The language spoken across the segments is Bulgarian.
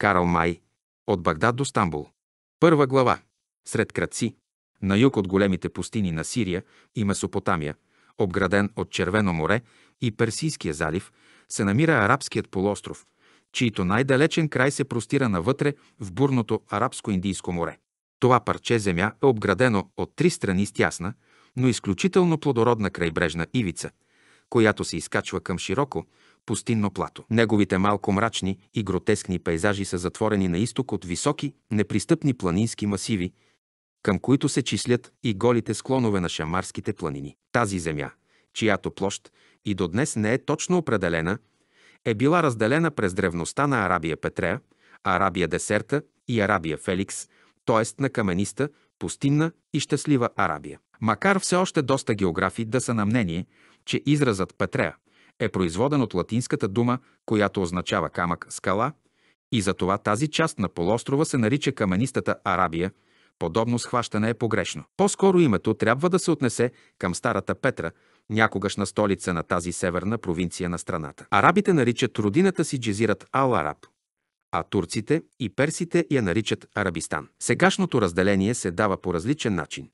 Карл Май. От Багдад до Стамбул. Първа глава. Сред краци. на юг от големите пустини на Сирия и Месопотамия, обграден от Червено море и Персийския залив, се намира арабският полуостров, чийто най-далечен край се простира навътре в бурното арабско-индийско море. Това парче земя е обградено от три страни с тясна, но изключително плодородна крайбрежна ивица, която се изкачва към широко, пустинно плато. Неговите малко мрачни и гротескни пейзажи са затворени на изток от високи, непристъпни планински масиви, към които се числят и голите склонове на шамарските планини. Тази земя, чиято площ и до днес не е точно определена, е била разделена през древността на Арабия Петрея, Арабия Десерта и Арабия Феликс, т.е. на камениста, пустинна и щастлива Арабия. Макар все още доста географи да са на мнение, че изразът Петрея – е производен от латинската дума, която означава камък, скала, и затова тази част на полуострова се нарича каменистата Арабия. Подобно схващане е погрешно. По-скоро името трябва да се отнесе към Старата Петра, някогашна столица на тази северна провинция на страната. Арабите наричат родината си джезират Ал-Араб, а турците и персите я наричат Арабистан. Сегашното разделение се дава по различен начин.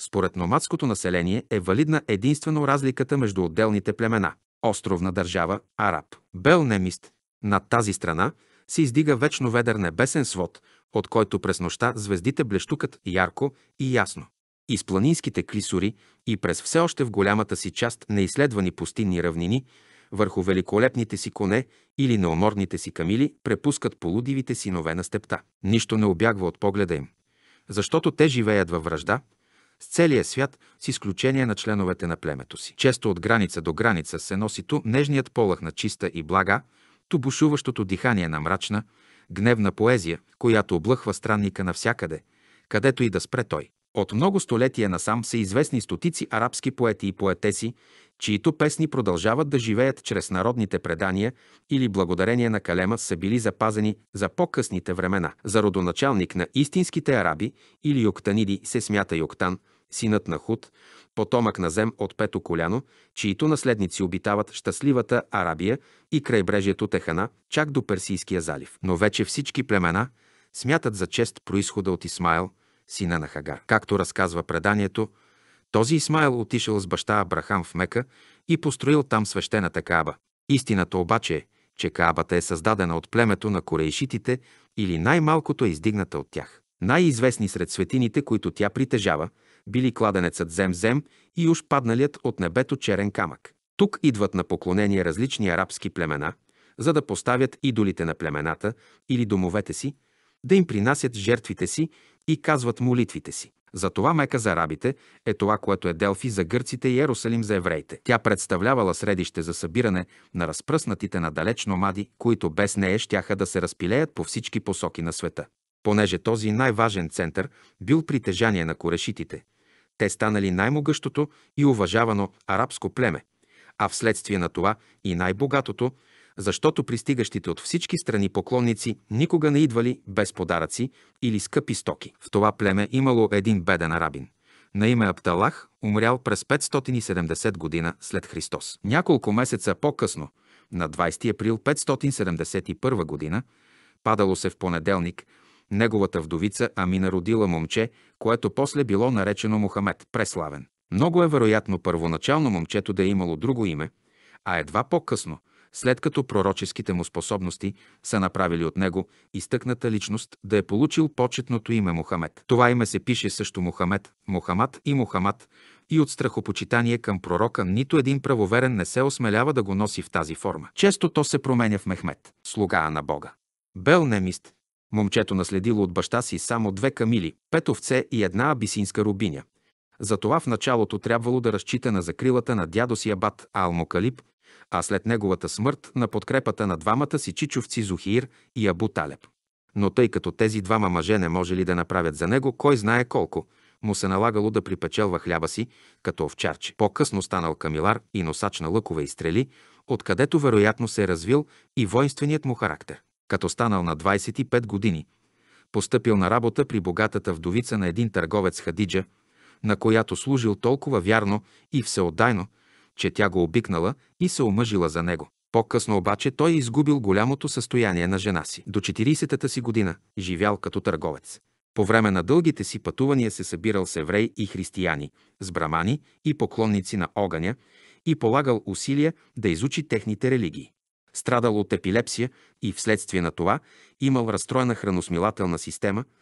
Според номадското население е валидна единствено разликата между отделните племена островна държава, Араб. Белнемист. Над тази страна се издига вечно ведър небесен свод, от който през нощта звездите блещукат ярко и ясно. Из планинските клисури и през все още в голямата си част неизследвани пустинни равнини, върху великолепните си коне или неуморните си камили препускат полудивите синове на степта. Нищо не обягва от погледа им, защото те живеят във връжда – с целия свят, с изключение на членовете на племето си. Често от граница до граница се носи ту нежният полъх на чиста и блага, ту бушуващото дихание на мрачна, гневна поезия, която облъхва странника навсякъде, където и да спре той. От много столетия насам са известни стотици арабски поети и поетеси, чието песни продължават да живеят чрез народните предания или благодарение на Калема са били запазени за по-късните времена. За родоначалник на истинските араби или октаниди се смята Йоктан, синът на Худ, потомък на Зем от пето коляно, чието наследници обитават щастливата Арабия и крайбрежието Техана, чак до Персийския залив. Но вече всички племена смятат за чест происхода от Исмаил, сина на Хагар. Както разказва преданието, този Исмаил отишъл с баща Абрахам в Мека и построил там свещената Кааба. Истината обаче е, че Каабата е създадена от племето на корейшитите или най-малкото е издигната от тях. Най-известни сред светините, които тя притежава, били кладенецът зем-зем и уж падналият от небето черен камък. Тук идват на поклонение различни арабски племена, за да поставят идолите на племената или домовете си, да им принасят жертвите си и казват молитвите си. Затова Мека за арабите е това, което е Делфи за гърците и Ерусалим за евреите. Тя представлявала средище за събиране на разпръснатите надалеч номади, които без нея щяха да се разпилеят по всички посоки на света. Понеже този най-важен център бил притежание на корешитите, те станали най-могъщото и уважавано арабско племе, а вследствие на това и най-богатото, защото пристигащите от всички страни поклонници никога не идвали без подаръци или скъпи стоки. В това племе имало един беден арабин на име Абдалах, умрял през 570 година след Христос. Няколко месеца по-късно, на 20 април 571 година, падало се в понеделник, неговата вдовица Амина родила момче, което после било наречено Мухамед преславен. Много е вероятно първоначално момчето да е имало друго име, а едва по-късно – след като пророческите му способности са направили от него изтъкната личност да е получил почетното име Мухамед. Това име се пише също Мухамед, Мухамад и Мухамад и от страхопочитание към пророка нито един правоверен не се осмелява да го носи в тази форма. Често то се променя в Мехмед, слуга на Бога. Бел Немист. Момчето наследило от баща си само две камили, пет овце и една абисинска рубиня. Затова в началото трябвало да разчита на закрилата на дядо си Абат Алмокалип, а след неговата смърт на подкрепата на двамата си чичовци Зохиир и Абу Талеб. Но тъй като тези двама мъже не може ли да направят за него, кой знае колко, му се налагало да припечелва хляба си, като овчарче. По-късно станал камилар и носач на лъкове и стрели, откъдето вероятно се е развил и воинственият му характер. Като станал на 25 години, постъпил на работа при богатата вдовица на един търговец Хадиджа, на която служил толкова вярно и всеотдайно, че тя го обикнала и се омъжила за него. По-късно обаче той изгубил голямото състояние на жена си. До 40-та си година живял като търговец. По време на дългите си пътувания се събирал с евреи и християни, с брамани и поклонници на огъня и полагал усилия да изучи техните религии. Страдал от епилепсия и вследствие на това имал разстроена храносмилателна система –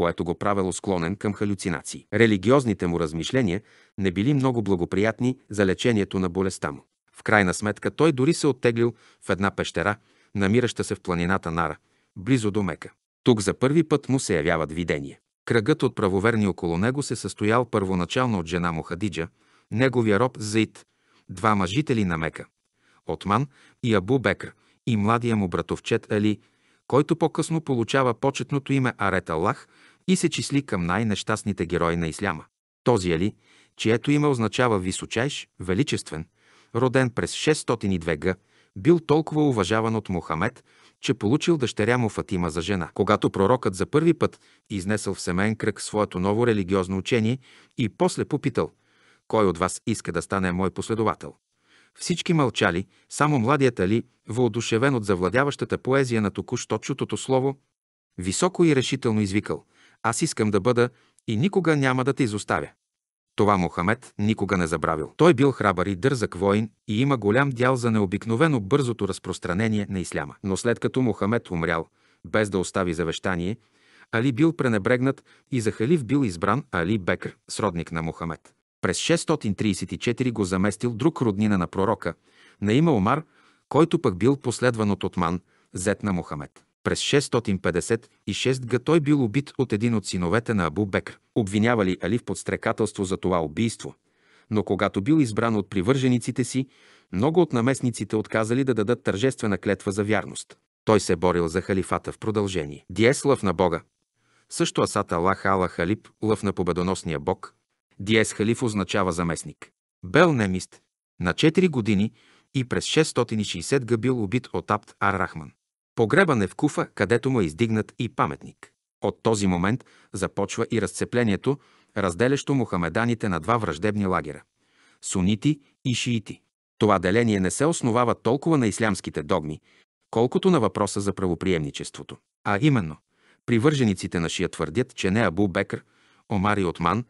което го правило склонен към халюцинации. Религиозните му размишления не били много благоприятни за лечението на болестта му. В крайна сметка той дори се оттеглил в една пещера, намираща се в планината Нара, близо до Мека. Тук за първи път му се явяват видения. Кръгът от правоверни около него се състоял първоначално от жена му Хадиджа, неговия роб Заид, двама жители на Мека – Отман и Абу Бекр и младия му братовчет Али, който по-късно получава почетното име Арет Аллах и се числи към най-нещастните герои на исляма. Този Али, чието име означава височайш, величествен, роден през 602 г., бил толкова уважаван от Мохамед, че получил дъщеря му Фатима за жена. Когато пророкът за първи път изнесъл в семейен кръг своето ново религиозно учение и после попитал «Кой от вас иска да стане мой последовател?» Всички мълчали, само младият Али, въодушевен от завладяващата поезия на току-що чутото слово, високо и решително извикал – аз искам да бъда и никога няма да те изоставя. Това Мохамед никога не забравил. Той бил храбър и дързък воин и има голям дял за необикновено бързото разпространение на исляма. Но след като Мохамед умрял, без да остави завещание, Али бил пренебрегнат и за халиф бил избран Али Бекр, сродник на Мохамед. През 634 го заместил друг роднина на пророка, на Има Омар, който пък бил последван от Отман, зет на Мохамед. През 656 г. той бил убит от един от синовете на Абу Бекр. Обвинявали Али в подстрекателство за това убийство. Но когато бил избран от привържениците си, много от наместниците отказали да дадат тържествена клетва за вярност. Той се борил за халифата в продължение. Диес лъв на Бога. Също Асат Аллах Ала Халип, лъв на победоносния Бог. Диес халиф означава заместник. Бел Немист. На 4 години и през 660 г. бил убит от Абд Ар-Рахман. Погребан е в Куфа, където му е издигнат и паметник. От този момент започва и разцеплението, разделящо мухамеданите на два враждебни лагера – сунити и шиити. Това деление не се основава толкова на ислямските догми, колкото на въпроса за правоприемничеството. А именно, привържениците на Шия твърдят, че не Абу Бекър, Омар и Отман,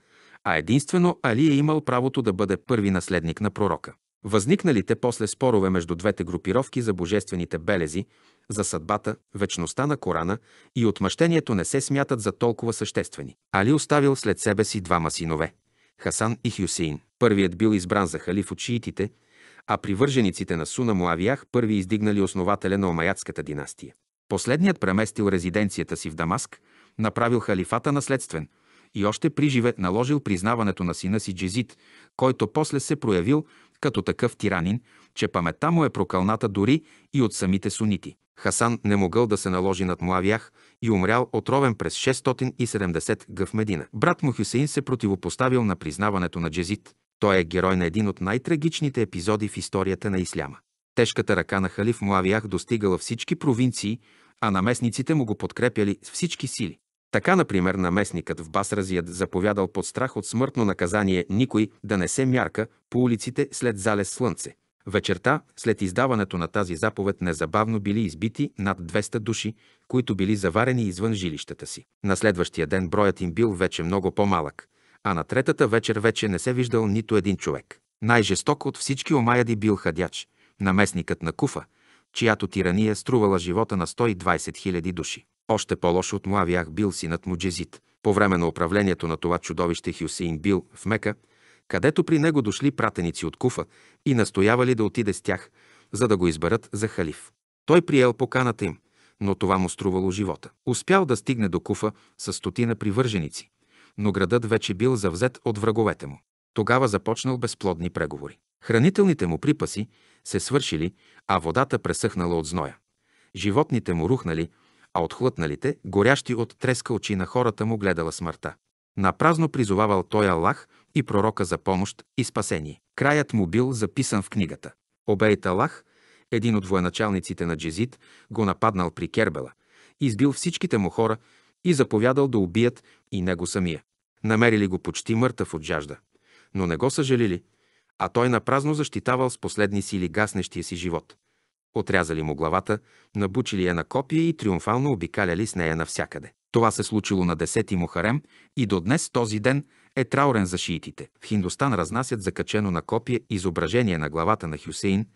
а единствено Али е имал правото да бъде първи наследник на пророка. Възникналите после спорове между двете групировки за божествените белези, за съдбата, вечността на Корана и отмъщението не се смятат за толкова съществени. Али оставил след себе си двама синове – Хасан и Хюсейн. Първият бил избран за халиф от шиитите, а привържениците на Суна Муавиях първи издигнали основателя на омаятската династия. Последният преместил резиденцията си в Дамаск, направил халифата наследствен – и още при живе наложил признаването на сина си Джезит, който после се проявил като такъв тиранин, че паметта му е прокълната дори и от самите сунити. Хасан не могъл да се наложи над Муавиях и умрял отровен през 670 г. в Медина. Брат му Хюсеин се противопоставил на признаването на джезит. Той е герой на един от най-трагичните епизоди в историята на исляма. Тежката ръка на халиф Муавиях достигала всички провинции, а наместниците му го подкрепяли с всички сили. Така, например, наместникът в Басразият заповядал под страх от смъртно наказание никой да не се мярка по улиците след залез слънце. Вечерта, след издаването на тази заповед, незабавно били избити над 200 души, които били заварени извън жилищата си. На следващия ден броят им бил вече много по-малък, а на третата вечер вече не се виждал нито един човек. Най-жесток от всички омаяди бил Хадяч, наместникът на Куфа, чиято тирания струвала живота на 120 000 души. Още по лошо от Муавиях бил синът му джезит. По време на управлението на това чудовище Хюсейн бил в Мека, където при него дошли пратеници от Куфа и настоявали да отиде с тях, за да го изберат за халиф. Той приел поканата им, но това му струвало живота. Успял да стигне до Куфа с стотина привърженици, но градът вече бил завзет от враговете му. Тогава започнал безплодни преговори. Хранителните му припаси се свършили, а водата пресъхнала от зноя. Животните му рухнали, а отхлътналите, горящи от треска очи на хората му гледала смъртта. Напразно призовавал той Аллах и пророка за помощ и спасение. Краят му бил записан в книгата. Обейт Аллах, един от военачалниците на Джезид, го нападнал при Кербела, избил всичките му хора и заповядал да убият и него самия. Намерили го почти мъртъв от жажда, но не го съжалили, а той напразно защитавал с последни сили гаснещия си живот – Отрязали му главата, набучили я на копия и триумфално обикаляли с нея навсякъде. Това се случило на 10 му харем и до днес този ден е траурен за шиитите. В Хиндостан разнасят закачено на копие изображение на главата на Хюсеин,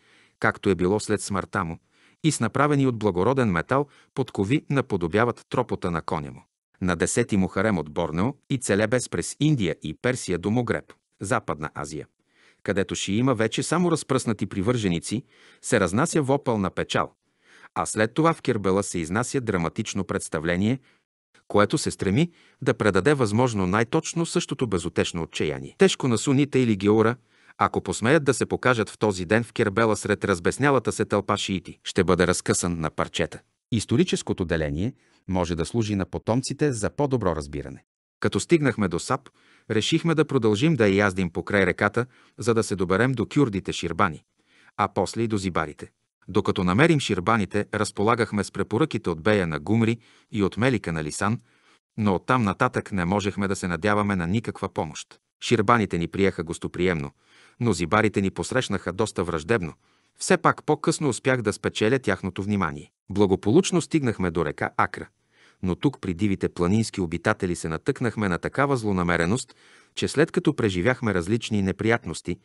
както е било след смъртта му, и с направени от благороден метал подкови наподобяват тропота на коня му. На 10 му харем от Борнео и Целебес през Индия и Персия до Могреб, Западна Азия където ще има вече само разпръснати привърженици, се разнася вопъл на печал, а след това в Кербела се изнася драматично представление, което се стреми да предаде възможно най-точно същото безотешно отчаяние. Тежко на суните или геора, ако посмеят да се покажат в този ден в Кербела сред разбеснялата се тълпа шиити, ще бъде разкъсан на парчета. Историческото деление може да служи на потомците за по-добро разбиране. Като стигнахме до САП, решихме да продължим да яздим покрай реката, за да се доберем до кюрдите ширбани, а после и до зибарите. Докато намерим ширбаните, разполагахме с препоръките от Бея на Гумри и от Мелика на Лисан, но оттам нататък не можехме да се надяваме на никаква помощ. Ширбаните ни приеха гостоприемно, но зибарите ни посрещнаха доста враждебно. Все пак по-късно успях да спечеля тяхното внимание. Благополучно стигнахме до река Акра но тук при дивите планински обитатели се натъкнахме на такава злонамереност, че след като преживяхме различни неприятности,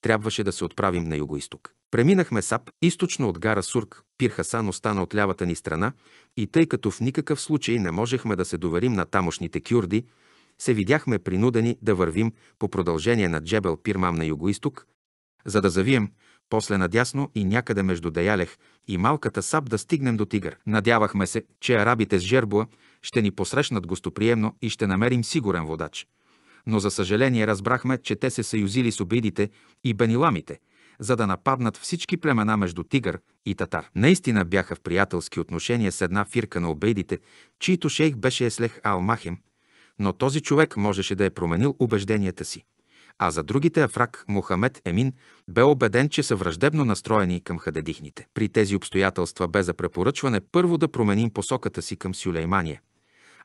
трябваше да се отправим на югоисток. Преминахме САП, източно от гара Сурк, Пирхасан остана от лявата ни страна и тъй като в никакъв случай не можехме да се доверим на тамошните кюрди, се видяхме принудени да вървим по продължение на Джебел Пирмам на югоисток, за да завием после надясно и някъде между Деялех и Малката Сап да стигнем до Тигър. Надявахме се, че арабите с Жербуа ще ни посрещнат гостоприемно и ще намерим сигурен водач. Но за съжаление разбрахме, че те се съюзили с обидите и бениламите, за да нападнат всички племена между Тигър и Татар. Наистина бяха в приятелски отношения с една фирка на обейдите, чийто шейх беше Еслех Алмахем, но този човек можеше да е променил убежденията си а за другите Афрак е Мухамед Емин бе убеден, че са враждебно настроени към хадедихните. При тези обстоятелства бе за препоръчване първо да променим посоката си към Сюлеймания,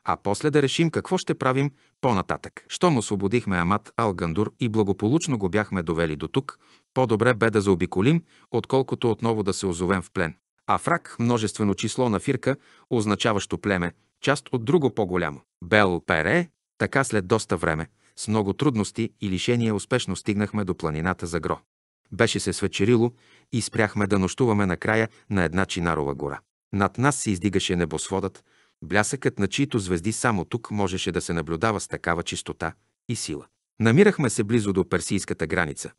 а после да решим какво ще правим по-нататък. Щом освободихме Амат Алгандур и благополучно го бяхме довели до тук, по-добре бе да заобиколим, отколкото отново да се озовем в плен. Афрак – множествено число на фирка, означаващо племе, част от друго по-голямо. Бел Пере, така след доста време – с много трудности и лишения успешно стигнахме до планината Загро. Беше се свечерило и спряхме да нощуваме на края на една чинарова гора. Над нас се издигаше небосводът, блясъкът на чието звезди само тук можеше да се наблюдава с такава чистота и сила. Намирахме се близо до персийската граница,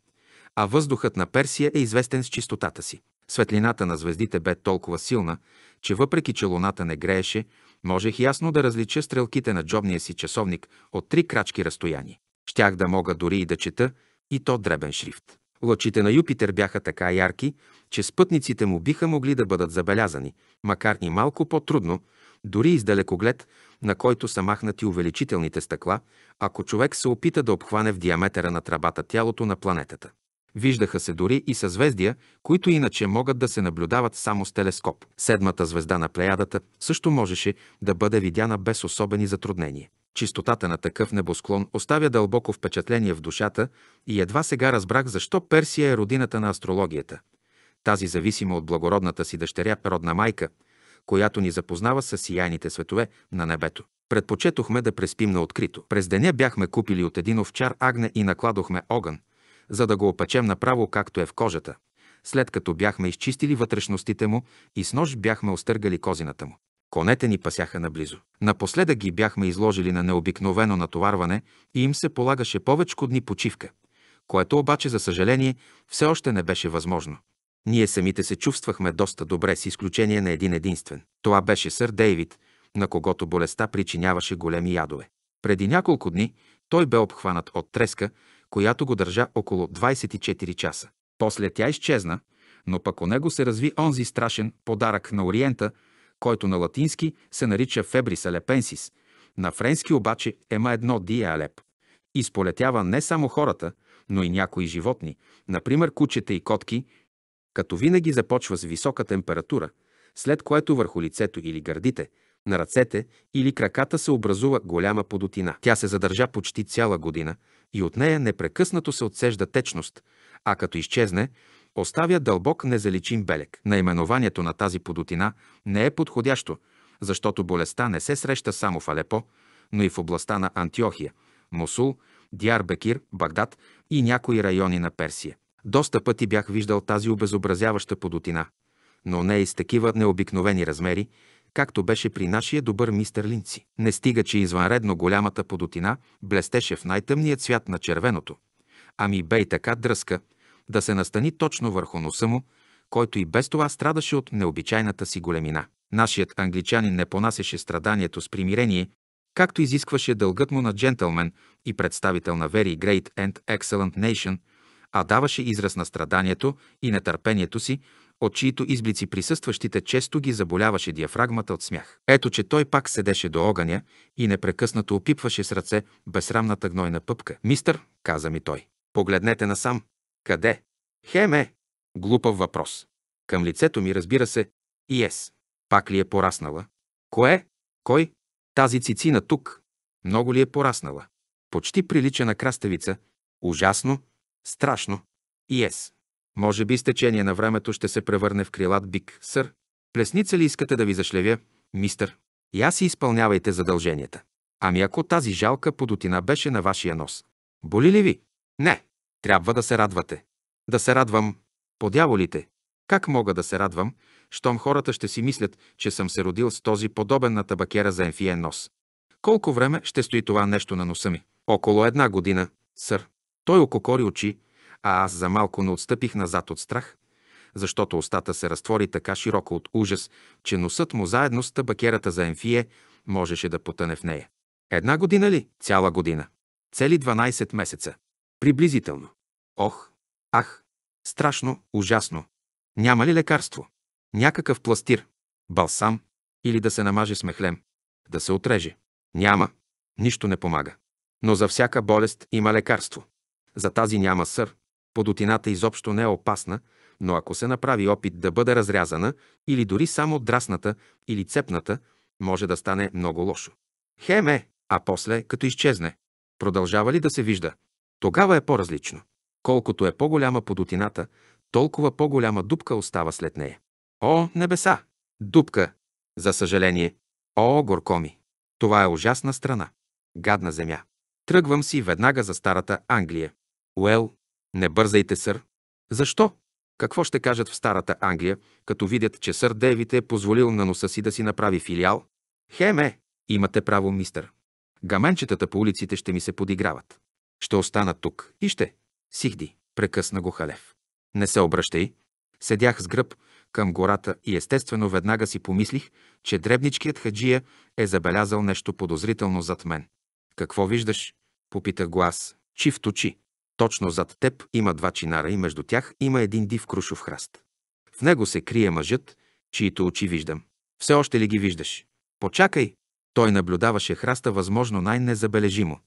а въздухът на Персия е известен с чистотата си. Светлината на звездите бе толкова силна, че въпреки че луната не грееше, Можех ясно да различа стрелките на джобния си часовник от три крачки разстояние. Щях да мога дори и да чета, и то дребен шрифт. Лъчите на Юпитер бяха така ярки, че спътниците му биха могли да бъдат забелязани, макар и малко по-трудно, дори и с далекоглед, на който са махнати увеличителните стъкла, ако човек се опита да обхване в диаметъра на трабата тялото на планетата. Виждаха се дори и съзвездия, които иначе могат да се наблюдават само с телескоп. Седмата звезда на Плеядата също можеше да бъде видяна без особени затруднения. Чистотата на такъв небосклон оставя дълбоко впечатление в душата и едва сега разбрах защо Персия е родината на астрологията. Тази зависима от благородната си дъщеря родна майка, която ни запознава с сияйните светове на небето. Предпочетохме да преспим на открито. През деня бяхме купили от един овчар агне и накладохме огън – за да го опечем направо както е в кожата. След като бяхме изчистили вътрешностите му и с нож бяхме остъргали козината му. Конете ни пасяха наблизо. Напоследък ги бяхме изложили на необикновено натоварване и им се полагаше повечко дни почивка, което обаче, за съжаление, все още не беше възможно. Ние самите се чувствахме доста добре, с изключение на един единствен. Това беше сър Дейвид, на когото болестта причиняваше големи ядове. Преди няколко дни той бе обхванат от треска която го държа около 24 часа. После тя изчезна, но пък у него се разви онзи страшен подарък на Ориента, който на латински се нарича Фебрис алепенсис, на френски обаче ема едно дия алеп. Изполетява не само хората, но и някои животни, например кучета и котки, като винаги започва с висока температура, след което върху лицето или гърдите, на ръцете или краката се образува голяма подотина. Тя се задържа почти цяла година, и от нея непрекъснато се отсежда течност, а като изчезне, оставя дълбок незаличим белек. Наименованието на тази подотина не е подходящо, защото болестта не се среща само в Алепо, но и в областта на Антиохия, Мусул, Диарбекир, Багдад и някои райони на Персия. Доста пъти бях виждал тази обезобразяваща подотина, но не и с такива необикновени размери, както беше при нашия добър мистер Линци. Не стига, че извънредно голямата подотина блестеше в най-тъмния цвят на червеното, ами бе и така дръска, да се настани точно върху носа му, който и без това страдаше от необичайната си големина. Нашият англичанин не понасяше страданието с примирение, както изискваше дългът му на джентълмен и представител на Very Great and Excellent Nation, а даваше израз на страданието и нетърпението си от чието изблици присъстващите често ги заболяваше диафрагмата от смях. Ето, че той пак седеше до огъня и непрекъснато опипваше с ръце безсрамната гнойна пъпка. «Мистър», каза ми той, – «погледнете насам». «Къде?» «Хеме!» Глупав въпрос. Към лицето ми, разбира се, и ес. Пак ли е пораснала? Кое? Кой? Тази цицина тук. Много ли е пораснала? Почти прилича на краставица. Ужасно. Страшно. И ес. Може би с течение на времето ще се превърне в крилат бик, сър. Плесница ли искате да ви зашлевя, мистър? И аз си изпълнявайте задълженията. Ами ако тази жалка подотина беше на вашия нос? Боли ли ви? Не. Трябва да се радвате. Да се радвам. Подяволите. Как мога да се радвам, щом хората ще си мислят, че съм се родил с този подобен на табакера за емфиен нос? Колко време ще стои това нещо на носа ми? Около една година, сър. Той ококори очи, а аз за малко не отстъпих назад от страх, защото устата се разтвори така широко от ужас, че носът му заедно с табакерата за Емфие можеше да потъне в нея. Една година ли? Цяла година. Цели 12 месеца. Приблизително. Ох, ах, страшно, ужасно. Няма ли лекарство? Някакъв пластир, балсам или да се намаже с мехлем, да се отреже. Няма. Нищо не помага. Но за всяка болест има лекарство. За тази няма сър, Подотината изобщо не е опасна, но ако се направи опит да бъде разрязана или дори само драсната или цепната, може да стане много лошо. Хеме, а после, като изчезне, продължава ли да се вижда? Тогава е по-различно. Колкото е по-голяма подотината, толкова по-голяма дупка остава след нея. О, небеса! Дупка! За съжаление. О, горко ми! Това е ужасна страна. Гадна земя. Тръгвам си веднага за старата Англия. Уел, не бързайте, сър. Защо? Какво ще кажат в Старата Англия, като видят, че сър Дейвид е позволил на носа си да си направи филиал? Хеме, имате право, мистър. Гаменчетата по улиците ще ми се подиграват. Ще остана тук и ще. Сихди, прекъсна го Халев. Не се обръщай. Седях с гръб към гората и естествено веднага си помислих, че дребничкият хаджия е забелязал нещо подозрително зад мен. Какво виждаш? Попитах го аз. Чифт очи. Точно зад теб има два чинара и между тях има един див крушов храст. В него се крие мъжът, чието очи виждам. Все още ли ги виждаш? Почакай! Той наблюдаваше храста възможно най-незабележимо,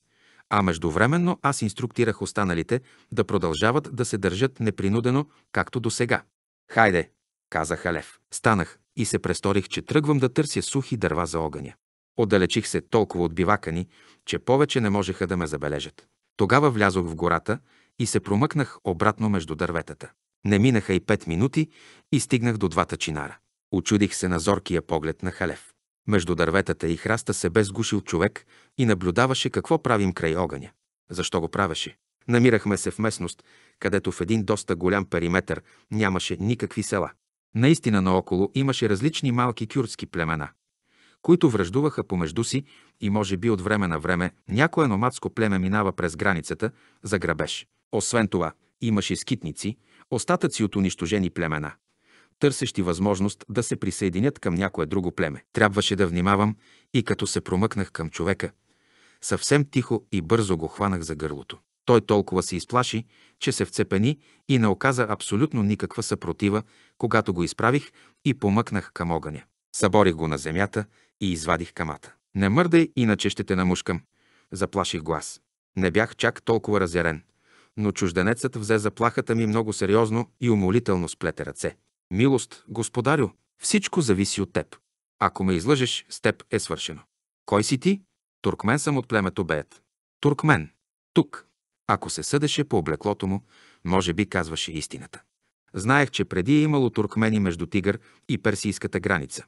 а междувременно аз инструктирах останалите да продължават да се държат непринудено, както до сега. Хайде, казах Алев. Станах и се престорих, че тръгвам да търся сухи дърва за огъня. Отдалечих се толкова от бивака ни, че повече не можеха да ме забележат. Тогава влязох в гората и се промъкнах обратно между дърветата. Не минаха и пет минути и стигнах до двата чинара. Очудих се на зоркия поглед на Халев. Между дърветата и храста се бе сгушил човек и наблюдаваше какво правим край огъня. Защо го правеше? Намирахме се в местност, където в един доста голям периметър нямаше никакви села. Наистина наоколо имаше различни малки кюрдски племена които връждуваха помежду си и може би от време на време някое номадско племе минава през границата за грабеж. Освен това, имаше скитници, остатъци от унищожени племена, търсещи възможност да се присъединят към някое друго племе. Трябваше да внимавам и като се промъкнах към човека, съвсем тихо и бързо го хванах за гърлото. Той толкова се изплаши, че се вцепени и не оказа абсолютно никаква съпротива, когато го изправих и помъкнах към огъня. Съборих го на земята и извадих камата. Не мърдай, иначе ще те намушкам. Заплаших глас. Не бях чак толкова разярен, но чужденецът взе заплахата ми много сериозно и умолително сплете ръце. Милост, господарю, всичко зависи от теб. Ако ме излъжеш, с теб е свършено. Кой си ти? Туркмен съм от племето Беят. Туркмен. Тук. Ако се съдеше по облеклото му, може би казваше истината. Знаех, че преди е имало туркмени между Тигър и персийската граница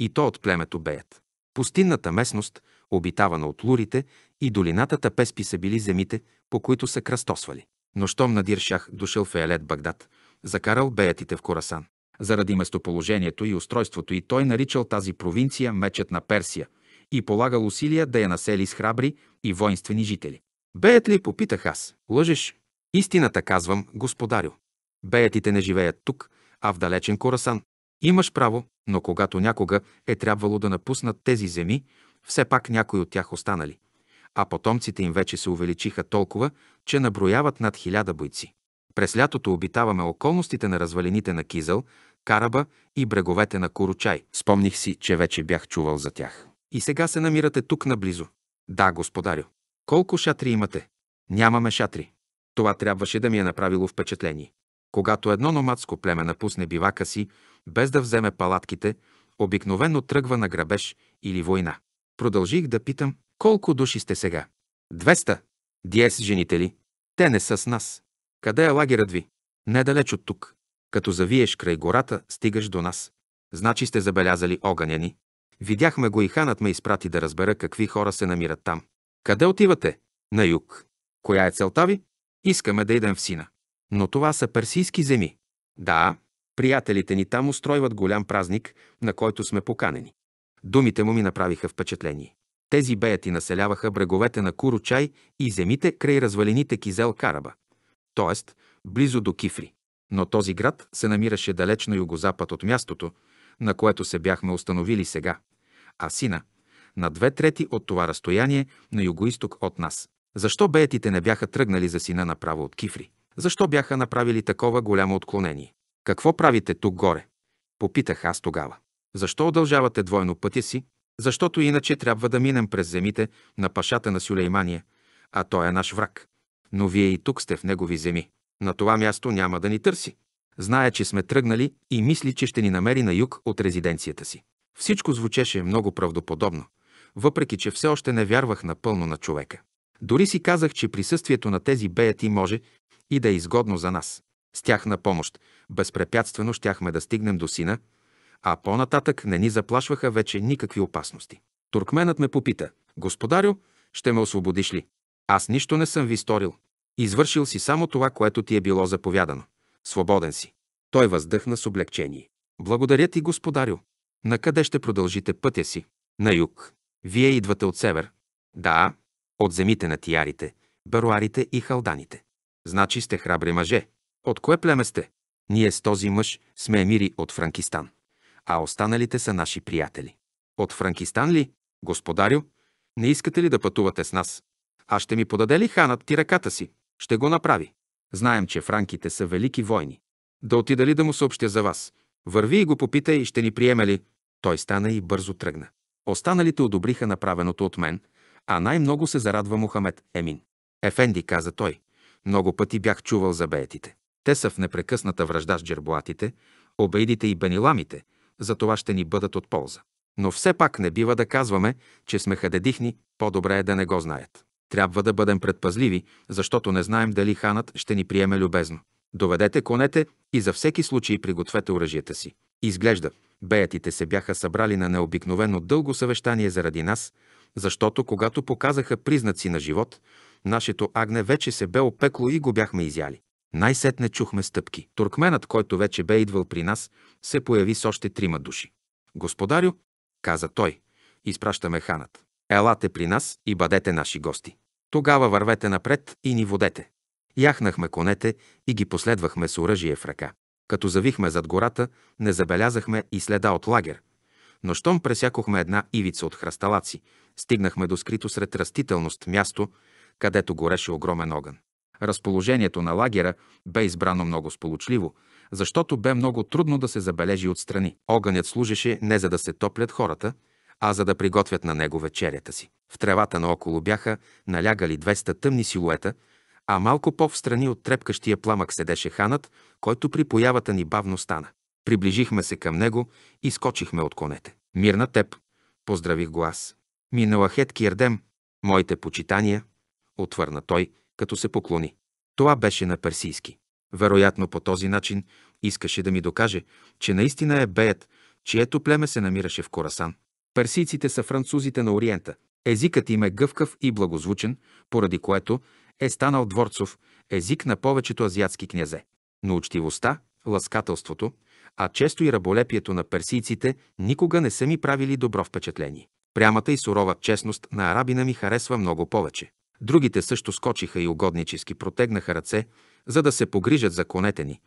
и то от племето Беят. Пустинната местност, обитавана от лурите и долината Тапеспи са били земите, по които са кръстосвали. Но щом Надир Шах дошъл в Елет Багдад, закарал беятите в Корасан. Заради местоположението и устройството и той наричал тази провинция мечът на Персия и полагал усилия да я насели с храбри и воинствени жители. Беят ли, попитах аз, лъжеш? Истината казвам, господарю. Беятите не живеят тук, а в далечен Корасан, Имаш право, но когато някога е трябвало да напуснат тези земи, все пак някои от тях останали, а потомците им вече се увеличиха толкова, че наброяват над хиляда бойци. През лятото обитаваме околностите на развалините на Кизъл, Караба и бреговете на Коручай. Спомних си, че вече бях чувал за тях. И сега се намирате тук наблизо. Да, господарю. Колко шатри имате? Нямаме шатри. Това трябваше да ми е направило впечатление. Когато едно номадско племе напусне бивака си, без да вземе палатките, обикновено тръгва на грабеж или война. Продължих да питам, колко души сте сега? 200. Диес жените ли? Те не са с нас. Къде е лагерът ви? Недалеч от тук. Като завиеш край гората, стигаш до нас. Значи сте забелязали огъня ни. Видяхме го и ханът ме изпрати да разбера какви хора се намират там. Къде отивате? На юг. Коя е целта ви? Искаме да идем в сина. Но това са персийски земи. Да, приятелите ни там устройват голям празник, на който сме поканени. Думите му ми направиха впечатление. Тези беяти населяваха бреговете на Куручай и земите край развалините Кизел Караба, т.е. близо до Кифри. Но този град се намираше далеч на югозапад от мястото, на което се бяхме установили сега, а сина – на две трети от това разстояние на югоисток от нас. Защо беятите не бяха тръгнали за сина направо от Кифри? Защо бяха направили такова голямо отклонение? Какво правите тук горе? Попитах аз тогава. Защо удължавате двойно пътя си? Защото иначе трябва да минем през земите на пашата на Сюлеймания, а той е наш враг. Но вие и тук сте в негови земи. На това място няма да ни търси. Знае, че сме тръгнали и мисли, че ще ни намери на юг от резиденцията си. Всичко звучеше много правдоподобно, въпреки че все още не вярвах напълно на човека. Дори си казах, че присъствието на тези беяти може и да е изгодно за нас. С тяхна помощ безпрепятствено щяхме да стигнем до сина, а по-нататък не ни заплашваха вече никакви опасности. Туркменът ме попита, господарю, ще ме освободиш ли? Аз нищо не съм ви сторил. Извършил си само това, което ти е било заповядано. Свободен си. Той въздъхна с облегчение. Благодаря ти, господарю. На къде ще продължите пътя си? На юг. Вие идвате от север. Да, от земите на тиярите, баруарите и халданите. Значи сте храбри мъже. От кое племе сте? Ние с този мъж сме емири от Франкистан, а останалите са наши приятели. От Франкистан ли, господарю? Не искате ли да пътувате с нас? А ще ми подаде ли ханът ти ръката си? Ще го направи. Знаем, че франките са велики войни. Да отида ли да му съобщя за вас? Върви и го попитай и ще ни приеме ли? Той стана и бързо тръгна. Останалите одобриха направеното от мен, а най-много се зарадва Мухамед Емин. Ефенди, каза той, много пъти бях чувал за беетите. Те са в непрекъсната връжда с джербоатите, обейдите и бениламите, за това ще ни бъдат от полза. Но все пак не бива да казваме, че сме хадедихни, по-добре е да не го знаят. Трябва да бъдем предпазливи, защото не знаем дали ханът ще ни приеме любезно. Доведете конете и за всеки случай пригответе оръжията си. Изглежда, беятите се бяха събрали на необикновено дълго съвещание заради нас, защото когато показаха признаци на живот, Нашето агне вече се бе опекло и го бяхме изяли. Най-сетне чухме стъпки. Туркменът, който вече бе идвал при нас, се появи с още трима души. Господарю, каза той, изпращаме ханът. Елате при нас и бъдете наши гости. Тогава вървете напред и ни водете. Яхнахме конете и ги последвахме с оръжие в ръка. Като завихме зад гората, не забелязахме и следа от лагер. Но щом пресякохме една ивица от храсталаци, стигнахме до скрито сред растителност място, където гореше огромен огън. Разположението на лагера бе избрано много сполучливо, защото бе много трудно да се забележи отстрани. Огънят служеше не за да се топлят хората, а за да приготвят на него вечерята си. В тревата наоколо бяха налягали 200 тъмни силуета, а малко по-встрани от трепкащия пламък седеше ханът, който при появата ни бавно стана. Приближихме се към него и скочихме от конете. Мир на теб, поздравих го аз. Миналахет Кирдем, моите почитания, отвърна той, като се поклони. Това беше на персийски. Вероятно по този начин искаше да ми докаже, че наистина е беят, чието племе се намираше в Корасан. Персийците са французите на Ориента. Езикът им е гъвкав и благозвучен, поради което е станал дворцов език на повечето азиатски князе. Но учтивостта, ласкателството, а често и раболепието на персийците никога не са ми правили добро впечатление. Прямата и сурова честност на арабина ми харесва много повече. Другите също скочиха и угоднически протегнаха ръце, за да се погрижат за конете ни.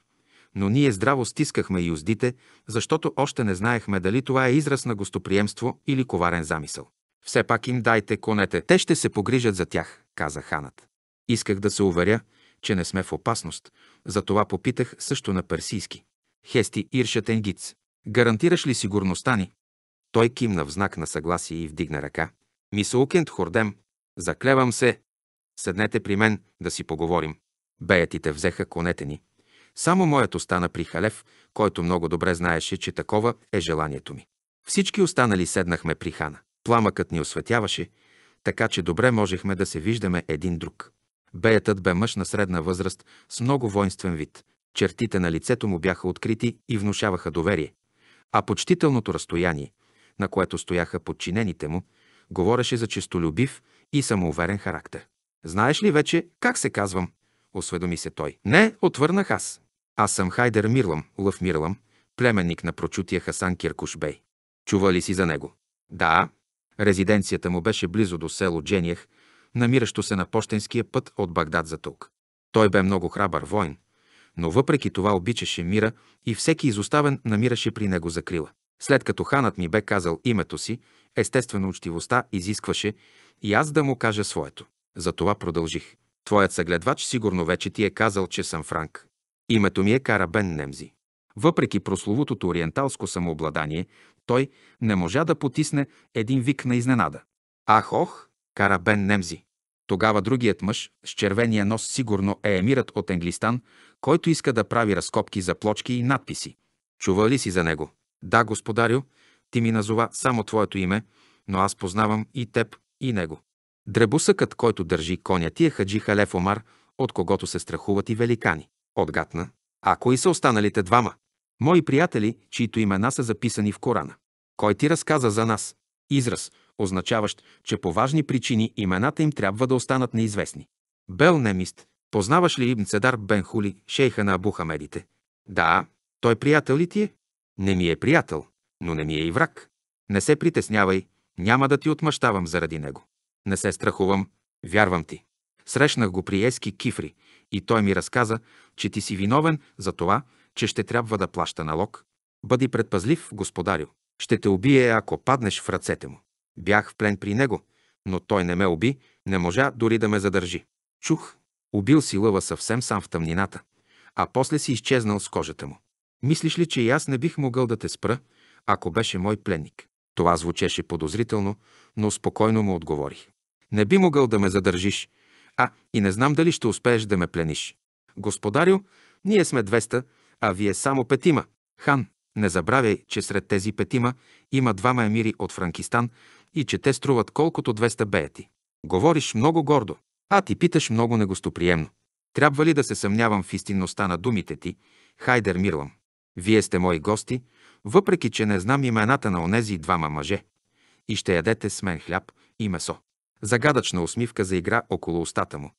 Но ние здраво стискахме и уздите, защото още не знаехме дали това е израз на гостоприемство или коварен замисъл. Все пак им дайте конете, те ще се погрижат за тях, каза ханът. Исках да се уверя, че не сме в опасност, затова попитах също на персийски. Хести Иршатенгиц, гарантираш ли сигурността ни? Той кимна в знак на съгласие и вдигна ръка. Мисаукент Хордем, заклевам се, Седнете при мен да си поговорим. Беятите взеха конете ни. Само моят остана при Халев, който много добре знаеше, че такова е желанието ми. Всички останали седнахме при хана. Пламъкът ни осветяваше, така че добре можехме да се виждаме един друг. Беятът бе мъж на средна възраст с много воинствен вид. Чертите на лицето му бяха открити и внушаваха доверие. А почтителното разстояние, на което стояха подчинените му, говореше за честолюбив и самоуверен характер. Знаеш ли вече как се казвам? Осведоми се той. Не, отвърнах аз. Аз съм Хайдер Мирлам, Лъв Мирлам, племенник на прочутия Хасан Киркушбей. Чува ли си за него? Да. Резиденцията му беше близо до село Джениях, намиращо се на пощенския път от Багдад за тук. Той бе много храбър войн, но въпреки това обичаше мира и всеки изоставен намираше при него закрила. След като ханът ми бе казал името си, естествено учтивостта изискваше и аз да му кажа своето. Затова продължих. Твоят съгледвач сигурно вече ти е казал, че съм франк. Името ми е Карабен Немзи. Въпреки прословутото ориенталско самообладание, той не можа да потисне един вик на изненада. Ах, ох, Карабен Немзи! Тогава другият мъж с червения нос сигурно е емират от енглистан, който иска да прави разкопки за плочки и надписи. Чува ли си за него? Да, господарю, ти ми назова само твоето име, но аз познавам и теб, и него. Дребусъкът, който държи коня ти е Хаджи Халеф Омар, от когото се страхуват и великани. Отгатна. А кои са останалите двама? Мои приятели, чието имена са записани в Корана. Кой ти разказа за нас? Израз, означаващ, че по важни причини имената им трябва да останат неизвестни. Бел Немист, познаваш ли Ибн Цедар Бен Хули, шейха на Абухамедите? Да, той приятел ли ти е? Не ми е приятел, но не ми е и враг. Не се притеснявай, няма да ти отмъщавам заради него. Не се страхувам, вярвам ти. Срещнах го при Ески Кифри и той ми разказа, че ти си виновен за това, че ще трябва да плаща налог. Бъди предпазлив, господарю. Ще те убие, ако паднеш в ръцете му. Бях в плен при него, но той не ме уби, не можа дори да ме задържи. Чух, убил си лъва съвсем сам в тъмнината, а после си изчезнал с кожата му. Мислиш ли, че и аз не бих могъл да те спра, ако беше мой пленник? Това звучеше подозрително, но спокойно му отговорих. Не би могъл да ме задържиш, а и не знам дали ще успееш да ме плениш. Господарю, ние сме 200, а вие само петима. Хан, не забравяй, че сред тези петима има двама емири от Франкистан и че те струват колкото 200 беяти. Говориш много гордо, а ти питаш много негостоприемно. Трябва ли да се съмнявам в истинността на думите ти, Хайдер Мирлам? Вие сте мои гости, въпреки че не знам имената на онези двама мъже. И ще ядете с мен хляб и месо. Загадъчна усмивка заигра около устата му,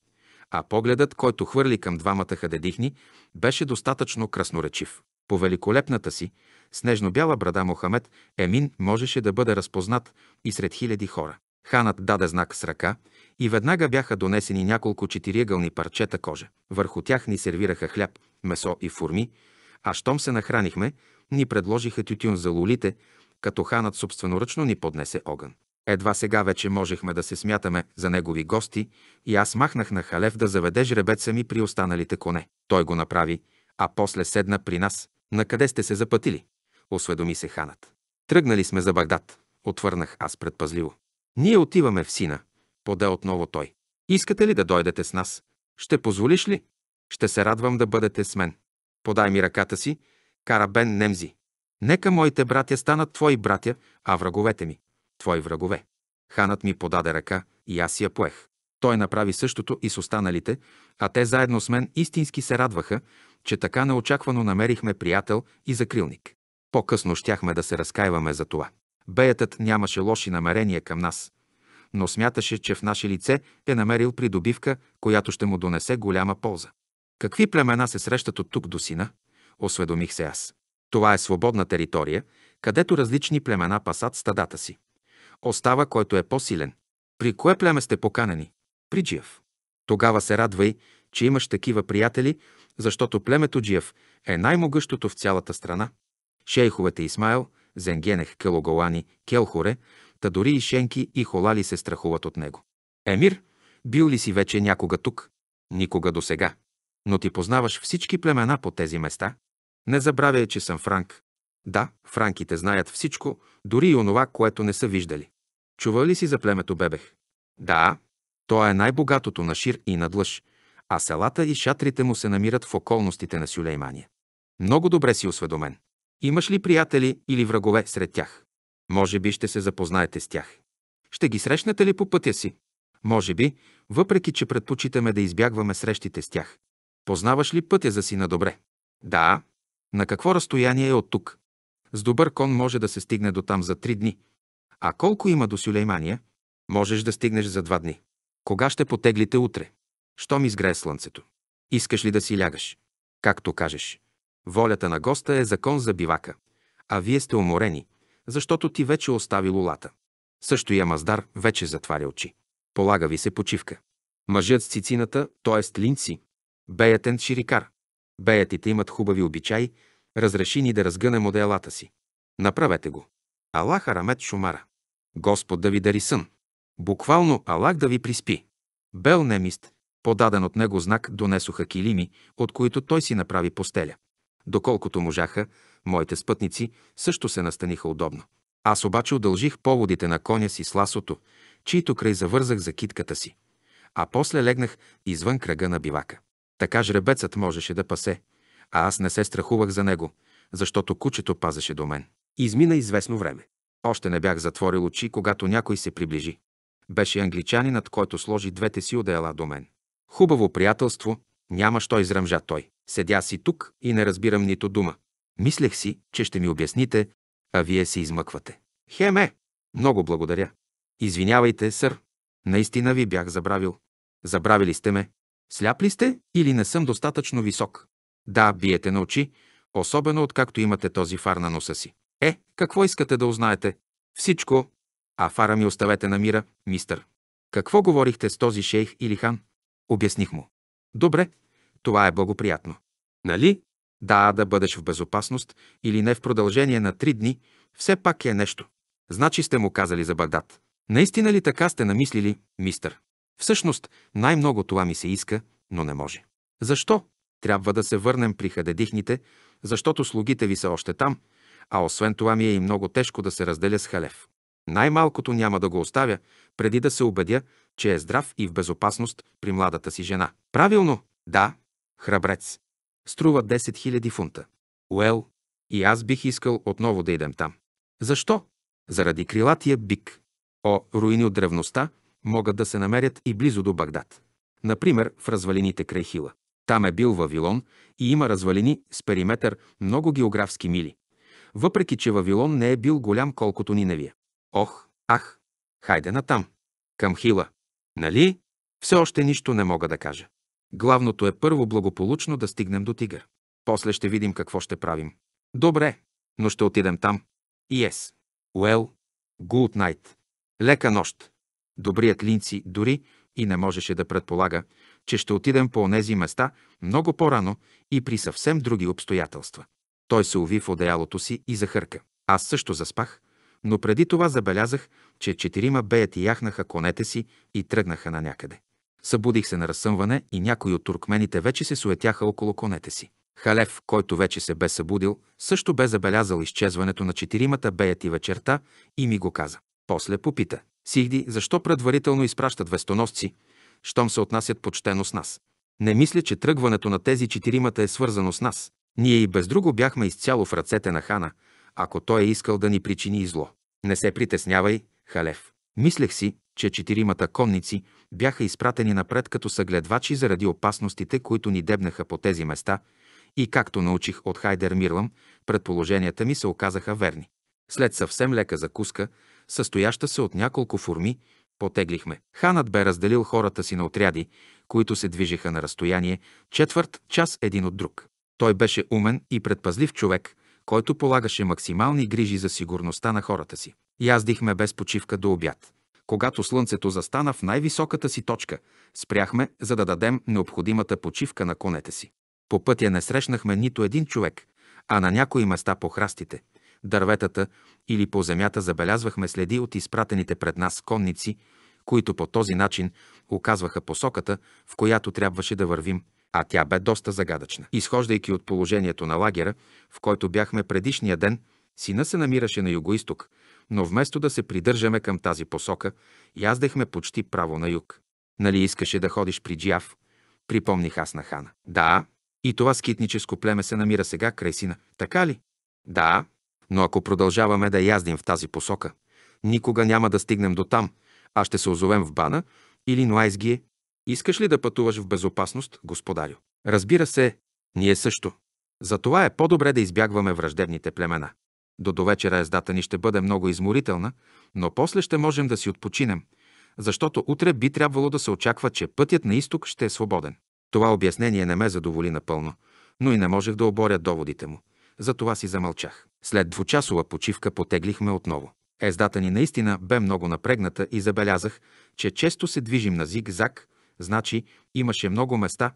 а погледът, който хвърли към двамата хадедихни, беше достатъчно красноречив. По великолепната си, снежно бяла брада Мохамед, Емин можеше да бъде разпознат и сред хиляди хора. Ханът даде знак с ръка и веднага бяха донесени няколко четириъгълни парчета кожа. Върху тях ни сервираха хляб, месо и фурми, а щом се нахранихме, ни предложиха тютюн за лулите, като ханът собственоръчно ни поднесе огън. Едва сега вече можехме да се смятаме за негови гости и аз махнах на Халев да заведе жребеца ми при останалите коне. Той го направи, а после седна при нас. Накъде сте се запътили? Осведоми се ханът. Тръгнали сме за Багдад, отвърнах аз предпазливо. Ние отиваме в сина, поде отново той. Искате ли да дойдете с нас? Ще позволиш ли? Ще се радвам да бъдете с мен. Подай ми ръката си, Карабен Немзи. Нека моите братя станат твои братя, а враговете ми твои врагове. Ханът ми подаде ръка и аз я поех. Той направи същото и с останалите, а те заедно с мен истински се радваха, че така неочаквано намерихме приятел и закрилник. По-късно щяхме да се разкаиваме за това. Беятът нямаше лоши намерения към нас, но смяташе, че в наше лице е намерил придобивка, която ще му донесе голяма полза. Какви племена се срещат от тук до сина? Осведомих се аз. Това е свободна територия, където различни племена пасат стадата си. Остава който е по-силен. При кое племе сте поканени? При Джиев. Тогава се радвай, че имаш такива приятели, защото племето Джиев е най-могъщото в цялата страна. Шейховете Исмайл, Зенгенех, Келоголани, Келхоре, та дори и Шенки и Холали се страхуват от него. Емир, бил ли си вече някога тук? Никога до сега. Но ти познаваш всички племена по тези места? Не забравяй, че съм франк. Да, франките знаят всичко, дори и онова, което не са виждали. Чува ли си за племето Бебех? Да. То е най-богатото на шир и на длъж, а селата и шатрите му се намират в околностите на Сюлеймания. Много добре си осведомен. Имаш ли приятели или врагове сред тях? Може би ще се запознаете с тях. Ще ги срещнете ли по пътя си? Може би, въпреки че предпочитаме да избягваме срещите с тях. Познаваш ли пътя за си на добре? Да. На какво разстояние е от тук? С добър кон може да се стигне до там за три дни – а колко има до Сюлеймания? Можеш да стигнеш за два дни. Кога ще потеглите утре? Щом изгрее слънцето. Искаш ли да си лягаш? Както кажеш. Волята на госта е закон за бивака, а вие сте уморени, защото ти вече остави лулата. Също и Амаздар вече затваря очи. Полага ви се почивка. Мъжът с цицината, т.е. линци, беятен ширикар. Беятите имат хубави обичаи, разреши ни да разгънем моделата си. Направете го. Аллах Арамет Шумара. Господ да ви дари сън. Буквално Аллах да ви приспи. Бел Немист, подаден от него знак, донесоха килими, от които той си направи постеля. Доколкото можаха, моите спътници също се настаниха удобно. Аз обаче удължих поводите на коня си с ласото, чието край завързах за китката си, а после легнах извън кръга на бивака. Така жребецът можеше да пасе, а аз не се страхувах за него, защото кучето пазеше до мен. Измина известно време. Още не бях затворил очи, когато някой се приближи. Беше англичанинът, който сложи двете си одеяла до мен. Хубаво приятелство, няма що изръмжа той. Седя си тук и не разбирам нито дума. Мислех си, че ще ми обясните, а вие се измъквате. Хеме! Много благодаря. Извинявайте, сър. Наистина ви бях забравил. Забравили сте ме. Сляп ли сте или не съм достатъчно висок? Да, биете на очи, особено откакто имате този фар на носа си. Е, какво искате да узнаете? Всичко. А фара ми оставете на мира, мистър. Какво говорихте с този шейх или хан? Обясних му. Добре, това е благоприятно. Нали? Да, да бъдеш в безопасност или не в продължение на три дни, все пак е нещо. Значи сте му казали за Багдад. Наистина ли така сте намислили, мистър? Всъщност, най-много това ми се иска, но не може. Защо? Трябва да се върнем при хададихните, защото слугите ви са още там, а освен това ми е и много тежко да се разделя с Халев. Най-малкото няма да го оставя, преди да се убедя, че е здрав и в безопасност при младата си жена. Правилно, да, храбрец. Струва 10 000 фунта. Уел, и аз бих искал отново да идем там. Защо? Заради крилатия бик. О, руини от древността могат да се намерят и близо до Багдад. Например, в развалините край Хила. Там е бил Вавилон и има развалини с периметър много географски мили въпреки че Вавилон не е бил голям колкото Ниневия. Ох, ах, хайде натам. Към Хила. Нали? Все още нищо не мога да кажа. Главното е първо благополучно да стигнем до Тигър. После ще видим какво ще правим. Добре, но ще отидем там. Yes. Well, good night. Лека нощ. Добрият Линци дори и не можеше да предполага, че ще отидем по онези места много по-рано и при съвсем други обстоятелства. Той се уви в одеялото си и захърка. Аз също заспах, но преди това забелязах, че четирима беяти яхнаха конете си и тръгнаха на някъде. Събудих се на разсъмване и някои от туркмените вече се суетяха около конете си. Халев, който вече се бе събудил, също бе забелязал изчезването на четиримата беяти вечерта и ми го каза. После попита. Сихди, защо предварително изпращат вестоносци, щом се отнасят почтено с нас? Не мисля, че тръгването на тези четиримата е свързано с нас. Ние и без друго бяхме изцяло в ръцете на хана, ако той е искал да ни причини и зло. Не се притеснявай, Халев. Мислех си, че четиримата конници бяха изпратени напред като съгледвачи заради опасностите, които ни дебнаха по тези места и както научих от Хайдер Мирлам, предположенията ми се оказаха верни. След съвсем лека закуска, състояща се от няколко форми, потеглихме. Ханът бе разделил хората си на отряди, които се движеха на разстояние четвърт час един от друг. Той беше умен и предпазлив човек, който полагаше максимални грижи за сигурността на хората си. Яздихме без почивка до обяд. Когато слънцето застана в най-високата си точка, спряхме, за да дадем необходимата почивка на конете си. По пътя не срещнахме нито един човек, а на някои места по храстите, дърветата или по земята забелязвахме следи от изпратените пред нас конници, които по този начин оказваха посоката, в която трябваше да вървим, а тя бе доста загадъчна. Изхождайки от положението на лагера, в който бяхме предишния ден, сина се намираше на югоисток, но вместо да се придържаме към тази посока, яздехме почти право на юг. Нали искаше да ходиш при Джиав? Припомних аз на хана. Да, и това скитническо племе се намира сега край сина. Така ли? Да, но ако продължаваме да яздим в тази посока, никога няма да стигнем до там, а ще се озовем в Бана или Нуайзгие Искаш ли да пътуваш в безопасност, господарю? Разбира се, ние също. Затова е по-добре да избягваме враждебните племена. До довечера ездата ни ще бъде много изморителна, но после ще можем да си отпочинем, защото утре би трябвало да се очаква, че пътят на изток ще е свободен. Това обяснение не ме задоволи напълно, но и не можех да оборя доводите му. Затова си замълчах. След двучасова почивка потеглихме отново. Ездата ни наистина бе много напрегната и забелязах, че често се движим на зигзаг, Значи, имаше много места,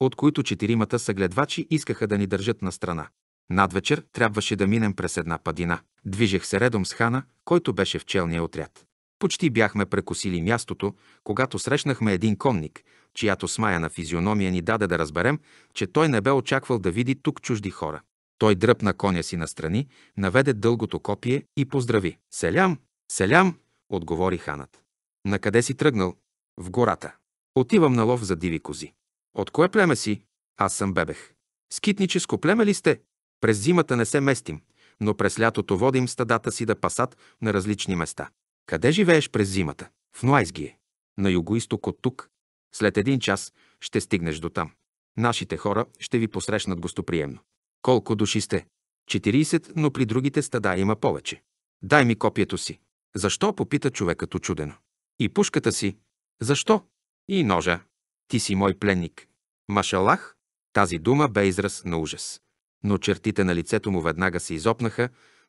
от които четиримата съгледвачи искаха да ни държат на страна. Надвечер трябваше да минем през една падина. Движех се редом с Хана, който беше в челния отряд. Почти бяхме прекосили мястото, когато срещнахме един конник, чиято смая на физиономия ни даде да разберем, че той не бе очаквал да види тук чужди хора. Той дръпна коня си настрани, наведе дългото копие и поздрави. «Селям! Селям!» отговори ханът. «Накъде си тръгнал?» «В гората». Отивам на лов за диви кози. От кое племе си? Аз съм бебех. Скитническо племе ли сте? През зимата не се местим, но през лятото водим стадата си да пасат на различни места. Къде живееш през зимата? В Нуайзгие. На югоисток от тук. След един час ще стигнеш до там. Нашите хора ще ви посрещнат гостоприемно. Колко души сте? 40, но при другите стада има повече. Дай ми копието си. Защо? попита човекът очудено. И пушката си. Защо? и ножа. Ти си мой пленник. Машалах, тази дума бе израз на ужас. Но чертите на лицето му веднага се изопнаха,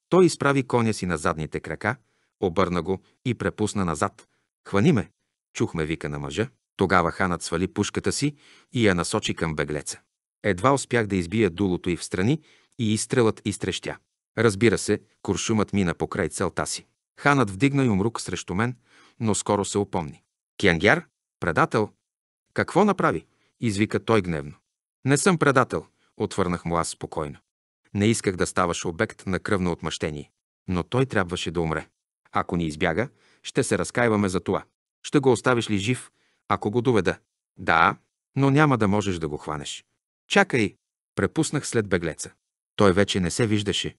той изправи коня си на задните крака, обърна го и препусна назад. Хвани ме! Чухме вика на мъжа. Тогава ханът свали пушката си и я насочи към беглеца. Едва успях да избия дулото и в страни и изстрелът изтрещя. Разбира се, куршумът мина покрай целта си. Ханът вдигна юмрук срещу мен, но скоро се упомни. Кянгяр, Предател? Какво направи? извика той гневно. Не съм предател, отвърнах му аз спокойно. Не исках да ставаш обект на кръвно отмъщение. Но той трябваше да умре. Ако ни избяга, ще се разкаиваме за това. Ще го оставиш ли жив, ако го доведа? Да, но няма да можеш да го хванеш. Чакай! Препуснах след беглеца. Той вече не се виждаше,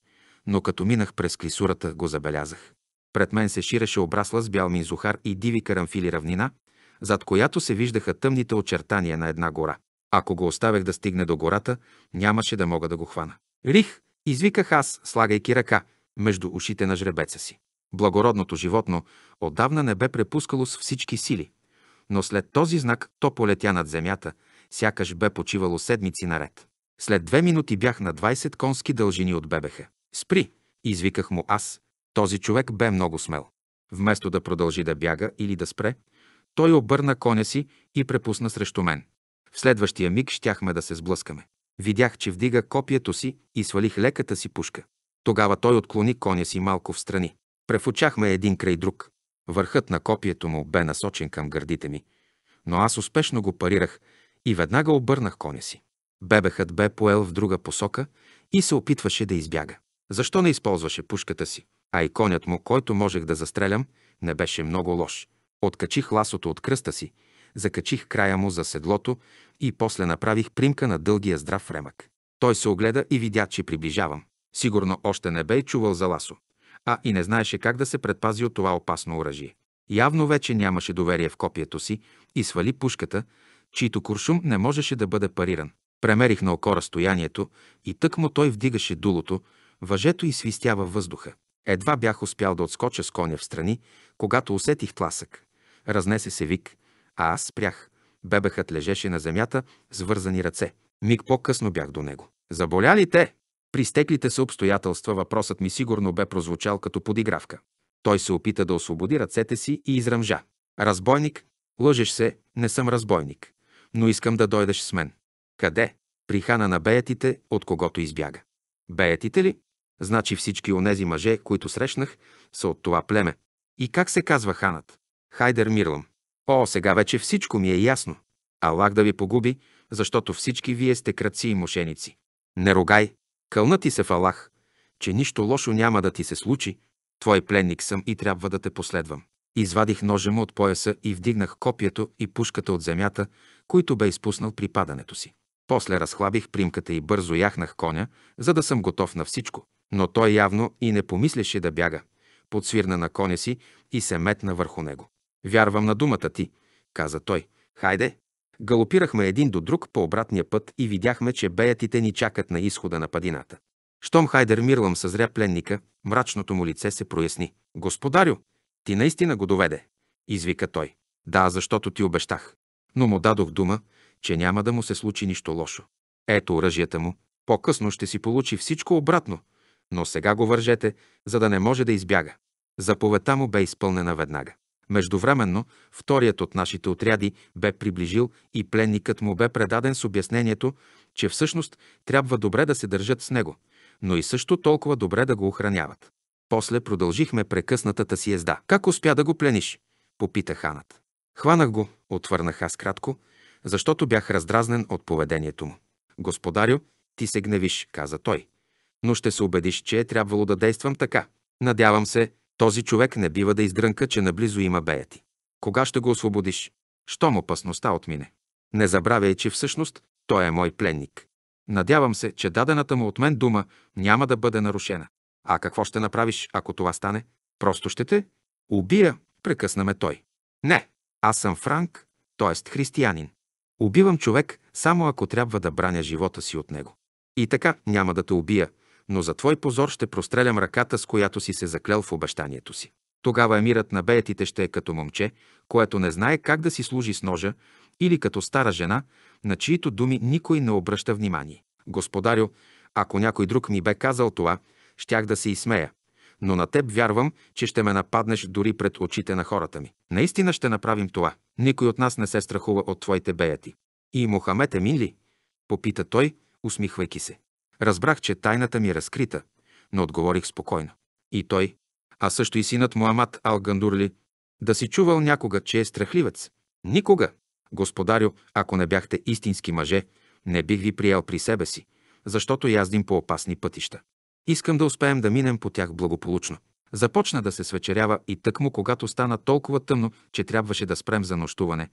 но като минах през клисурата, го забелязах. Пред мен се ширеше обрасла с бял минзухар и диви карамфили равнина, зад която се виждаха тъмните очертания на една гора. Ако го оставях да стигне до гората, нямаше да мога да го хвана. Рих, извиках аз, слагайки ръка между ушите на жребеца си. Благородното животно отдавна не бе препускало с всички сили, но след този знак то полетя над земята, сякаш бе почивало седмици наред. След две минути бях на 20 конски дължини от бебеха. Спри, извиках му аз. Този човек бе много смел. Вместо да продължи да бяга или да спре, той обърна коня си и препусна срещу мен. В следващия миг щяхме да се сблъскаме. Видях, че вдига копието си и свалих леката си пушка. Тогава той отклони коня си малко в страни. Префучахме един край друг. Върхът на копието му бе насочен към гърдите ми, но аз успешно го парирах и веднага обърнах коня си. Бебехът бе поел в друга посока и се опитваше да избяга. Защо не използваше пушката си? А и конят му, който можех да застрелям, не беше много лош. Откачих ласото от кръста си, закачих края му за седлото и после направих примка на дългия здрав ремък. Той се огледа и видя, че приближавам. Сигурно още не бе чувал за ласо, а и не знаеше как да се предпази от това опасно оръжие. Явно вече нямаше доверие в копието си и свали пушката, чийто куршум не можеше да бъде париран. Премерих на око разстоянието и тъкмо той вдигаше дулото, въжето и свистява въздуха. Едва бях успял да отскоча с коня в страни, когато усетих тласък. Разнесе се вик, а аз спрях. Бебехът лежеше на земята с вързани ръце. Миг по-късно бях до него. Заболя ли те? При стеклите се обстоятелства въпросът ми сигурно бе прозвучал като подигравка. Той се опита да освободи ръцете си и изръмжа. Разбойник, лъжеш се, не съм разбойник, но искам да дойдеш с мен. Къде? При хана на беятите, от когото избяга. Беятите ли? Значи всички онези мъже, които срещнах, са от това племе. И как се казва ханът? Хайдер Мирлам. О, сега вече всичко ми е ясно. Аллах да ви погуби, защото всички вие сте кръци и мошеници. Не рогай, кълна ти се в Аллах, че нищо лошо няма да ти се случи. Твой пленник съм и трябва да те последвам. Извадих ножа му от пояса и вдигнах копието и пушката от земята, които бе изпуснал при падането си. После разхлабих примката и бързо яхнах коня, за да съм готов на всичко. Но той явно и не помисляше да бяга. Подсвирна на коня си и се метна върху него. «Вярвам на думата ти», каза той. «Хайде!» Галопирахме един до друг по обратния път и видяхме, че беятите ни чакат на изхода на падината. Штом Хайдер Мирлам съзря пленника, мрачното му лице се проясни. «Господарю, ти наистина го доведе», извика той. «Да, защото ти обещах. Но му дадох дума, че няма да му се случи нищо лошо. Ето оръжията му. По-късно ще си получи всичко обратно, но сега го вържете, за да не може да избяга. Заповедта му бе изпълнена веднага. Междувременно, вторият от нашите отряди бе приближил и пленникът му бе предаден с обяснението, че всъщност трябва добре да се държат с него, но и също толкова добре да го охраняват. После продължихме прекъснатата си езда. Как успя да го плениш? попита ханът. Хванах го, отвърнах аз кратко, защото бях раздразнен от поведението му. Господарю, ти се гневиш, каза той но ще се убедиш, че е трябвало да действам така. Надявам се, този човек не бива да издрънка, че наблизо има беяти. Кога ще го освободиш? Щом опасността отмине. Не забравяй, че всъщност той е мой пленник. Надявам се, че дадената му от мен дума няма да бъде нарушена. А какво ще направиш, ако това стане? Просто ще те убия, прекъсна ме той. Не, аз съм франк, т.е. християнин. Убивам човек само ако трябва да браня живота си от него. И така няма да те убия, но за твой позор ще прострелям ръката, с която си се заклел в обещанието си. Тогава емирът на беятите ще е като момче, което не знае как да си служи с ножа, или като стара жена, на чието думи никой не обръща внимание. Господарю, ако някой друг ми бе казал това, щях да се изсмея. Но на теб вярвам, че ще ме нападнеш дори пред очите на хората ми. Наистина ще направим това. Никой от нас не се страхува от твоите беяти. И Мохамед мин ли? Попита той, усмихвайки се. Разбрах, че тайната ми е разкрита, но отговорих спокойно. И той, а също и синът Муамад Алгандурли, да си чувал някога, че е страхливец. Никога! Господарю, ако не бяхте истински мъже, не бих ви приел при себе си, защото яздим по опасни пътища. Искам да успеем да минем по тях благополучно. Започна да се свечерява и тъкмо, когато стана толкова тъмно, че трябваше да спрем за нощуване.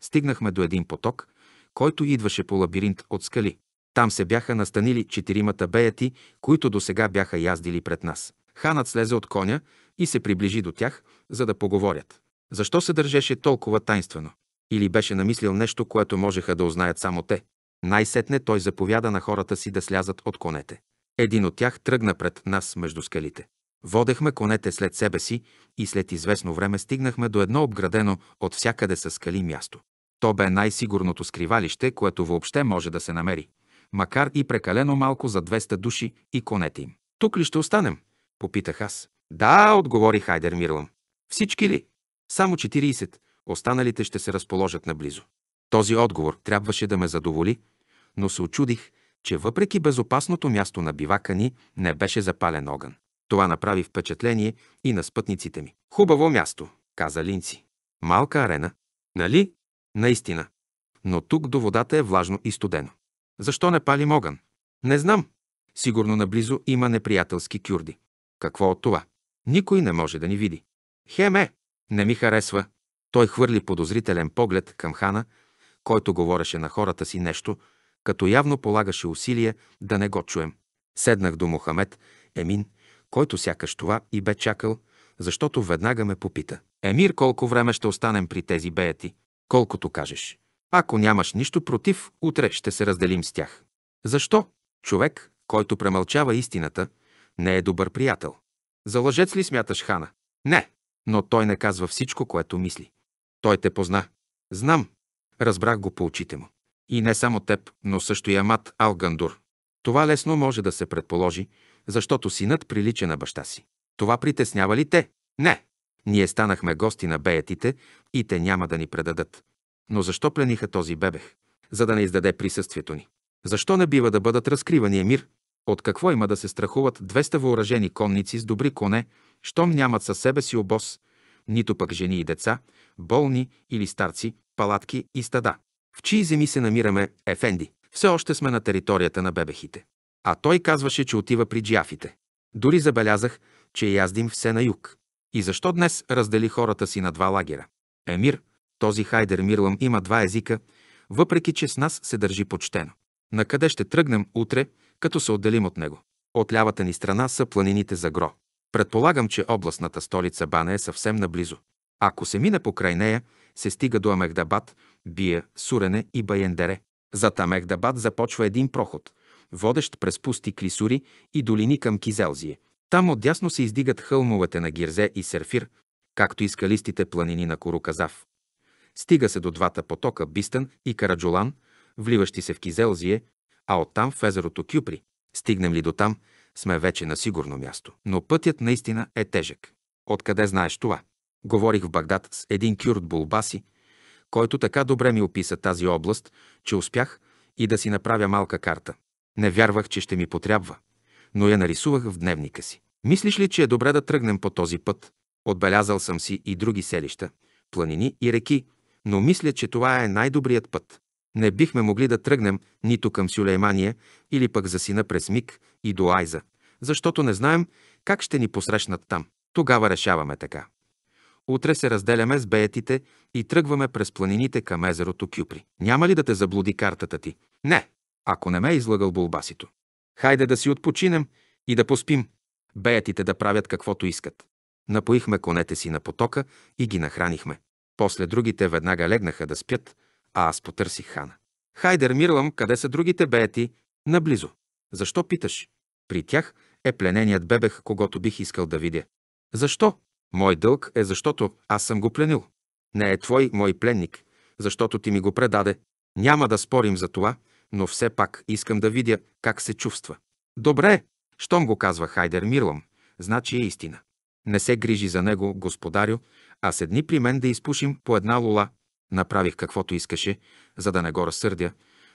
Стигнахме до един поток, който идваше по лабиринт от скали. Там се бяха настанили четиримата беяти, които до сега бяха яздили пред нас. Ханът слезе от коня и се приближи до тях, за да поговорят. Защо се държеше толкова тайнствено? Или беше намислил нещо, което можеха да узнаят само те? Най-сетне той заповяда на хората си да слязат от конете. Един от тях тръгна пред нас между скалите. Водехме конете след себе си и след известно време стигнахме до едно обградено от всякъде със скали място. То бе най-сигурното скривалище, което въобще може да се намери макар и прекалено малко за 200 души и конете им. Тук ли ще останем? Попитах аз. Да, отговори Хайдер Мирлам. Всички ли? Само 40. Останалите ще се разположат наблизо. Този отговор трябваше да ме задоволи, но се очудих, че въпреки безопасното място на бивака ни не беше запален огън. Това направи впечатление и на спътниците ми. Хубаво място, каза Линци. Малка арена. Нали? Наистина. Но тук до водата е влажно и студено. Защо не палим огън? Не знам. Сигурно наблизо има неприятелски кюрди. Какво от това? Никой не може да ни види. Хеме! Не ми харесва. Той хвърли подозрителен поглед към хана, който говореше на хората си нещо, като явно полагаше усилие да не го чуем. Седнах до Мохамед Емин, който сякаш това и бе чакал, защото веднага ме попита. Емир, колко време ще останем при тези беяти? Колкото кажеш. Ако нямаш нищо против, утре ще се разделим с тях. Защо? Човек, който премълчава истината, не е добър приятел. За лъжец ли смяташ хана? Не, но той не казва всичко, което мисли. Той те позна. Знам. Разбрах го по очите му. И не само теб, но също и Амат Алгандур. Това лесно може да се предположи, защото синът прилича на баща си. Това притеснява ли те? Не. Ние станахме гости на беятите и те няма да ни предадат. Но защо плениха този бебех? За да не издаде присъствието ни. Защо не бива да бъдат разкривани емир? От какво има да се страхуват 200 въоръжени конници с добри коне, щом нямат със себе си обоз, нито пък жени и деца, болни или старци, палатки и стада? В чии земи се намираме, Ефенди? Все още сме на територията на бебехите. А той казваше, че отива при джиафите. Дори забелязах, че яздим все на юг. И защо днес раздели хората си на два лагера? Емир, този Хайдер Мирлам има два езика, въпреки че с нас се държи почтено. На къде ще тръгнем утре, като се отделим от него? От лявата ни страна са планините за Гро. Предполагам, че областната столица Бана е съвсем наблизо. Ако се мине покрай нея, се стига до Амехдабад, Бия, Сурене и Баендере. Зад Амехдабад започва един проход, водещ през пусти клисури и долини към Кизелзие. Там отдясно се издигат хълмовете на Гирзе и Серфир, както и скалистите планини на Куруказав. Стига се до двата потока Бистън и Караджолан, вливащи се в Кизелзие, а оттам в езерото Кюпри. Стигнем ли до там, сме вече на сигурно място. Но пътят наистина е тежък. Откъде знаеш това? Говорих в Багдад с един кюрт Булбаси, който така добре ми описа тази област, че успях и да си направя малка карта. Не вярвах, че ще ми потрябва, но я нарисувах в дневника си. Мислиш ли, че е добре да тръгнем по този път? Отбелязал съм си и други селища, планини и реки, но мисля, че това е най-добрият път. Не бихме могли да тръгнем нито към Сюлеймания или пък за сина през Мик и до Айза, защото не знаем как ще ни посрещнат там. Тогава решаваме така. Утре се разделяме с беетите и тръгваме през планините към езерото Кюпри. Няма ли да те заблуди картата ти? Не, ако не ме е излагал булбасито. Хайде да си отпочинем и да поспим. Беятите да правят каквото искат. Напоихме конете си на потока и ги нахранихме. После другите веднага легнаха да спят, а аз потърсих хана. Хайдер Мирлам, къде са другите беети? Наблизо. Защо питаш? При тях е плененият бебех, когато бих искал да видя. Защо? Мой дълг е защото аз съм го пленил. Не е твой, мой пленник, защото ти ми го предаде. Няма да спорим за това, но все пак искам да видя как се чувства. Добре, щом го казва Хайдер Мирлам, значи е истина. Не се грижи за него, господарю, а седни при мен да изпушим по една лула. Направих каквото искаше, за да не го разсърдя,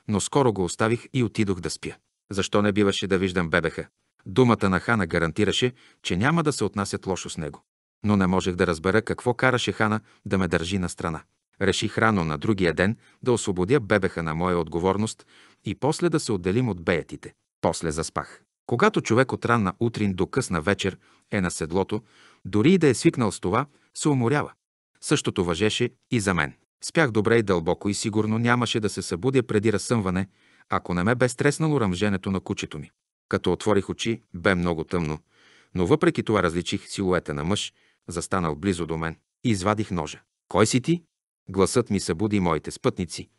но скоро го оставих и отидох да спя. Защо не биваше да виждам бебеха? Думата на Хана гарантираше, че няма да се отнасят лошо с него. Но не можех да разбера какво караше Хана да ме държи на страна. Реших рано на другия ден да освободя бебеха на моя отговорност и после да се отделим от беятите. После заспах. Когато човек от ранна утрин до късна вечер е на седлото, дори и да е свикнал с това, се уморява. Същото въжеше и за мен. Спях добре и дълбоко и сигурно нямаше да се събудя преди разсъмване, ако не ме бе стреснало ръмженето на кучето ми. Като отворих очи, бе много тъмно, но въпреки това различих силуета на мъж, застанал близо до мен. И извадих ножа. Кой си ти? Гласът ми събуди моите спътници.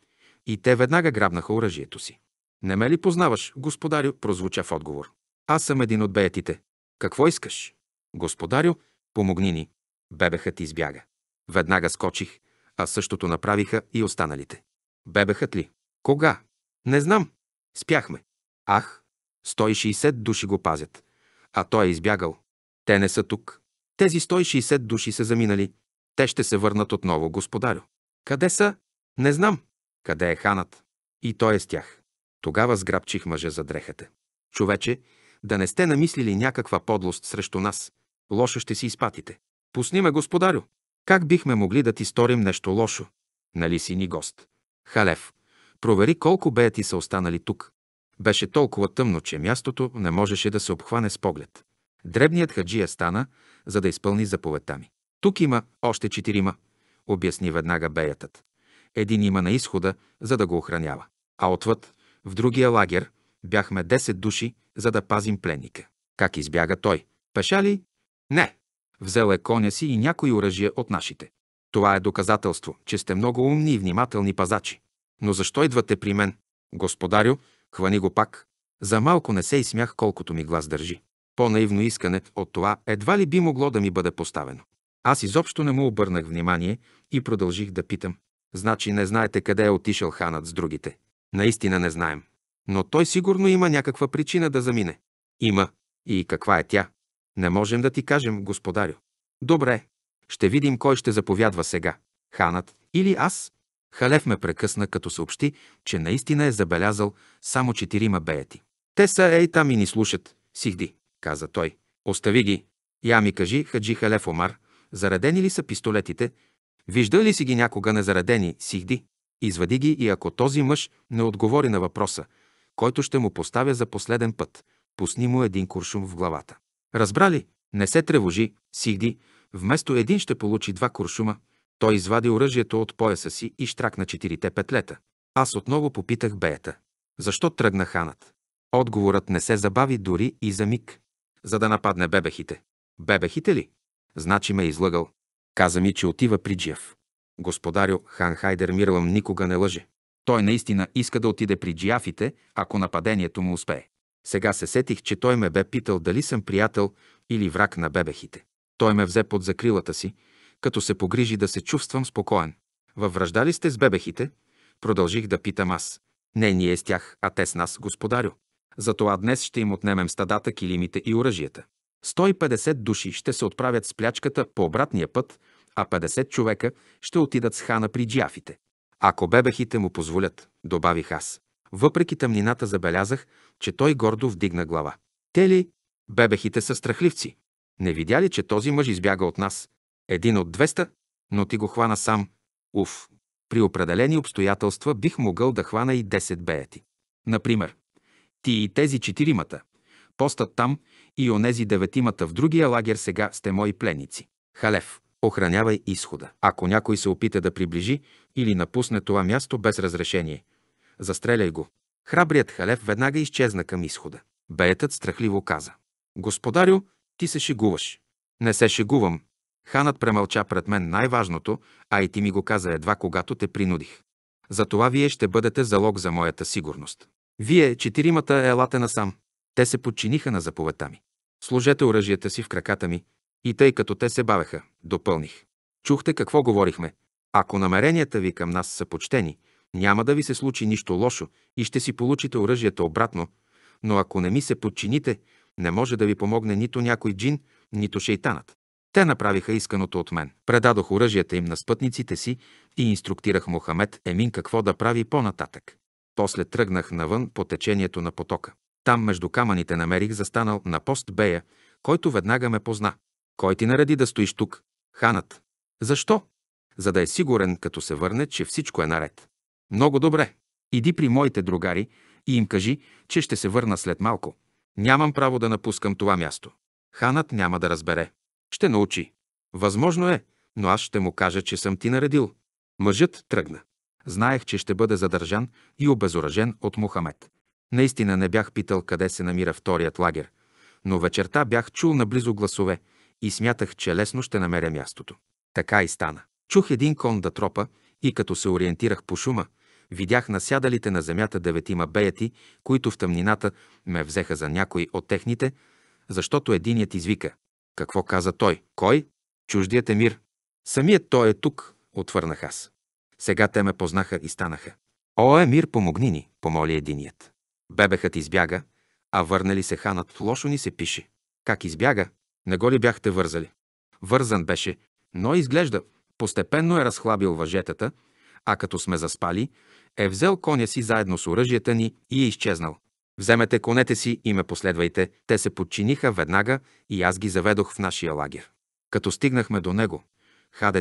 И те веднага грабнаха оръжието си. Не ме ли познаваш, господарю? прозвуча в отговор. Аз съм един от беятите. Какво искаш? Господарю, Помогни ни. Бебехът избяга. Веднага скочих, а същото направиха и останалите. Бебехът ли? Кога? Не знам. Спяхме. Ах, 160 души го пазят. А той е избягал. Те не са тук. Тези 160 души са заминали. Те ще се върнат отново, господарю. Къде са? Не знам. Къде е ханат? И той е с тях. Тогава сграбчих мъжа за дрехата. Човече, да не сте намислили някаква подлост срещу нас – Лошо ще си изпатите. Пусни ме, господарю. Как бихме могли да ти сторим нещо лошо? Нали си ни гост? Халев, провери колко бея ти са останали тук. Беше толкова тъмно, че мястото не можеше да се обхване с поглед. Дребният хаджия стана, за да изпълни заповедта ми. Тук има още четирима, обясни веднага беятът. Един има на изхода, за да го охранява. А отвъд, в другия лагер, бяхме 10 души, за да пазим пленника. Как избяга той? Пеша ли не. Взел е коня си и някои оръжия от нашите. Това е доказателство, че сте много умни и внимателни пазачи. Но защо идвате при мен? Господарю, хвани го пак. За малко не се изсмях колкото ми глас държи. По-наивно искане от това едва ли би могло да ми бъде поставено. Аз изобщо не му обърнах внимание и продължих да питам. Значи не знаете къде е отишъл ханът с другите. Наистина не знаем. Но той сигурно има някаква причина да замине. Има. И каква е тя? Не можем да ти кажем, господарю. Добре, ще видим кой ще заповядва сега. Ханът или аз? Халев ме прекъсна, като съобщи, че наистина е забелязал само четирима беяти. Те са ей там и ни слушат, сихди, каза той. Остави ги. Я ми кажи, Хаджи Халев Омар, заредени ли са пистолетите? Вижда ли си ги някога незаредени, сихди? Извади ги и ако този мъж не отговори на въпроса, който ще му поставя за последен път, пусни му един куршум в главата. Разбрали, не се тревожи, Сиди, вместо един ще получи два куршума. Той извади оръжието от пояса си и штракна четирите петлета. Аз отново попитах беята. Защо тръгна ханът? Отговорът не се забави дори и за миг. За да нападне бебехите. Бебехите ли? Значи ме е излъгал. Каза ми, че отива при Джиев. Господарю, хан Хайдер Мирлам никога не лъже. Той наистина иска да отиде при джиафите, ако нападението му успее. Сега се сетих, че той ме бе питал дали съм приятел или враг на бебехите. Той ме взе под закрилата си, като се погрижи да се чувствам спокоен. Във връжда ли сте с бебехите? Продължих да питам аз. Не ние с тях, а те с нас, господарю. Затова днес ще им отнемем стадата, килимите и оръжията. 150 души ще се отправят с плячката по обратния път, а 50 човека ще отидат с хана при джиафите. Ако бебехите му позволят, добавих аз. Въпреки тъмнината забелязах, че той гордо вдигна глава. Те ли? Бебехите са страхливци. Не видя ли, че този мъж избяга от нас? Един от 200, но ти го хвана сам. Уф, при определени обстоятелства бих могъл да хвана и 10 беети. Например, ти и тези четиримата, постът там и онези деветимата в другия лагер сега сте мои пленници. Халев, охранявай изхода. Ако някой се опита да приближи или напусне това място без разрешение, Застреляй го. Храбрият халев веднага изчезна към изхода. Беятът страхливо каза. Господарю, ти се шегуваш. Не се шегувам. Ханът премълча пред мен най-важното, а и ти ми го каза едва когато те принудих. Затова вие ще бъдете залог за моята сигурност. Вие, четиримата, е елате насам. Те се подчиниха на заповедта ми. Служете оръжията си в краката ми. И тъй като те се бавеха, допълних. Чухте какво говорихме. Ако намеренията ви към нас са почтени, няма да ви се случи нищо лошо и ще си получите оръжието обратно, но ако не ми се подчините, не може да ви помогне нито някой джин, нито шейтанът. Те направиха исканото от мен. Предадох оръжията им на спътниците си и инструктирах Мохамед Емин какво да прави по-нататък. После тръгнах навън по течението на потока. Там между камъните намерих застанал на пост Бея, който веднага ме позна. Кой ти нареди да стоиш тук? Ханът. Защо? За да е сигурен, като се върне, че всичко е наред. Много добре. Иди при моите другари и им кажи, че ще се върна след малко. Нямам право да напускам това място. Ханът няма да разбере. Ще научи. Възможно е, но аз ще му кажа, че съм ти наредил. Мъжът тръгна. Знаех, че ще бъде задържан и обезоръжен от Мухамед. Наистина не бях питал къде се намира вторият лагер, но вечерта бях чул наблизо гласове и смятах, че лесно ще намеря мястото. Така и стана. Чух един кон да тропа и като се ориентирах по шума, видях насядалите на земята деветима беяти, които в тъмнината ме взеха за някой от техните, защото единият извика. Какво каза той? Кой? Чуждият е мир. Самият той е тук, отвърнах аз. Сега те ме познаха и станаха. О, е мир помогни ни, помоли единият. Бебехът избяга, а върнали се ханат, лошо ни се пише. Как избяга? Не го ли бяхте вързали? Вързан беше, но изглежда, постепенно е разхлабил въжетата, а като сме заспали, е взел коня си заедно с оръжията ни и е изчезнал. Вземете конете си и ме последвайте. Те се подчиниха веднага и аз ги заведох в нашия лагер. Като стигнахме до него,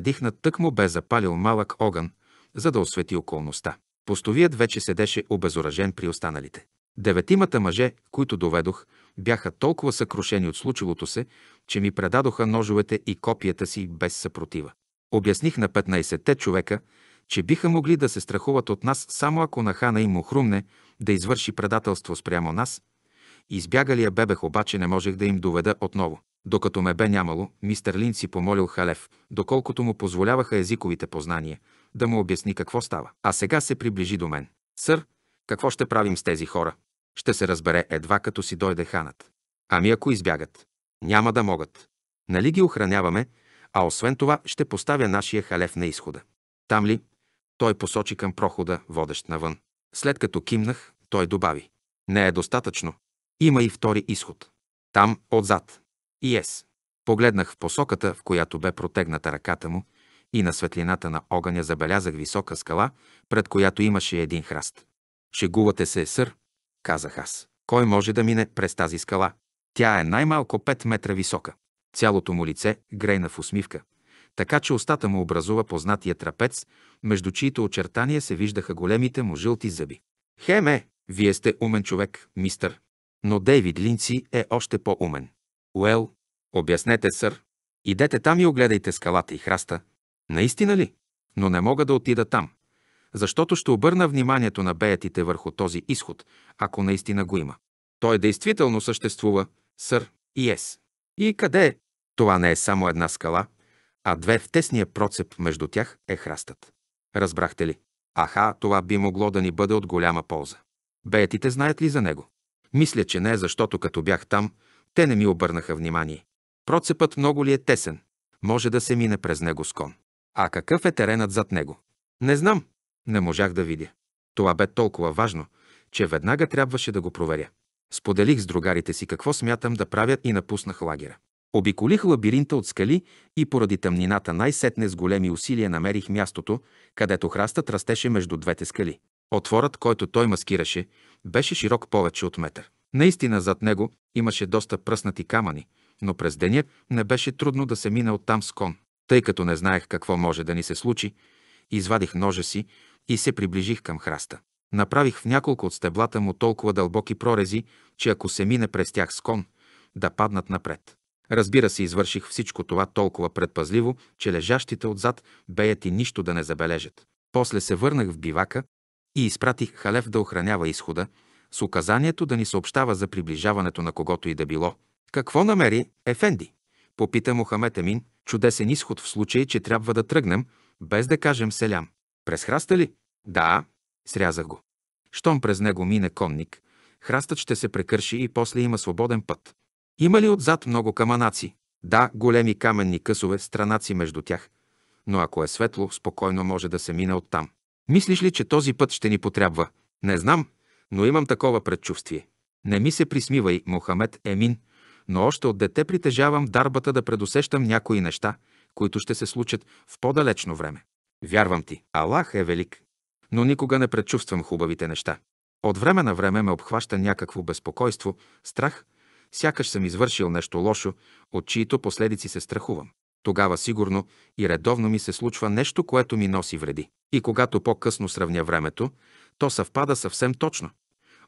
дихна тък му бе запалил малък огън, за да освети околността. Постовият вече седеше обезоръжен при останалите. Деветимата мъже, които доведох, бяха толкова съкрушени от случилото се, че ми предадоха ножовете и копията си без съпротива. Обясних на 15-те човека, че биха могли да се страхуват от нас само ако на хана им му хрумне да извърши предателство спрямо нас. Избягалия бебех обаче не можех да им доведа отново. Докато ме бе нямало, мистер Лин си помолил Халев, доколкото му позволяваха езиковите познания, да му обясни какво става. А сега се приближи до мен. Сър, какво ще правим с тези хора? Ще се разбере едва като си дойде ханат. Ами ако избягат? Няма да могат. Нали ги охраняваме, а освен това ще поставя нашия халев на изхода. Там ли, той посочи към прохода, водещ навън. След като кимнах, той добави. Не е достатъчно. Има и втори изход. Там, отзад. И ес. Погледнах в посоката, в която бе протегната ръката му, и на светлината на огъня забелязах висока скала, пред която имаше един храст. Шегувате се, сър, казах аз. Кой може да мине през тази скала? Тя е най-малко 5 метра висока. Цялото му лице грейна в усмивка, така че устата му образува познатия трапец, между чието очертания се виждаха големите му жълти зъби. Хеме, вие сте умен човек, мистър. Но Дейвид Линци е още по-умен. Уел, обяснете, сър. Идете там и огледайте скалата и храста. Наистина ли? Но не мога да отида там, защото ще обърна вниманието на беятите върху този изход, ако наистина го има. Той действително съществува, сър и ес. И къде е? Това не е само една скала, а две в тесния процеп между тях е храстът. Разбрахте ли? Аха, това би могло да ни бъде от голяма полза. Беетите знаят ли за него? Мисля, че не, защото като бях там, те не ми обърнаха внимание. Процепът много ли е тесен? Може да се мине през него с кон. А какъв е теренът зад него? Не знам. Не можах да видя. Това бе толкова важно, че веднага трябваше да го проверя. Споделих с другарите си какво смятам да правя и напуснах лагера. Обиколих лабиринта от скали и поради тъмнината най-сетне с големи усилия намерих мястото, където храстът растеше между двете скали. Отворът, който той маскираше, беше широк повече от метър. Наистина зад него имаше доста пръснати камъни, но през деня не беше трудно да се мина оттам с кон. Тъй като не знаех какво може да ни се случи, извадих ножа си и се приближих към храста. Направих в няколко от стеблата му толкова дълбоки прорези, че ако се мине през тях с кон, да паднат напред. Разбира се, извърших всичко това толкова предпазливо, че лежащите отзад беят и нищо да не забележат. После се върнах в бивака и изпратих Халев да охранява изхода, с указанието да ни съобщава за приближаването на когото и да било. Какво намери Ефенди? Попита Мохамед Емин, чудесен изход в случай, че трябва да тръгнем, без да кажем селям. През храста ли? Да, срязах го. Щом през него мине конник, храстът ще се прекърши и после има свободен път. Има ли отзад много каманаци? Да, големи каменни късове, странаци между тях. Но ако е светло, спокойно може да се мине оттам. Мислиш ли, че този път ще ни потрябва? Не знам, но имам такова предчувствие. Не ми се присмивай, Мохамед Емин, но още от дете притежавам дарбата да предусещам някои неща, които ще се случат в по-далечно време. Вярвам ти, Аллах е велик, но никога не предчувствам хубавите неща. От време на време ме обхваща някакво безпокойство, страх, сякаш съм извършил нещо лошо, от чието последици се страхувам. Тогава сигурно и редовно ми се случва нещо, което ми носи вреди. И когато по-късно сравня времето, то съвпада съвсем точно.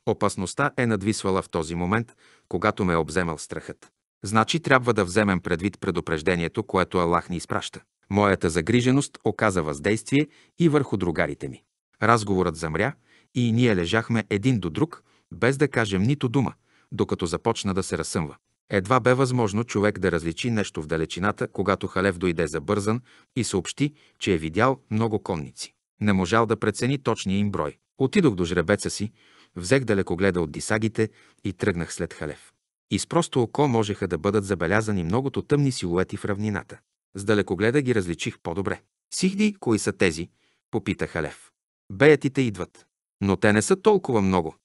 Опасността е надвисвала в този момент, когато ме е обземал страхът. Значи трябва да вземем предвид предупреждението, което Аллах ни изпраща. Моята загриженост оказа въздействие и върху другарите ми. Разговорът замря и ние лежахме един до друг, без да кажем нито дума – докато започна да се разсъмва. Едва бе възможно човек да различи нещо в далечината, когато Халев дойде забързан и съобщи, че е видял много конници. Не можал да прецени точния им брой. Отидох до жребеца си, взех далекогледа от дисагите и тръгнах след Халев. И с просто око можеха да бъдат забелязани многото тъмни силуети в равнината. С далекогледа ги различих по-добре. Сихди, кои са тези? Попита Халев. Беятите идват. Но те не са толкова много.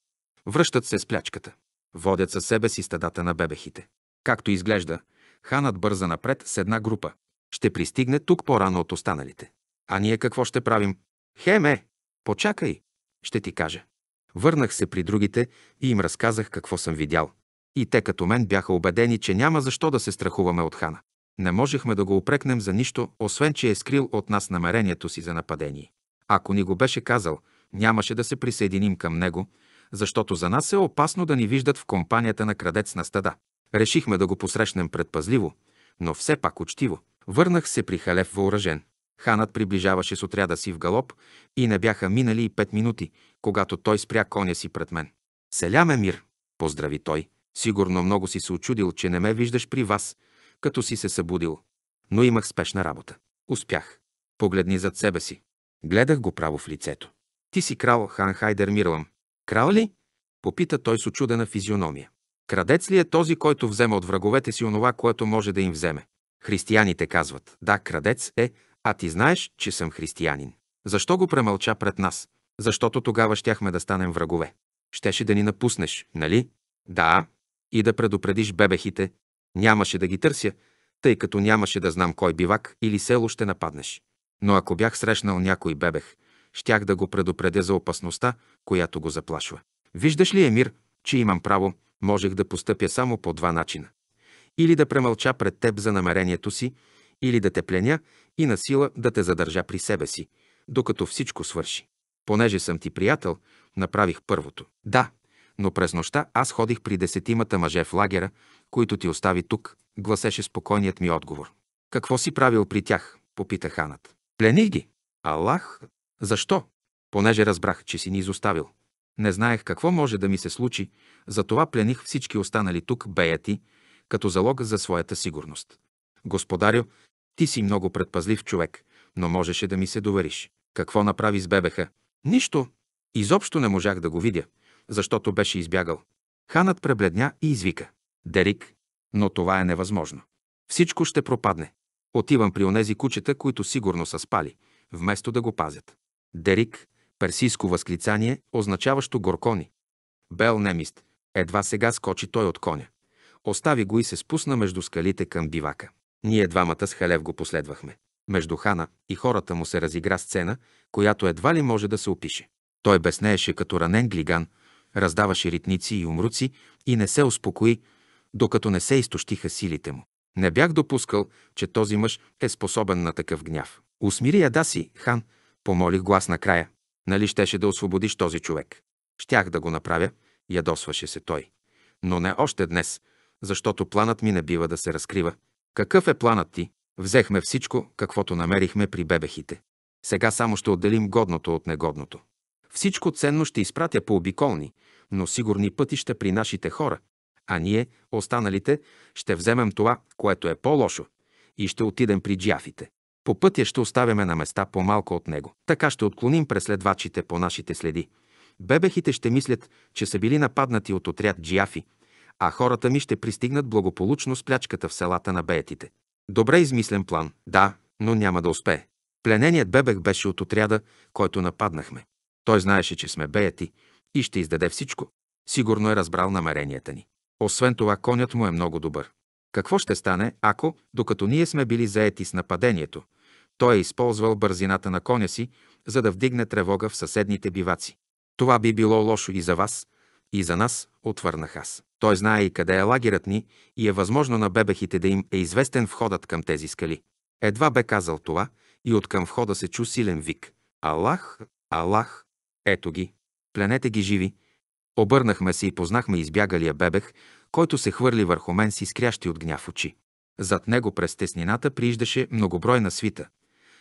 Връщат се с плячката. Водят със себе си стадата на бебехите. Както изглежда, ханът бърза напред с една група. Ще пристигне тук по-рано от останалите. А ние какво ще правим? Хеме! Почакай! Ще ти кажа. Върнах се при другите и им разказах какво съм видял. И те като мен бяха убедени, че няма защо да се страхуваме от хана. Не можехме да го упрекнем за нищо, освен че е скрил от нас намерението си за нападение. Ако ни го беше казал, нямаше да се присъединим към него, защото за нас е опасно да ни виждат в компанията на крадец на стада. Решихме да го посрещнем предпазливо, но все пак учтиво. Върнах се при Халев въоръжен. Ханът приближаваше с отряда си в галоп и не бяха минали и пет минути, когато той спря коня си пред мен. Селяме мир, поздрави той. Сигурно много си се очудил, че не ме виждаш при вас, като си се събудил. Но имах спешна работа. Успях. Погледни зад себе си. Гледах го право в лицето. Ти си крал Хан Хайдер Мирлам. Крал ли? Попита той с очудена физиономия. Крадец ли е този, който взема от враговете си онова, което може да им вземе? Християните казват, да, крадец е, а ти знаеш, че съм християнин. Защо го премълча пред нас? Защото тогава щяхме да станем врагове. Щеше да ни напуснеш, нали? Да, и да предупредиш бебехите. Нямаше да ги търся, тъй като нямаше да знам кой бивак или село ще нападнеш. Но ако бях срещнал някой бебех, щях да го предупредя за опасността, която го заплашва. Виждаш ли, Емир, че имам право, можех да постъпя само по два начина. Или да премълча пред теб за намерението си, или да те пленя и на сила да те задържа при себе си, докато всичко свърши. Понеже съм ти приятел, направих първото. Да, но през нощта аз ходих при десетимата мъже в лагера, които ти остави тук, гласеше спокойният ми отговор. Какво си правил при тях? попита ханът. Плених ги. Аллах, защо? понеже разбрах, че си ни изоставил. Не знаех какво може да ми се случи, затова плених всички останали тук беяти, като залог за своята сигурност. Господарю, ти си много предпазлив човек, но можеше да ми се довериш. Какво направи с бебеха? Нищо. Изобщо не можах да го видя, защото беше избягал. Ханът пребледня и извика. Дерик, но това е невъзможно. Всичко ще пропадне. Отивам при онези кучета, които сигурно са спали, вместо да го пазят. Дерик, персийско възклицание, означаващо горкони. Бел Немист, едва сега скочи той от коня. Остави го и се спусна между скалите към бивака. Ние двамата с Халев го последвахме. Между хана и хората му се разигра сцена, която едва ли може да се опише. Той безнееше като ранен глиган, раздаваше ритници и умруци и не се успокои, докато не се изтощиха силите му. Не бях допускал, че този мъж е способен на такъв гняв. Усмири яда си, хан, помолих глас на края. Нали щеше да освободиш този човек? Щях да го направя, ядосваше се той. Но не още днес, защото планът ми не бива да се разкрива. Какъв е планът ти? Взехме всичко, каквото намерихме при бебехите. Сега само ще отделим годното от негодното. Всичко ценно ще изпратя по обиколни, но сигурни пътища при нашите хора, а ние, останалите, ще вземем това, което е по-лошо и ще отидем при джафите. По пътя ще оставяме на места по-малко от него. Така ще отклоним преследвачите по нашите следи. Бебехите ще мислят, че са били нападнати от отряд джиафи, а хората ми ще пристигнат благополучно с плячката в селата на беетите. Добре измислен план, да, но няма да успее. Плененият бебех беше от отряда, който нападнахме. Той знаеше, че сме беяти и ще издаде всичко. Сигурно е разбрал намеренията ни. Освен това, конят му е много добър. Какво ще стане, ако, докато ние сме били заети с нападението, той е използвал бързината на коня си, за да вдигне тревога в съседните биваци? Това би било лошо и за вас, и за нас, отвърнах аз. Той знае и къде е лагерът ни и е възможно на бебехите да им е известен входът към тези скали. Едва бе казал това и от към входа се чу силен вик. Аллах, Аллах, ето ги, пленете ги живи. Обърнахме се и познахме избягалия бебех, който се хвърли върху мен с изкрящи от гняв очи. Зад него през теснината прииждаше многобройна свита,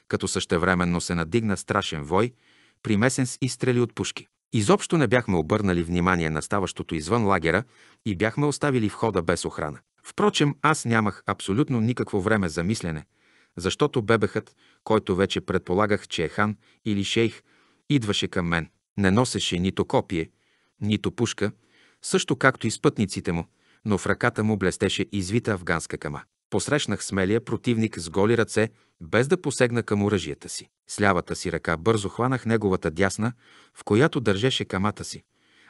като същевременно се надигна страшен вой, примесен с изстрели от пушки. Изобщо не бяхме обърнали внимание на ставащото извън лагера и бяхме оставили входа без охрана. Впрочем, аз нямах абсолютно никакво време за мислене, защото бебехът, който вече предполагах, че е хан или шейх, идваше към мен. Не носеше нито копие, нито пушка, също както и спътниците му – но в ръката му блестеше извита афганска кама. Посрещнах смелия противник с голи ръце, без да посегна към оръжията си. С лявата си ръка бързо хванах неговата дясна, в която държеше камата си,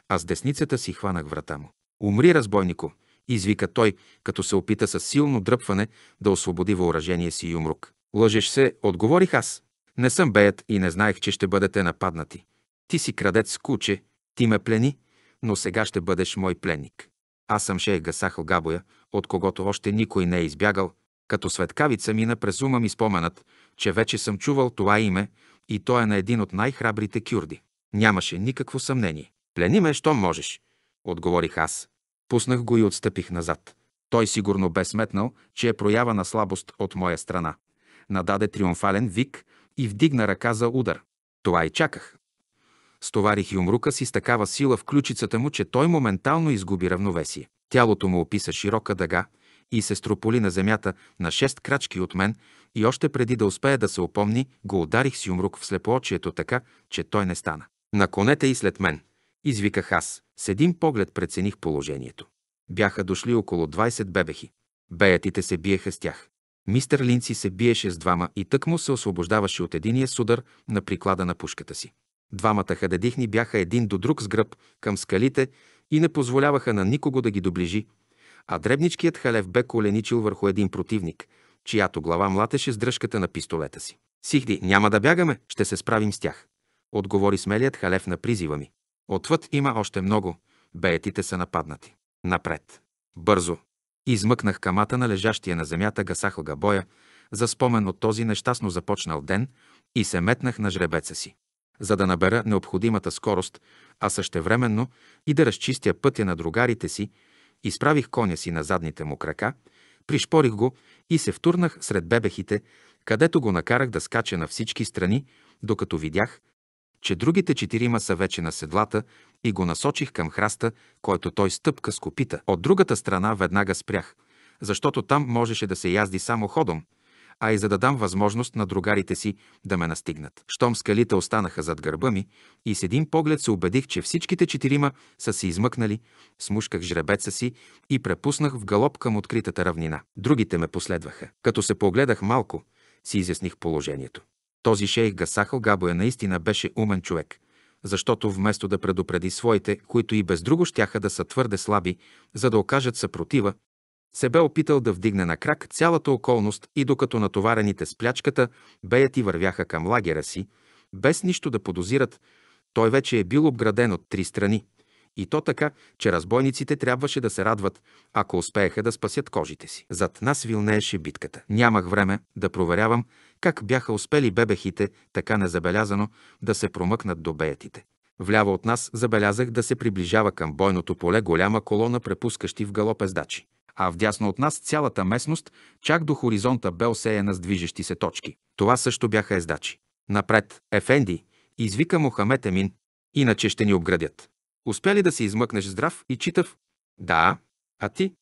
а с десницата си хванах врата му. «Умри, разбойнико!» извика той, като се опита с силно дръпване да освободи въоръжение си юмрук. «Лъжеш се», отговорих аз. «Не съм беят и не знаех, че ще бъдете нападнати. Ти си крадец куче, ти ме плени, но сега ще бъдеш мой пленник». Аз съм Шейх Гасахал Габоя, от когото още никой не е избягал. Като светкавица мина през ума ми споменът, че вече съм чувал това име и то е на един от най-храбрите кюрди. Нямаше никакво съмнение. Плени ме, що можеш, отговорих аз. Пуснах го и отстъпих назад. Той сигурно бе сметнал, че е проява на слабост от моя страна. Нададе триумфален вик и вдигна ръка за удар. Това и чаках. Стоварих юмрука си с такава сила в ключицата му, че той моментално изгуби равновесие. Тялото му описа широка дъга и се строполи на земята на шест крачки от мен и още преди да успее да се опомни, го ударих с юмрук в слепоочието така, че той не стана. На конете и след мен. Извиках аз. С един поглед прецених положението. Бяха дошли около 20 бебехи. Беятите се биеха с тях. Мистер Линци се биеше с двама и тък му се освобождаваше от единия судар, на приклада на пушката си. Двамата хадедихни бяха един до друг с гръб към скалите и не позволяваха на никого да ги доближи, а дребничкият халев бе коленичил върху един противник, чиято глава млатеше с дръжката на пистолета си. Сихди, няма да бягаме, ще се справим с тях, отговори смелият халев на призива ми. Отвъд има още много, беетите са нападнати. Напред. Бързо. Измъкнах камата на лежащия на земята гасахлга боя, за спомен от този нещастно започнал ден и се метнах на жребеца си за да набера необходимата скорост, а същевременно и да разчистя пътя на другарите си, изправих коня си на задните му крака, пришпорих го и се втурнах сред бебехите, където го накарах да скача на всички страни, докато видях, че другите четирима са вече на седлата и го насочих към храста, който той стъпка с копита. От другата страна веднага спрях, защото там можеше да се язди само ходом – а и за да дам възможност на другарите си да ме настигнат. Щом скалите останаха зад гърба ми и с един поглед се убедих, че всичките четирима са се измъкнали, смушках жребеца си и препуснах в галоп към откритата равнина. Другите ме последваха. Като се погледах малко, си изясних положението. Този шейх Гасахал Габоя наистина беше умен човек, защото вместо да предупреди своите, които и без друго щяха да са твърде слаби, за да окажат съпротива, се бе опитал да вдигне на крак цялата околност и докато натоварените с плячката беят и вървяха към лагера си, без нищо да подозират, той вече е бил обграден от три страни. И то така, че разбойниците трябваше да се радват, ако успееха да спасят кожите си. Зад нас вилнееше битката. Нямах време да проверявам как бяха успели бебехите така незабелязано да се промъкнат до беятите. Вляво от нас забелязах да се приближава към бойното поле голяма колона препускащи в галопездачи а вдясно от нас цялата местност, чак до хоризонта бе осеяна с движещи се точки. Това също бяха ездачи. Напред, Ефенди, извика Мохамед Емин, иначе ще ни обградят. Успя ли да се измъкнеш здрав и читав? Да, а ти?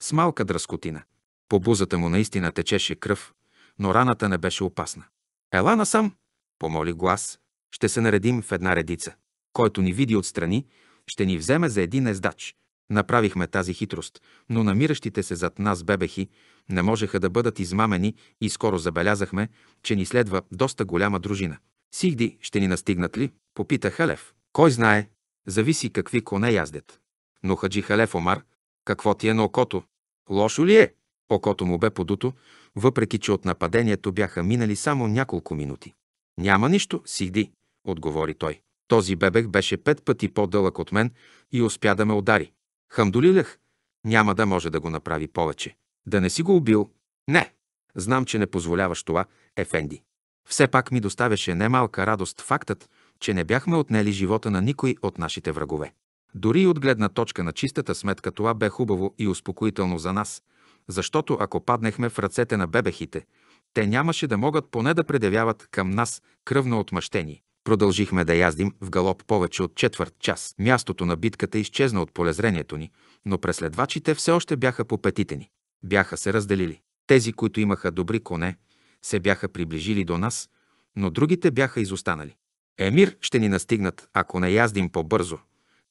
С малка дръскотина. По бузата му наистина течеше кръв, но раната не беше опасна. Ела насам, помоли глас, ще се наредим в една редица. Който ни види отстрани, ще ни вземе за един ездач – Направихме тази хитрост, но намиращите се зад нас бебехи не можеха да бъдат измамени и скоро забелязахме, че ни следва доста голяма дружина. Сигди ще ни настигнат ли? Попита Халев. Кой знае? Зависи какви коне яздят. Но Хаджи Халев Омар, какво ти е на окото? Лошо ли е? Окото му бе подуто, въпреки че от нападението бяха минали само няколко минути. Няма нищо, Сигди, отговори той. Този бебех беше пет пъти по-дълъг от мен и успя да ме удари. Хамдолилях, няма да може да го направи повече. Да не си го убил? Не. Знам, че не позволяваш това, Ефенди. Все пак ми доставяше немалка радост фактът, че не бяхме отнели живота на никой от нашите врагове. Дори и от гледна точка на чистата сметка това бе хубаво и успокоително за нас, защото ако паднехме в ръцете на бебехите, те нямаше да могат поне да предявяват към нас кръвно отмъщение. Продължихме да яздим в галоп повече от четвърт час. Мястото на битката изчезна от полезрението ни, но преследвачите все още бяха по петите ни. Бяха се разделили. Тези, които имаха добри коне, се бяха приближили до нас, но другите бяха изостанали. Емир ще ни настигнат, ако не яздим по-бързо,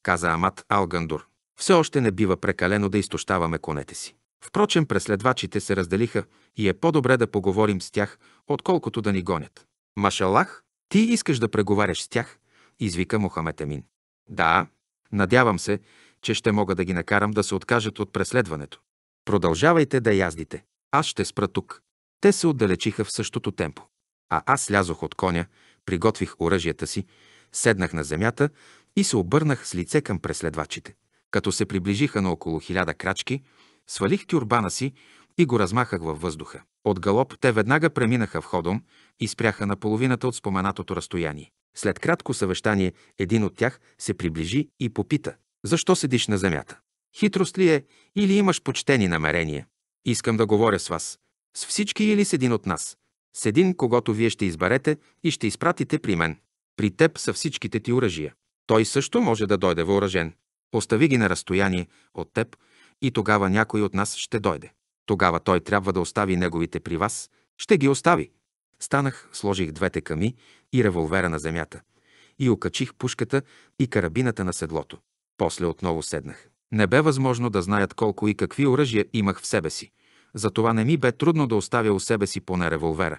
каза Амат Алгандур. Все още не бива прекалено да изтощаваме конете си. Впрочем, преследвачите се разделиха и е по-добре да поговорим с тях, отколкото да ни гонят. Машалах, ти искаш да преговаряш с тях, извика Мохамед Амин. Да, надявам се, че ще мога да ги накарам да се откажат от преследването. Продължавайте да яздите. Аз ще спра тук. Те се отдалечиха в същото темпо. А аз слязох от коня, приготвих оръжията си, седнах на земята и се обърнах с лице към преследвачите. Като се приближиха на около хиляда крачки, свалих тюрбана си и го размахах във въздуха. От галоп те веднага преминаха в ходом и спряха на половината от споменатото разстояние. След кратко съвещание един от тях се приближи и попита «Защо седиш на земята? Хитрост ли е или имаш почтени намерения? Искам да говоря с вас. С всички или с един от нас. С един, когато вие ще изберете и ще изпратите при мен. При теб са всичките ти оръжия. Той също може да дойде въоръжен. Остави ги на разстояние от теб и тогава някой от нас ще дойде. Тогава той трябва да остави неговите при вас. Ще ги остави. Станах, сложих двете ками и револвера на земята. И окачих пушката и карабината на седлото. После отново седнах. Не бе възможно да знаят колко и какви оръжия имах в себе си. Затова не ми бе трудно да оставя у себе си поне револвера.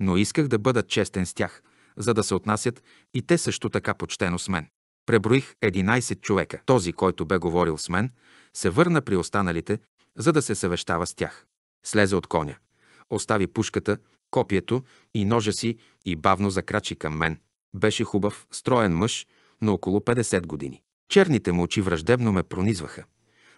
Но исках да бъда честен с тях, за да се отнасят и те също така почтено с мен. Преброих 11 човека. Този, който бе говорил с мен, се върна при останалите, за да се съвещава с тях. Слезе от коня, остави пушката, копието и ножа си и бавно закрачи към мен. Беше хубав, строен мъж на около 50 години. Черните му очи враждебно ме пронизваха,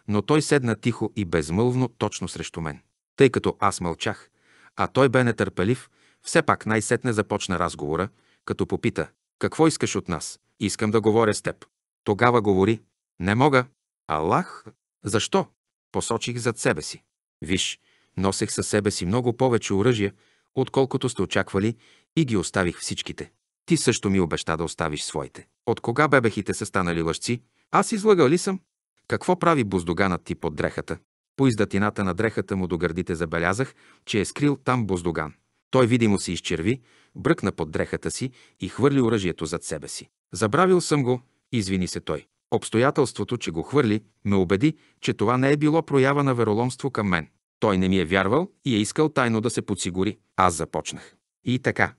но той седна тихо и безмълвно точно срещу мен. Тъй като аз мълчах, а той бе нетърпелив, все пак най-сетне започна разговора, като попита «Какво искаш от нас? Искам да говоря с теб». Тогава говори «Не мога». «Аллах? Защо?» Посочих зад себе си. Виж, носех със себе си много повече оръжия, отколкото сте очаквали и ги оставих всичките. Ти също ми обеща да оставиш своите. От кога бебехите са станали лъжци? Аз излагал ли съм? Какво прави буздоганът ти под дрехата? По издатината на дрехата му до гърдите забелязах, че е скрил там буздоган. Той видимо се изчерви, бръкна под дрехата си и хвърли оръжието зад себе си. Забравил съм го, извини се той. Обстоятелството, че го хвърли, ме убеди, че това не е било проява на вероломство към мен. Той не ми е вярвал и е искал тайно да се подсигури. Аз започнах. И така.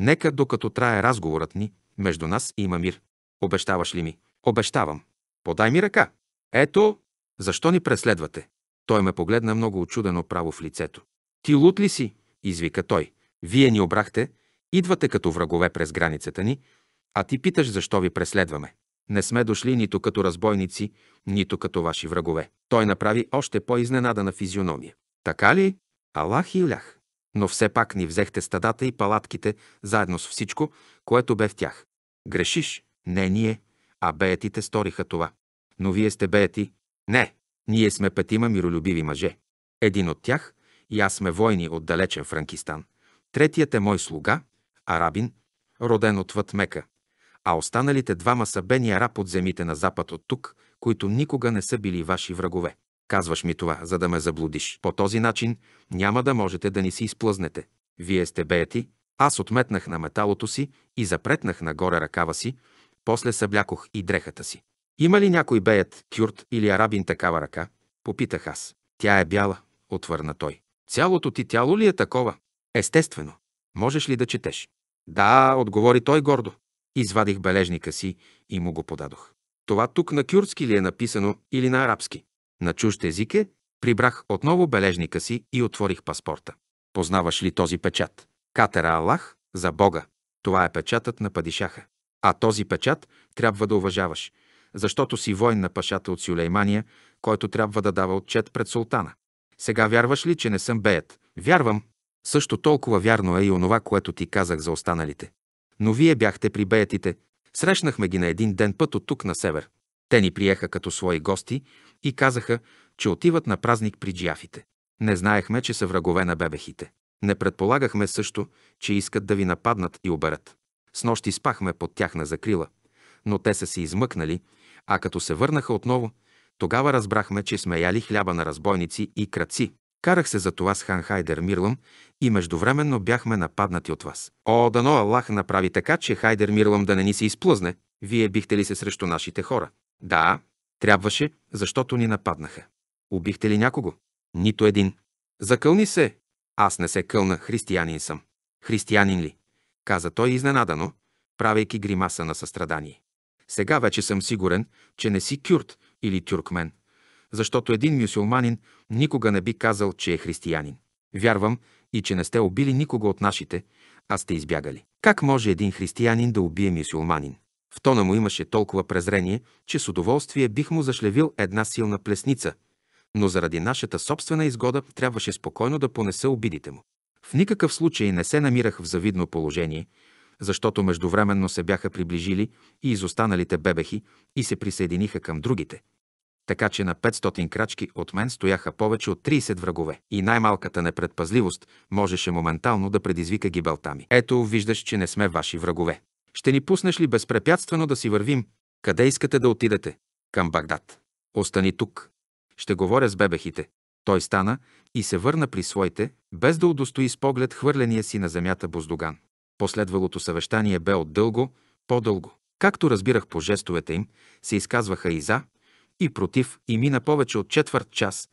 Нека докато трае разговорът ни, между нас има мир. Обещаваш ли ми? Обещавам. Подай ми ръка. Ето, защо ни преследвате? Той ме погледна много очудено право в лицето. Ти лут ли си? извика той. Вие ни обрахте, идвате като врагове през границата ни, а ти питаш защо ви преследваме. Не сме дошли нито като разбойници, нито като ваши врагове. Той направи още по-изненадана физиономия. Така ли? Аллах и лях. Но все пак ни взехте стадата и палатките, заедно с всичко, което бе в тях. Грешиш? Не ние, а беятите сториха това. Но вие сте беети, Не, ние сме петима миролюбиви мъже. Един от тях и аз сме войни от далечен Франкистан. Третият е мой слуга, арабин, роден отвъд Мека а останалите двама са бени араб от земите на запад от тук, които никога не са били ваши врагове. Казваш ми това, за да ме заблудиш. По този начин няма да можете да ни си изплъзнете. Вие сте беяти, аз отметнах на металото си и запретнах нагоре ръкава си, после съблякох и дрехата си. Има ли някой беят, кюрт или арабин такава ръка? Попитах аз. Тя е бяла, отвърна той. Цялото ти тяло ли е такова? Естествено. Можеш ли да четеш? Да, отговори той гордо. Извадих бележника си и му го подадох. Това тук на кюрдски ли е написано или на арабски? На чужд език е, прибрах отново бележника си и отворих паспорта. Познаваш ли този печат? Катера Аллах за Бога. Това е печатът на Падишаха. А този печат трябва да уважаваш, защото си войн на пашата от Сюлеймания, който трябва да дава отчет пред султана. Сега вярваш ли, че не съм беят? Вярвам. Също толкова вярно е и онова, което ти казах за останалите. Но вие бяхте при беятите. Срещнахме ги на един ден път от тук на север. Те ни приеха като свои гости и казаха, че отиват на празник при джиафите. Не знаехме, че са врагове на бебехите. Не предполагахме също, че искат да ви нападнат и оберат. С нощи спахме под тяхна закрила, но те са се измъкнали, а като се върнаха отново, тогава разбрахме, че сме яли хляба на разбойници и краци. Карах се за това с хан Хайдер Мирлам и междувременно бяхме нападнати от вас. О, дано Аллах направи така, че Хайдер Мирлам да не ни се изплъзне. Вие бихте ли се срещу нашите хора? Да, трябваше, защото ни нападнаха. Убихте ли някого? Нито един. Закълни се! Аз не се кълна, християнин съм. Християнин ли? Каза той изненадано, правейки гримаса на състрадание. Сега вече съм сигурен, че не си кюрт или тюркмен – защото един мюсюлманин никога не би казал, че е християнин. Вярвам и че не сте убили никого от нашите, а сте избягали. Как може един християнин да убие мюсюлманин? В тона му имаше толкова презрение, че с удоволствие бих му зашлевил една силна плесница, но заради нашата собствена изгода трябваше спокойно да понеса обидите му. В никакъв случай не се намирах в завидно положение, защото междувременно се бяха приближили и изостаналите бебехи и се присъединиха към другите – така че на 500 крачки от мен стояха повече от 30 врагове. И най-малката непредпазливост можеше моментално да предизвика гибелта ми. Ето, виждаш, че не сме ваши врагове. Ще ни пуснеш ли безпрепятствено да си вървим? Къде искате да отидете? Към Багдад. Остани тук. Ще говоря с бебехите. Той стана и се върна при своите, без да удостои с поглед хвърления си на земята Боздоган. Последвалото съвещание бе от дълго, по-дълго. Както разбирах по жестовете им, се изказваха и за, и против и мина повече от четвърт час,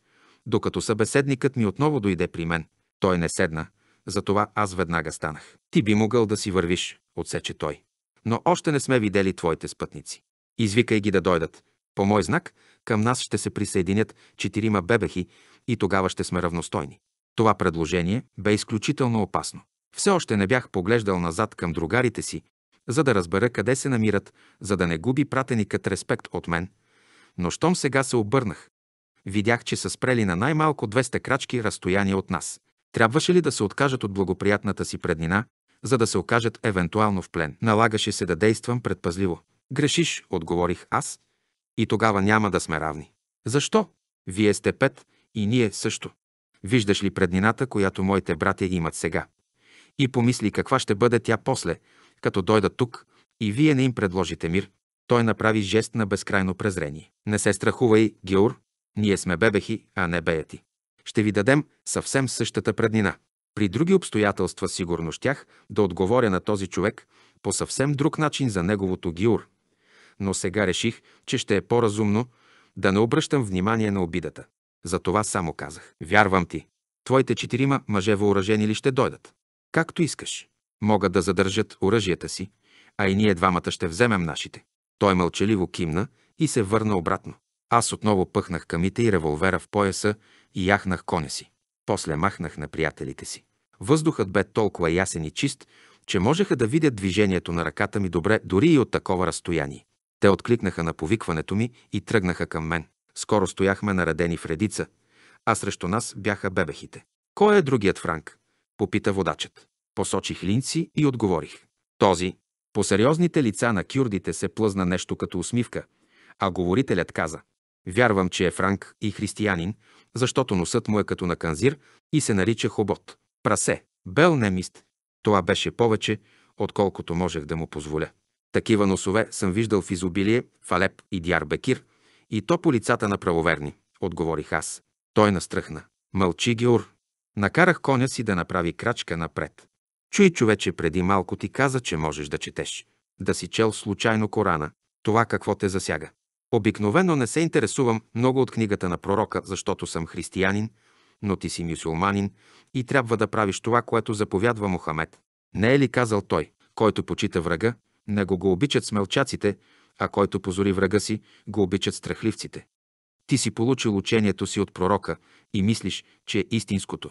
докато събеседникът ми отново дойде при мен. Той не седна, затова аз веднага станах. Ти би могъл да си вървиш, отсече той. Но още не сме видели твоите спътници. Извикай ги да дойдат. По мой знак, към нас ще се присъединят четирима бебехи и тогава ще сме равностойни. Това предложение бе изключително опасно. Все още не бях поглеждал назад към другарите си, за да разбера къде се намират, за да не губи пратеникът респект от мен – но щом сега се обърнах. Видях, че са спрели на най-малко 200 крачки разстояние от нас. Трябваше ли да се откажат от благоприятната си преднина, за да се окажат евентуално в плен? Налагаше се да действам предпазливо. Грешиш, отговорих аз, и тогава няма да сме равни. Защо? Вие сте пет и ние също. Виждаш ли преднината, която моите братя имат сега? И помисли каква ще бъде тя после, като дойда тук и вие не им предложите мир. Той направи жест на безкрайно презрение. Не се страхувай, Геор, ние сме бебехи, а не беяти. Ще ви дадем съвсем същата преднина. При други обстоятелства сигурно щях да отговоря на този човек по съвсем друг начин за неговото Гиур. Но сега реших, че ще е по-разумно да не обръщам внимание на обидата. За това само казах. Вярвам ти. Твоите четирима мъже въоръжени ли ще дойдат? Както искаш. Могат да задържат оръжията си, а и ние двамата ще вземем нашите. Той мълчаливо кимна и се върна обратно. Аз отново пъхнах камите и револвера в пояса и яхнах коня си. После махнах на приятелите си. Въздухът бе толкова ясен и чист, че можеха да видят движението на ръката ми добре дори и от такова разстояние. Те откликнаха на повикването ми и тръгнаха към мен. Скоро стояхме наредени в редица, а срещу нас бяха бебехите. Кой е другият Франк? Попита водачът. Посочих линци и отговорих. Този, по сериозните лица на кюрдите се плъзна нещо като усмивка, а говорителят каза «Вярвам, че е франк и християнин, защото носът му е като на канзир и се нарича хобот, прасе, бел немист. Това беше повече, отколкото можех да му позволя. Такива носове съм виждал в изобилие в Алеп и Дярбекир, и то по лицата на правоверни, отговорих аз. Той настръхна. Мълчи, Геор. Накарах коня си да направи крачка напред. Чуй, човече, преди малко ти каза, че можеш да четеш. Да си чел случайно Корана. Това какво те засяга. Обикновено не се интересувам много от книгата на пророка, защото съм християнин, но ти си мюсюлманин и трябва да правиш това, което заповядва Мохамед. Не е ли казал той, който почита врага, него го обичат смелчаците, а който позори врага си, го обичат страхливците. Ти си получил учението си от пророка и мислиш, че е истинското.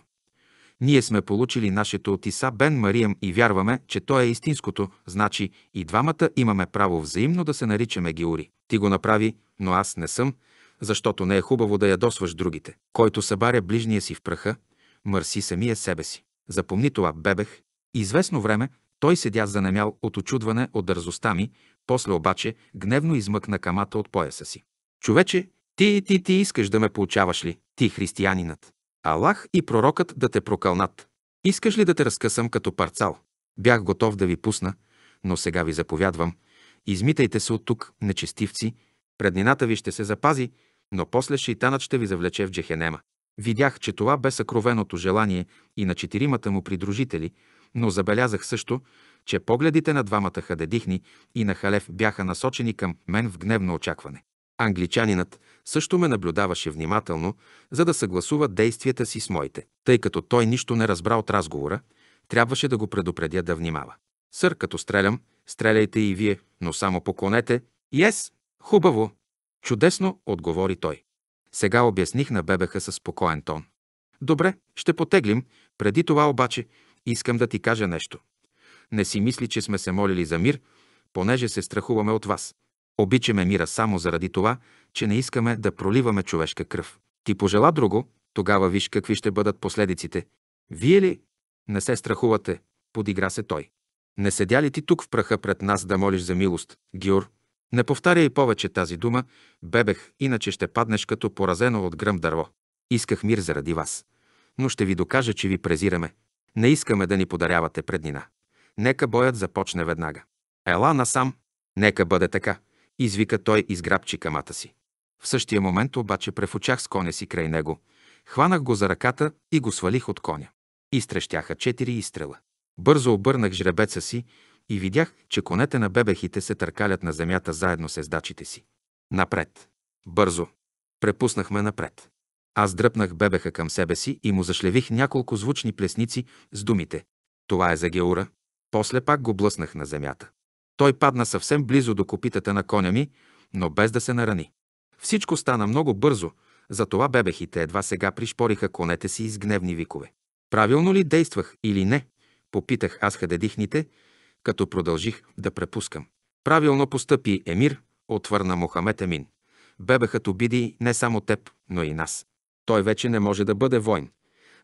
Ние сме получили нашето от Иса Бен Мариям и вярваме, че то е истинското, значи и двамата имаме право взаимно да се наричаме Геори. Ти го направи, но аз не съм, защото не е хубаво да ядосваш другите. Който събаря ближния си в праха, мърси самия себе си. Запомни това, бебех. Известно време той седя занемял от очудване от дързостта ми, после обаче гневно измъкна камата от пояса си. Човече, ти, ти, ти искаш да ме получаваш ли, ти християнинът? Аллах и пророкът да те прокълнат. Искаш ли да те разкъсам като парцал? Бях готов да ви пусна, но сега ви заповядвам. Измитайте се от тук, нечестивци. Преднината ви ще се запази, но после шейтанът ще ви завлече в джехенема. Видях, че това бе съкровеното желание и на четиримата му придружители, но забелязах също, че погледите на двамата хадедихни и на Халев бяха насочени към мен в гневно очакване. Англичанинът също ме наблюдаваше внимателно, за да съгласува действията си с моите. Тъй като той нищо не разбра от разговора, трябваше да го предупредя да внимава. Сър, като стрелям, стреляйте и вие, но само поклонете. Ес, yes, хубаво! Чудесно, отговори той. Сега обясних на бебеха със спокоен тон. Добре, ще потеглим. Преди това обаче искам да ти кажа нещо. Не си мисли, че сме се молили за мир, понеже се страхуваме от вас. Обичаме мира само заради това, че не искаме да проливаме човешка кръв. Ти пожела друго, тогава виж какви ще бъдат последиците. Вие ли? Не се страхувате, подигра се той. Не седя ли ти тук в праха пред нас да молиш за милост, Гюр? Не повтаряй повече тази дума, бебех, иначе ще паднеш като поразено от гръм дърво. Исках мир заради вас, но ще ви докажа, че ви презираме. Не искаме да ни подарявате преднина. Нека боят започне веднага. Ела насам, нека бъде така извика той и сграбчи камата си. В същия момент обаче префучах с коня си край него, хванах го за ръката и го свалих от коня. Изтрещяха четири изстрела. Бързо обърнах жребеца си и видях, че конете на бебехите се търкалят на земята заедно с ездачите си. Напред! Бързо! Препуснахме напред. Аз дръпнах бебеха към себе си и му зашлевих няколко звучни плесници с думите. Това е за Геура. После пак го блъснах на земята. Той падна съвсем близо до копитата на коня ми, но без да се нарани. Всичко стана много бързо, затова бебехите едва сега пришпориха конете си с гневни викове. Правилно ли действах или не? Попитах аз хадедихните, като продължих да препускам. Правилно постъпи Емир, отвърна Мохамед Емин. Бебехът обиди не само теб, но и нас. Той вече не може да бъде войн,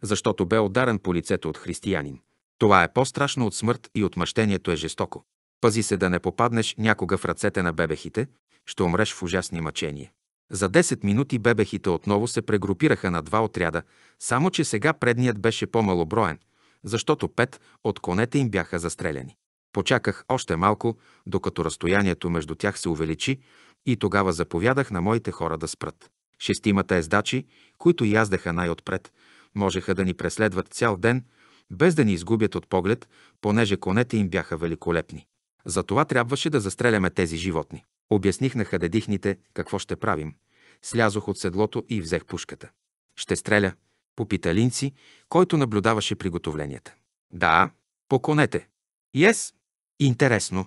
защото бе ударен по лицето от християнин. Това е по-страшно от смърт и отмъщението е жестоко. Пази се да не попаднеш някога в ръцете на бебехите, ще умреш в ужасни мъчения. За 10 минути бебехите отново се прегрупираха на два отряда, само че сега предният беше по-малоброен, защото пет от конете им бяха застреляни. Почаках още малко, докато разстоянието между тях се увеличи и тогава заповядах на моите хора да спрат. Шестимата ездачи, които яздаха най-отпред, можеха да ни преследват цял ден, без да ни изгубят от поглед, понеже конете им бяха великолепни. Затова трябваше да застреляме тези животни. Обясних на хадедихните какво ще правим. Слязох от седлото и взех пушката. Ще стреля, попита Линци, който наблюдаваше приготовленията. Да, поконете. Ес? Yes. Интересно.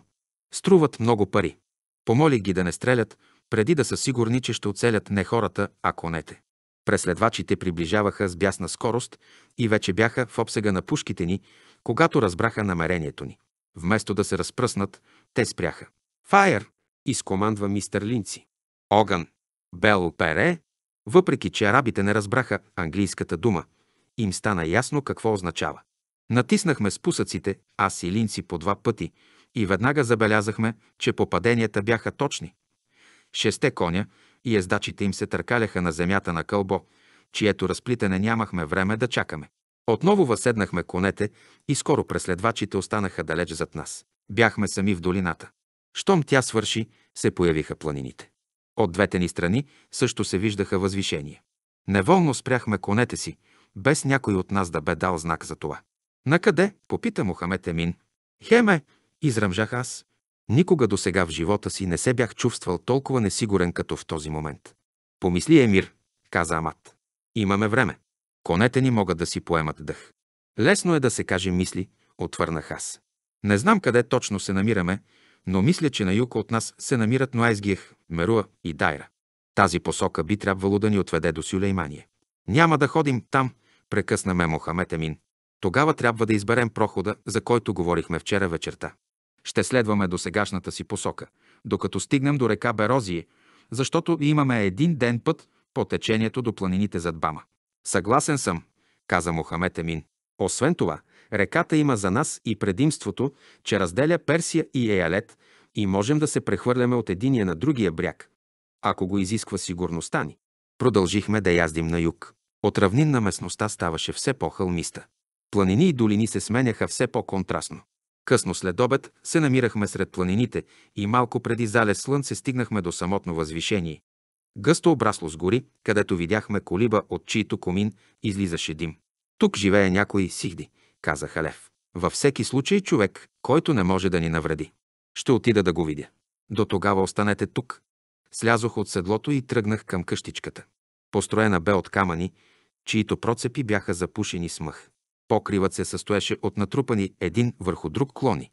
Струват много пари. Помолих ги да не стрелят, преди да са сигурни, че ще оцелят не хората, а конете. Преследвачите приближаваха с бясна скорост и вече бяха в обсега на пушките ни, когато разбраха намерението ни. Вместо да се разпръснат, те спряха. «Файер!» изкомандва мистер Линци. «Огън!» Бел пере, въпреки че арабите не разбраха английската дума, им стана ясно какво означава. Натиснахме спусъците, аз и Линци по два пъти, и веднага забелязахме, че попаденията бяха точни. Шесте коня и ездачите им се търкаляха на земята на кълбо, чието разплитане нямахме време да чакаме. Отново възседнахме конете и скоро преследвачите останаха далеч зад нас. Бяхме сами в долината. Щом тя свърши, се появиха планините. От двете ни страни също се виждаха възвишения. Неволно спряхме конете си, без някой от нас да бе дал знак за това. Накъде? попита Мохамед Емин. Хеме, изръмжах аз. Никога до сега в живота си не се бях чувствал толкова несигурен като в този момент. Помисли, Емир, каза Амат. Имаме време. Конете ни могат да си поемат дъх. Лесно е да се каже мисли, отвърнах аз. Не знам къде точно се намираме, но мисля, че на юг от нас се намират Ноайзгиех, Меруа и Дайра. Тази посока би трябвало да ни отведе до Сюлеймания. Няма да ходим там, прекъсна ме Мохамед Емин. Тогава трябва да изберем прохода, за който говорихме вчера вечерта. Ще следваме до сегашната си посока, докато стигнем до река Берозие, защото имаме един ден път по течението до планините зад Бама. Съгласен съм, каза Мохамед Емин. Освен това, реката има за нас и предимството, че разделя Персия и Еялет и можем да се прехвърляме от единия на другия бряг, ако го изисква сигурността ни. Продължихме да яздим на юг. От равнин на местността ставаше все по-хълмиста. Планини и долини се сменяха все по-контрастно. Късно след обед се намирахме сред планините и малко преди залез слънце стигнахме до самотно възвишение, гъсто обрасло с гори, където видяхме колиба, от чието комин излизаше дим. Тук живее някой сихди, каза Халев. Във всеки случай човек, който не може да ни навреди. Ще отида да го видя. До тогава останете тук. Слязох от седлото и тръгнах към къщичката. Построена бе от камъни, чието процепи бяха запушени с мъх. Покривът се състоеше от натрупани един върху друг клони,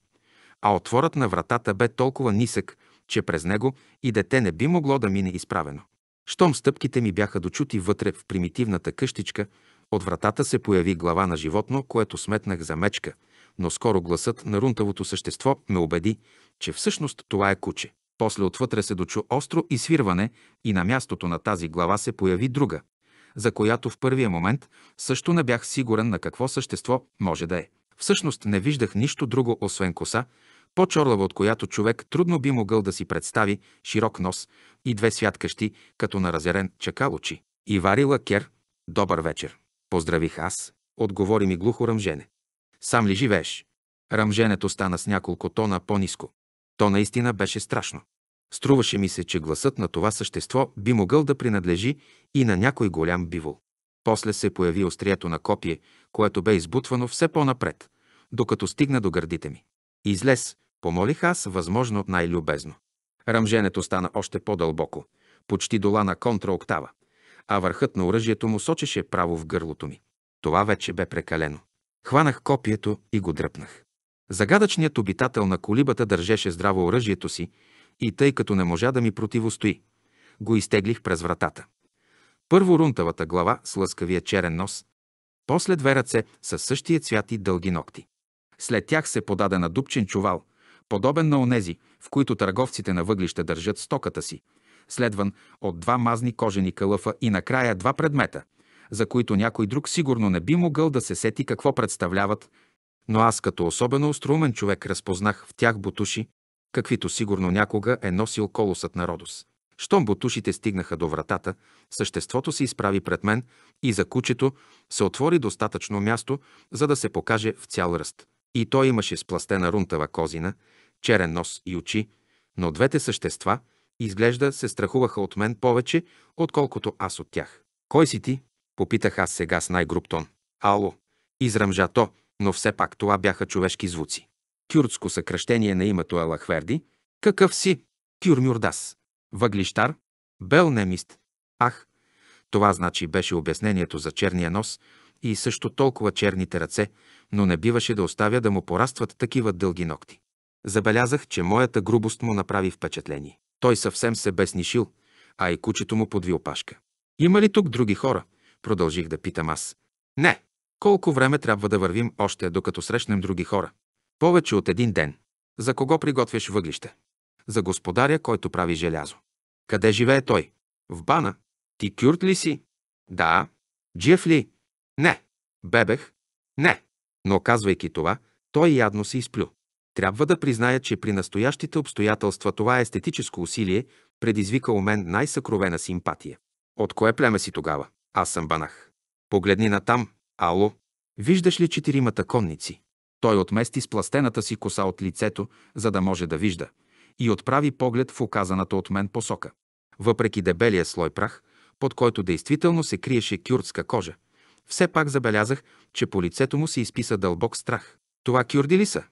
а отворът на вратата бе толкова нисък, че през него и дете не би могло да мине изправено. Щом стъпките ми бяха дочути вътре в примитивната къщичка, от вратата се появи глава на животно, което сметнах за мечка, но скоро гласът на рунтавото същество ме убеди, че всъщност това е куче. После отвътре се дочу остро и свирване и на мястото на тази глава се появи друга, за която в първия момент също не бях сигурен на какво същество може да е. Всъщност не виждах нищо друго, освен коса, по-чорлава от която човек трудно би могъл да си представи широк нос и две святкащи, като на разярен чакал очи. Ивари Лакер, добър вечер. Поздравих аз, отговори ми глухо ръмжене. Сам ли живееш? Ръмженето стана с няколко тона по-низко. То наистина беше страшно. Струваше ми се, че гласът на това същество би могъл да принадлежи и на някой голям бивол. После се появи острието на копие, което бе избутвано все по-напред, докато стигна до гърдите ми. Излез, помолих аз, възможно най-любезно. Ръмженето стана още по-дълбоко, почти дола на контраоктава, а върхът на оръжието му сочеше право в гърлото ми. Това вече бе прекалено. Хванах копието и го дръпнах. Загадъчният обитател на колибата държеше здраво оръжието си и тъй като не можа да ми противостои, го изтеглих през вратата. Първо рунтавата глава с лъскавия черен нос, после две ръце със същия цвят и дълги ногти. След тях се подаде на дупчен чувал, подобен на онези, в които търговците на въглища държат стоката си, следван от два мазни кожени кълъфа и накрая два предмета, за които някой друг сигурно не би могъл да се сети какво представляват, но аз като особено острумен човек разпознах в тях бутуши, каквито сигурно някога е носил колосът на Родос. Щом бутушите стигнаха до вратата, съществото се изправи пред мен и за кучето се отвори достатъчно място, за да се покаже в цял ръст. И той имаше спластена рунтава козина, черен нос и очи, но двете същества, изглежда, се страхуваха от мен повече, отколкото аз от тях. «Кой си ти?» – попитах аз сега с най-груб тон. «Ало!» – изръмжа то, но все пак това бяха човешки звуци. Кюрдско съкръщение на името Лахверди. Какъв си? Кюрмюрдас. Въглищар? Белнемист. Ах, това значи беше обяснението за черния нос, и също толкова черните ръце, но не биваше да оставя да му порастват такива дълги ногти. Забелязах, че моята грубост му направи впечатление. Той съвсем се бе снишил, а и кучето му подви опашка. Има ли тук други хора? Продължих да питам аз. Не. Колко време трябва да вървим още, докато срещнем други хора? Повече от един ден. За кого приготвяш въглище? За господаря, който прави желязо. Къде живее той? В бана. Ти кюрт ли си? Да. Джеф ли? Не. Бебех. Не. Но казвайки това, той ядно се изплю. Трябва да призная, че при настоящите обстоятелства това естетическо усилие предизвика у мен най-съкровена симпатия. От кое племе си тогава? Аз съм банах. Погледни на там, Ало. Виждаш ли четиримата конници? Той отмести спластената си коса от лицето, за да може да вижда, и отправи поглед в оказаната от мен посока. Въпреки дебелия слой прах, под който действително се криеше кюртска кожа, все пак забелязах, че по лицето му се изписа дълбок страх. Това кюрди ли са?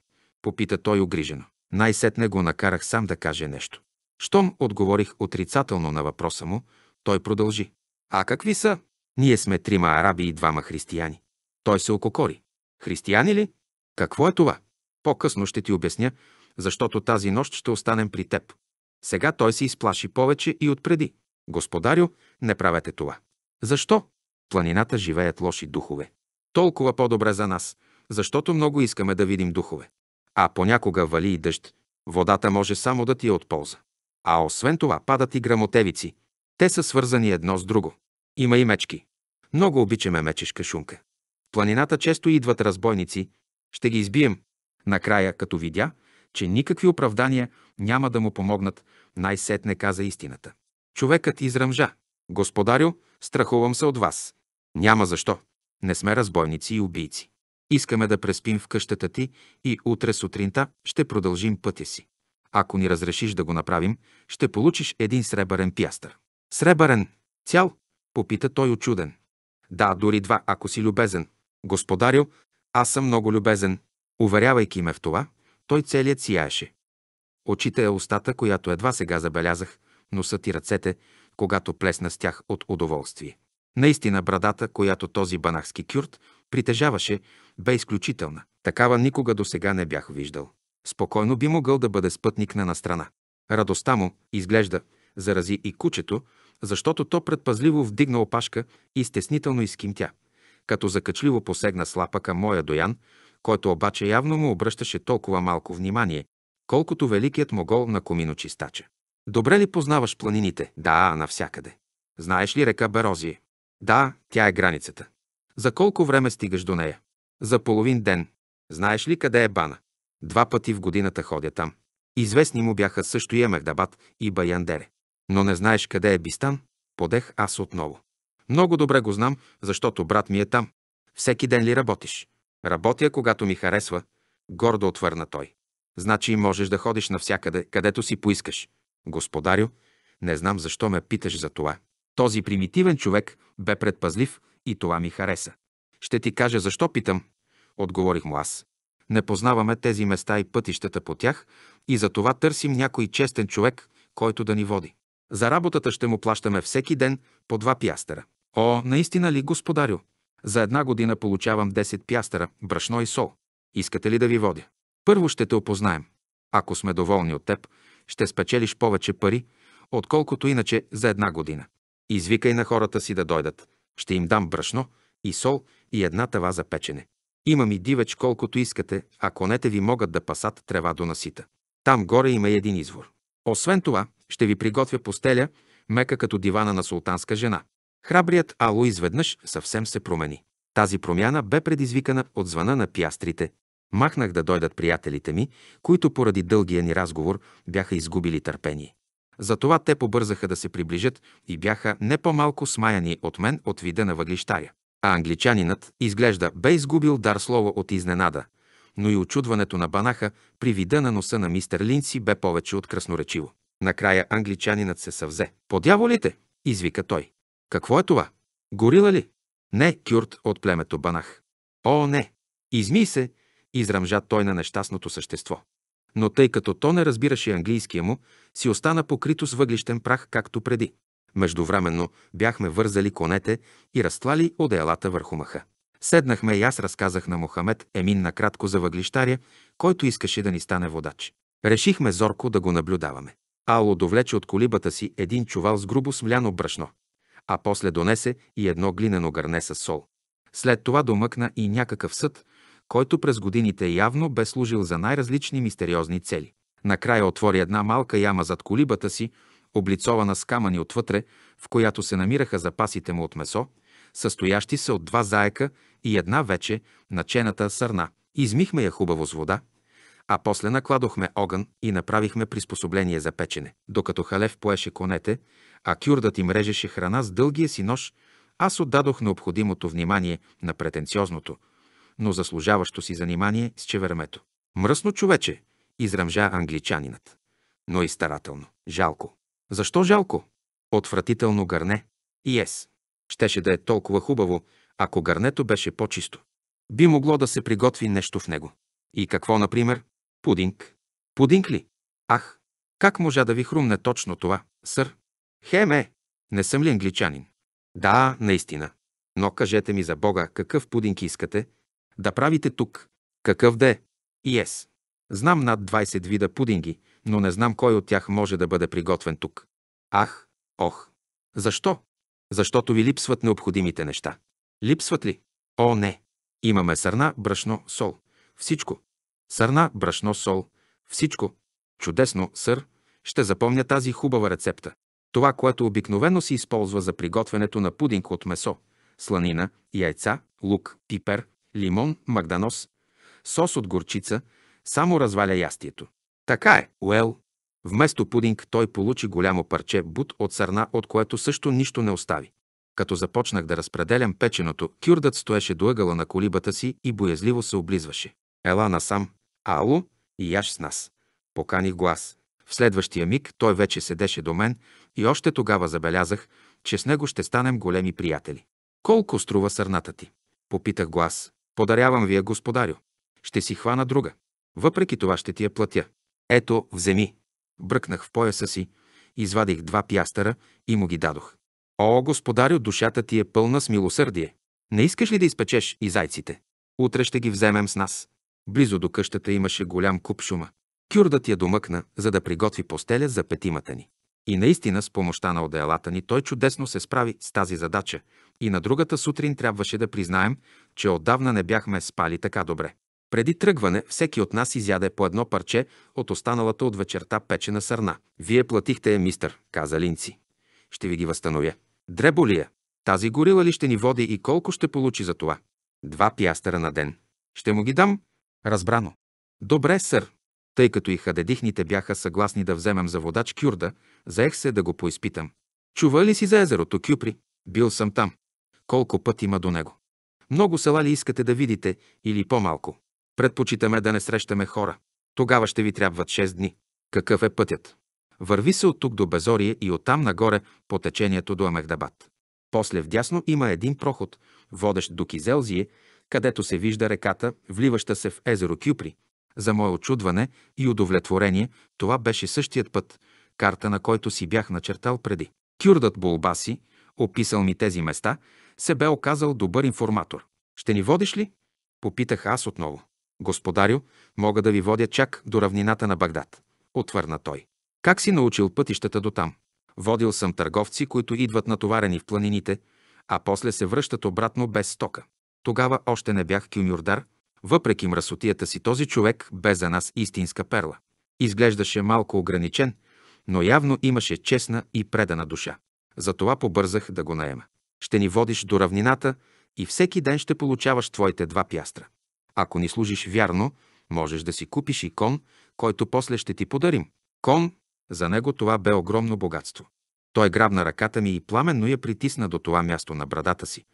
Попита той огрижено. Най-сетне го накарах сам да каже нещо. Щом отговорих отрицателно на въпроса му, той продължи. А какви са? Ние сме трима араби и двама християни. Той се ококори. Християни ли? Какво е това? По-късно ще ти обясня, защото тази нощ ще останем при теб. Сега той се изплаши повече и отпреди. Господарю, не правете това. Защо? планината живеят лоши духове. Толкова по-добре за нас, защото много искаме да видим духове. А понякога вали и дъжд, водата може само да ти е от полза. А освен това падат и грамотевици. Те са свързани едно с друго. Има и мечки. Много обичаме мечешка шумка. В планината често идват разбойници. Ще ги избием. Накрая, като видя, че никакви оправдания няма да му помогнат, най-сетне каза истината. Човекът изръмжа. Господарю, страхувам се от вас. Няма защо. Не сме разбойници и убийци. Искаме да преспим в къщата ти и утре сутринта ще продължим пътя си. Ако ни разрешиш да го направим, ще получиш един сребърен пястър. Сребърен? Цял? Попита той очуден. Да, дори два, ако си любезен. Господарю, аз съм много любезен. Уверявайки ме в това, той целият сияеше. Очите е устата, която едва сега забелязах, носът и ръцете, когато плесна с тях от удоволствие. Наистина брадата, която този банахски кюрт притежаваше, бе изключителна. Такава никога до сега не бях виждал. Спокойно би могъл да бъде спътник на настрана. Радостта му, изглежда, зарази и кучето, защото то предпазливо вдигна опашка и стеснително изкимтя, като закачливо посегна с лапа към моя доян, който обаче явно му обръщаше толкова малко внимание, колкото великият могол на коминочистача. Добре ли познаваш планините? Да, навсякъде. Знаеш ли река Берозие? Да, тя е границата. За колко време стигаш до нея? За половин ден. Знаеш ли къде е бана? Два пъти в годината ходя там. Известни му бяха също и Емехдабад и Баяндере. Но не знаеш къде е Бистан? Подех аз отново. Много добре го знам, защото брат ми е там. Всеки ден ли работиш? Работя, когато ми харесва, гордо отвърна той. Значи можеш да ходиш навсякъде, където си поискаш. Господарю, не знам защо ме питаш за това. Този примитивен човек бе предпазлив и това ми хареса. Ще ти кажа защо питам, отговорих му аз. Не познаваме тези места и пътищата по тях и за това търсим някой честен човек, който да ни води. За работата ще му плащаме всеки ден по два пястера. О, наистина ли, господарю? За една година получавам 10 пястера, брашно и сол. Искате ли да ви водя? Първо ще те опознаем. Ако сме доволни от теб, ще спечелиш повече пари, отколкото иначе за една година. Извикай на хората си да дойдат. Ще им дам брашно и сол и една тава за печене. Имам и дивеч колкото искате, а конете ви могат да пасат трева до насита. Там горе има един извор. Освен това, ще ви приготвя постеля, мека като дивана на султанска жена. Храбрият Ало изведнъж съвсем се промени. Тази промяна бе предизвикана от звъна на пиастрите. Махнах да дойдат приятелите ми, които поради дългия ни разговор бяха изгубили търпение. Затова те побързаха да се приближат и бяха не по-малко смаяни от мен от вида на въглищаря. А англичанинът, изглежда, бе изгубил дар слово от изненада, но и очудването на банаха при вида на носа на мистер Линси бе повече от красноречиво. Накрая англичанинът се съвзе. «Подяволите!» извика той. «Какво е това? Горила ли?» «Не, кюрт от племето банах». «О, не! Измий се!» израмжа той на нещастното същество но тъй като то не разбираше английския му, си остана покрито с въглищен прах, както преди. Междувременно бяхме вързали конете и разтлали одеялата върху маха. Седнахме и аз разказах на Мохамед Емин накратко за въглищаря, който искаше да ни стане водач. Решихме зорко да го наблюдаваме. Ало довлече от колибата си един чувал с грубо смляно брашно, а после донесе и едно глинено гърне с сол. След това домъкна и някакъв съд, който през годините явно бе служил за най-различни мистериозни цели. Накрая отвори една малка яма зад колибата си, облицована с камъни отвътре, в която се намираха запасите му от месо, състоящи се от два заека и една вече начената сърна. Измихме я хубаво с вода, а после накладохме огън и направихме приспособление за печене. Докато Халев поеше конете, а кюрдът им режеше храна с дългия си нож, аз отдадох необходимото внимание на претенциозното – но заслужаващо си занимание с чевермето. Мръсно човече, изръмжа англичанинът. Но и старателно. Жалко. Защо жалко? Отвратително гърне. И ес. Щеше да е толкова хубаво, ако гърнето беше по-чисто. Би могло да се приготви нещо в него. И какво, например? Пудинг. Пудинг ли? Ах, как можа да ви хрумне точно това, сър? Хеме, не съм ли англичанин? Да, наистина. Но кажете ми за Бога, какъв пудинг искате да правите тук. Какъв де? И ес. Знам над 20 вида пудинги, но не знам кой от тях може да бъде приготвен тук. Ах, ох. Защо? Защото ви липсват необходимите неща. Липсват ли? О, не. Имаме сърна, брашно, сол. Всичко. Сърна, брашно, сол. Всичко. Чудесно, сър. Ще запомня тази хубава рецепта. Това, което обикновено се използва за приготвянето на пудинг от месо, сланина, яйца, лук, пипер, лимон, магданос, сос от горчица, само разваля ястието. Така е, Уел. Вместо пудинг той получи голямо парче бут от сърна, от което също нищо не остави. Като започнах да разпределям печеното, кюрдът стоеше до ъгъла на колибата си и боязливо се облизваше. Ела насам, ало, и яш с нас. Поканих глас. В следващия миг той вече седеше до мен и още тогава забелязах, че с него ще станем големи приятели. Колко струва сърната ти? Попитах глас. Подарявам ви я, господарю. Ще си хвана друга. Въпреки това ще ти я платя. Ето, вземи. Бръкнах в пояса си, извадих два пястъра и му ги дадох. О, господарю, душата ти е пълна с милосърдие. Не искаш ли да изпечеш и зайците? Утре ще ги вземем с нас. Близо до къщата имаше голям куп шума. Кюрдът я домъкна, за да приготви постеля за петимата ни. И наистина с помощта на одеялата ни той чудесно се справи с тази задача и на другата сутрин трябваше да признаем, че отдавна не бяхме спали така добре. Преди тръгване всеки от нас изяде по едно парче от останалата от вечерта печена сърна. «Вие платихте мистър», каза Линци. «Ще ви ги възстановя». «Дребо ли е? Тази горила ли ще ни води и колко ще получи за това?» «Два пиастера на ден». «Ще му ги дам?» «Разбрано». «Добре, сър». Тъй като и хадедихните бяха съгласни да вземем за водач Кюрда, Заех се да го поизпитам. Чува ли си за езерото Кюпри? Бил съм там. Колко път има до него? Много села ли искате да видите или по-малко? Предпочитаме да не срещаме хора. Тогава ще ви трябват 6 дни. Какъв е пътят? Върви се от тук до Безорие и оттам нагоре по течението до Амехдабад. После вдясно има един проход, водещ до Кизелзие, където се вижда реката, вливаща се в езеро Кюпри. За мое очудване и удовлетворение, това беше същият път, карта на който си бях начертал преди. Кюрдът Булбаси, описал ми тези места, се бе оказал добър информатор. Ще ни водиш ли? Попитах аз отново. Господарю, мога да ви водя чак до равнината на Багдад, отвърна той. Как си научил пътищата до там? Водил съм търговци, които идват натоварени в планините, а после се връщат обратно без стока. Тогава още не бях кюмюрдар, въпреки мръсотията си този човек бе за нас истинска перла. Изглеждаше малко ограничен – но явно имаше честна и предана душа. Затова побързах да го наема. Ще ни водиш до равнината и всеки ден ще получаваш твоите два пястра. Ако ни служиш вярно, можеш да си купиш и кон, който после ще ти подарим. Кон, за него това бе огромно богатство. Той грабна ръката ми и пламенно я притисна до това място на брадата си,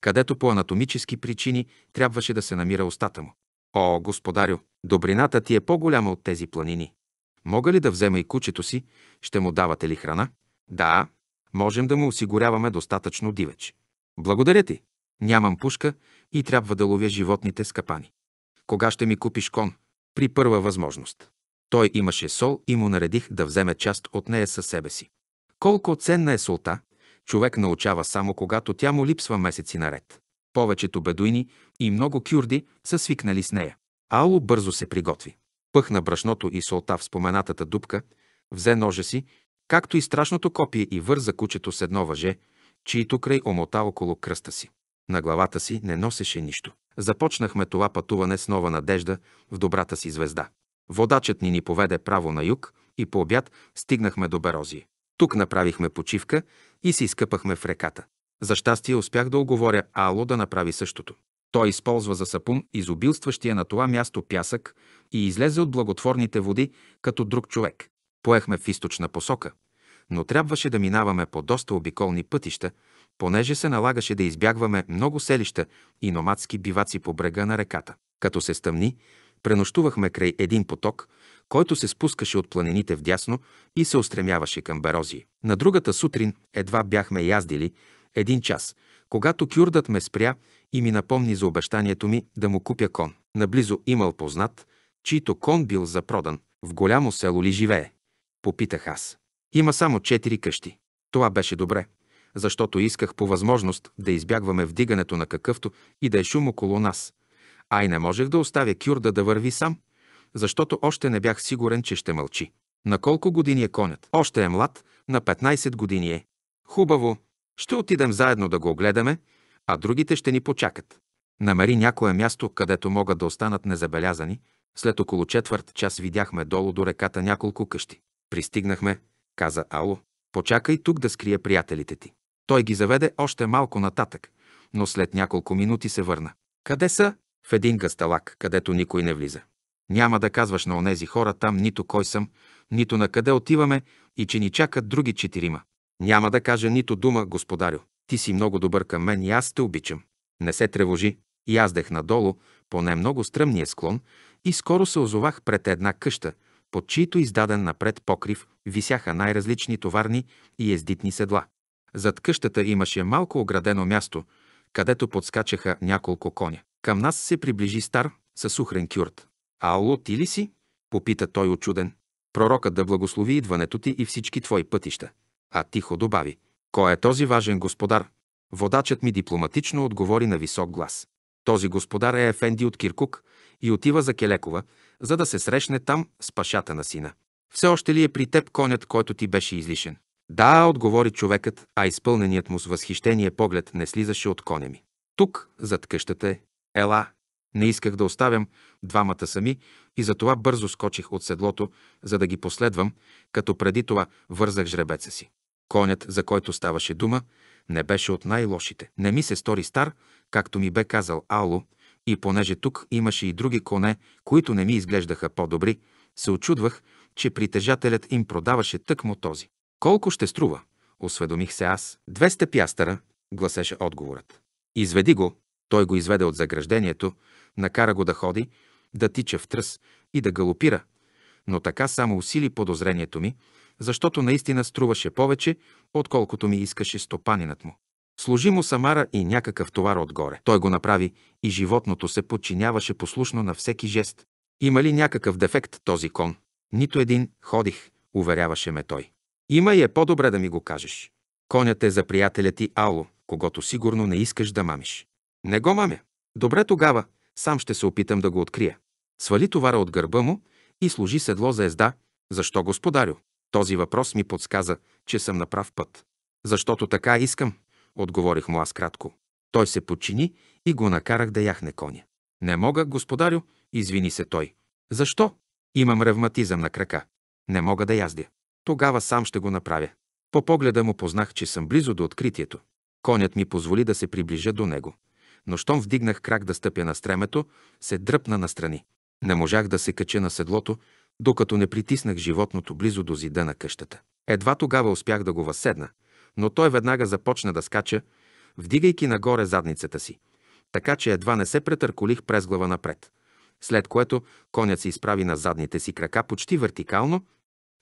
където по анатомически причини трябваше да се намира устата му. О, господарю, добрината ти е по-голяма от тези планини. Мога ли да взема и кучето си? Ще му давате ли храна? Да, можем да му осигуряваме достатъчно дивеч. Благодаря ти. Нямам пушка и трябва да ловя животните с капани. Кога ще ми купиш кон? При първа възможност. Той имаше сол и му наредих да вземе част от нея със себе си. Колко ценна е солта, човек научава само когато тя му липсва месеци наред. Повечето бедуини и много кюрди са свикнали с нея. Ало бързо се приготви пъхна брашното и солта в споменатата дупка, взе ножа си, както и страшното копие и върза кучето с едно въже, чието край омота около кръста си. На главата си не носеше нищо. Започнахме това пътуване с нова надежда в добрата си звезда. Водачът ни ни поведе право на юг и по обяд стигнахме до Берозие. Тук направихме почивка и се изкъпахме в реката. За щастие успях да оговоря Ало да направи същото. Той използва за сапун изобилстващия на това място пясък и излезе от благотворните води като друг човек. Поехме в източна посока, но трябваше да минаваме по доста обиколни пътища, понеже се налагаше да избягваме много селища и номадски биваци по брега на реката. Като се стъмни, пренощувахме край един поток, който се спускаше от планините в дясно и се устремяваше към Берози. На другата сутрин едва бяхме яздили един час, когато кюрдът ме спря и ми напомни за обещанието ми да му купя кон. Наблизо имал познат, чийто кон бил запродан. В голямо село ли живее? Попитах аз. Има само четири къщи. Това беше добре, защото исках по възможност да избягваме вдигането на какъвто и да е шум около нас. А и не можех да оставя Кюрда да върви сам, защото още не бях сигурен, че ще мълчи. На колко години е конят? Още е млад, на 15 години е. Хубаво. Ще отидем заедно да го огледаме а другите ще ни почакат. Намери някое място, където могат да останат незабелязани. След около четвърт час видяхме долу до реката няколко къщи. Пристигнахме, каза Ало. Почакай тук да скрия приятелите ти. Той ги заведе още малко нататък, но след няколко минути се върна. Къде са? В един гасталак, където никой не влиза. Няма да казваш на онези хора там нито кой съм, нито на къде отиваме и че ни чакат други четирима. Няма да кажа нито дума, господарю. Ти си много добър към мен и аз те обичам. Не се тревожи. яздех надолу поне много стръмния склон и скоро се озовах пред една къща, под чието издаден напред покрив висяха най-различни товарни и ездитни седла. Зад къщата имаше малко оградено място, където подскачаха няколко коня. Към нас се приближи стар със сухрен кюрт. «Ало, ти ли си?» – попита той очуден. Пророкът да благослови идването ти и всички твои пътища. А тихо добави. Кой е този важен господар? Водачът ми дипломатично отговори на висок глас. Този господар е Ефенди от Киркук и отива за Келекова, за да се срещне там с пашата на сина. Все още ли е при теб конят, който ти беше излишен? Да, отговори човекът, а изпълненият му с възхищение поглед не слизаше от коня ми. Тук, зад къщата е. Ела, не исках да оставям двамата сами и затова бързо скочих от седлото, за да ги последвам, като преди това вързах жребеца си. Конят, за който ставаше дума, не беше от най-лошите. Не ми се стори стар, както ми бе казал Ало, и понеже тук имаше и други коне, които не ми изглеждаха по-добри, се очудвах, че притежателят им продаваше тъкмо този. Колко ще струва? Осведомих се аз. 200 пястъра, гласеше отговорът. Изведи го. Той го изведе от заграждението, накара го да ходи, да тича в тръс и да галопира, но така само усили подозрението ми, защото наистина струваше повече, отколкото ми искаше стопанинът му. Служи му Самара и някакъв товар отгоре. Той го направи и животното се подчиняваше послушно на всеки жест. Има ли някакъв дефект този кон? Нито един ходих, уверяваше ме той. Има и е по-добре да ми го кажеш. Конят е за приятеля ти Ало, когато сигурно не искаш да мамиш. Не го мамя. Добре тогава, сам ще се опитам да го открия. Свали товара от гърба му и служи седло за езда. Защо, господарю? Този въпрос ми подсказа, че съм на прав път. Защото така искам, отговорих му аз кратко. Той се подчини и го накарах да яхне коня. Не мога, господарю, извини се той. Защо? Имам ревматизъм на крака. Не мога да яздя. Тогава сам ще го направя. По погледа му познах, че съм близо до откритието. Конят ми позволи да се приближа до него. Но щом вдигнах крак да стъпя на стремето, се дръпна настрани. Не можах да се кача на седлото, докато не притиснах животното близо до зида на къщата. Едва тогава успях да го възседна, но той веднага започна да скача, вдигайки нагоре задницата си, така че едва не се претърколих през глава напред, след което конят се изправи на задните си крака почти вертикално,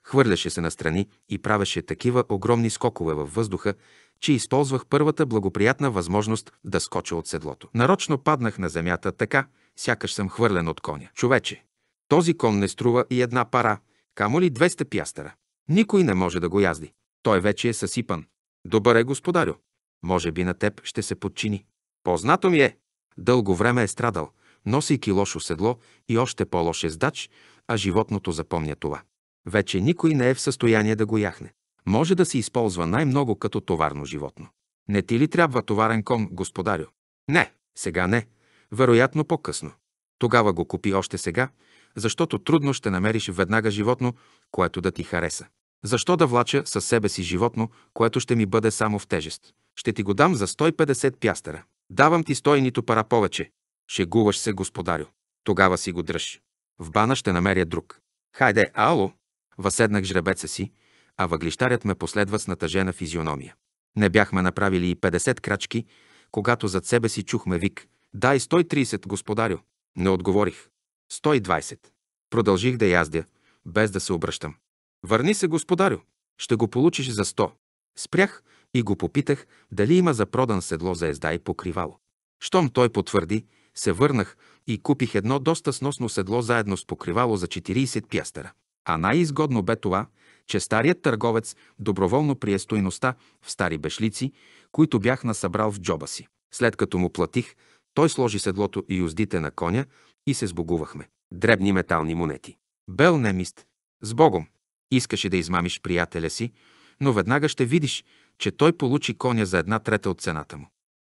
хвърляше се настрани и правеше такива огромни скокове във въздуха, че използвах първата благоприятна възможност да скоча от седлото. Нарочно паднах на земята така, сякаш съм хвърлен от коня. Човече, този кон не струва и една пара, камо ли 200 пястъра. Никой не може да го язди. Той вече е съсипан. Добър е, господарю. Може би на теб ще се подчини. Познато ми е. Дълго време е страдал, носейки лошо седло и още по-лош ездач, а животното запомня това. Вече никой не е в състояние да го яхне. Може да се използва най-много като товарно животно. Не ти ли трябва товарен кон, господарю? Не, сега не. Вероятно по-късно. Тогава го купи още сега защото трудно ще намериш веднага животно, което да ти хареса. Защо да влача със себе си животно, което ще ми бъде само в тежест? Ще ти го дам за 150 пястера. Давам ти стойнито пара повече. Шегуваш се, господарю. Тогава си го дръж. В бана ще намеря друг. Хайде, ало! Въседнах жребеца си, а въглищарят ме последва с натъжена физиономия. Не бяхме направили и 50 крачки, когато зад себе си чухме вик. Дай 130, господарю. Не отговорих. 120. Продължих да яздя, без да се обръщам. Върни се, господарю, ще го получиш за 100. Спрях и го попитах дали има за продан седло за езда и покривало. Щом той потвърди, се върнах и купих едно доста сносно седло заедно с покривало за 40 пястера. А най-изгодно бе това, че старият търговец доброволно прие стойността в стари бешлици, които бях насъбрал в джоба си. След като му платих, той сложи седлото и юздите на коня и се сбогувахме. Дребни метални монети. Бел немист. С Богом. Искаше да измамиш приятеля си, но веднага ще видиш, че той получи коня за една трета от цената му.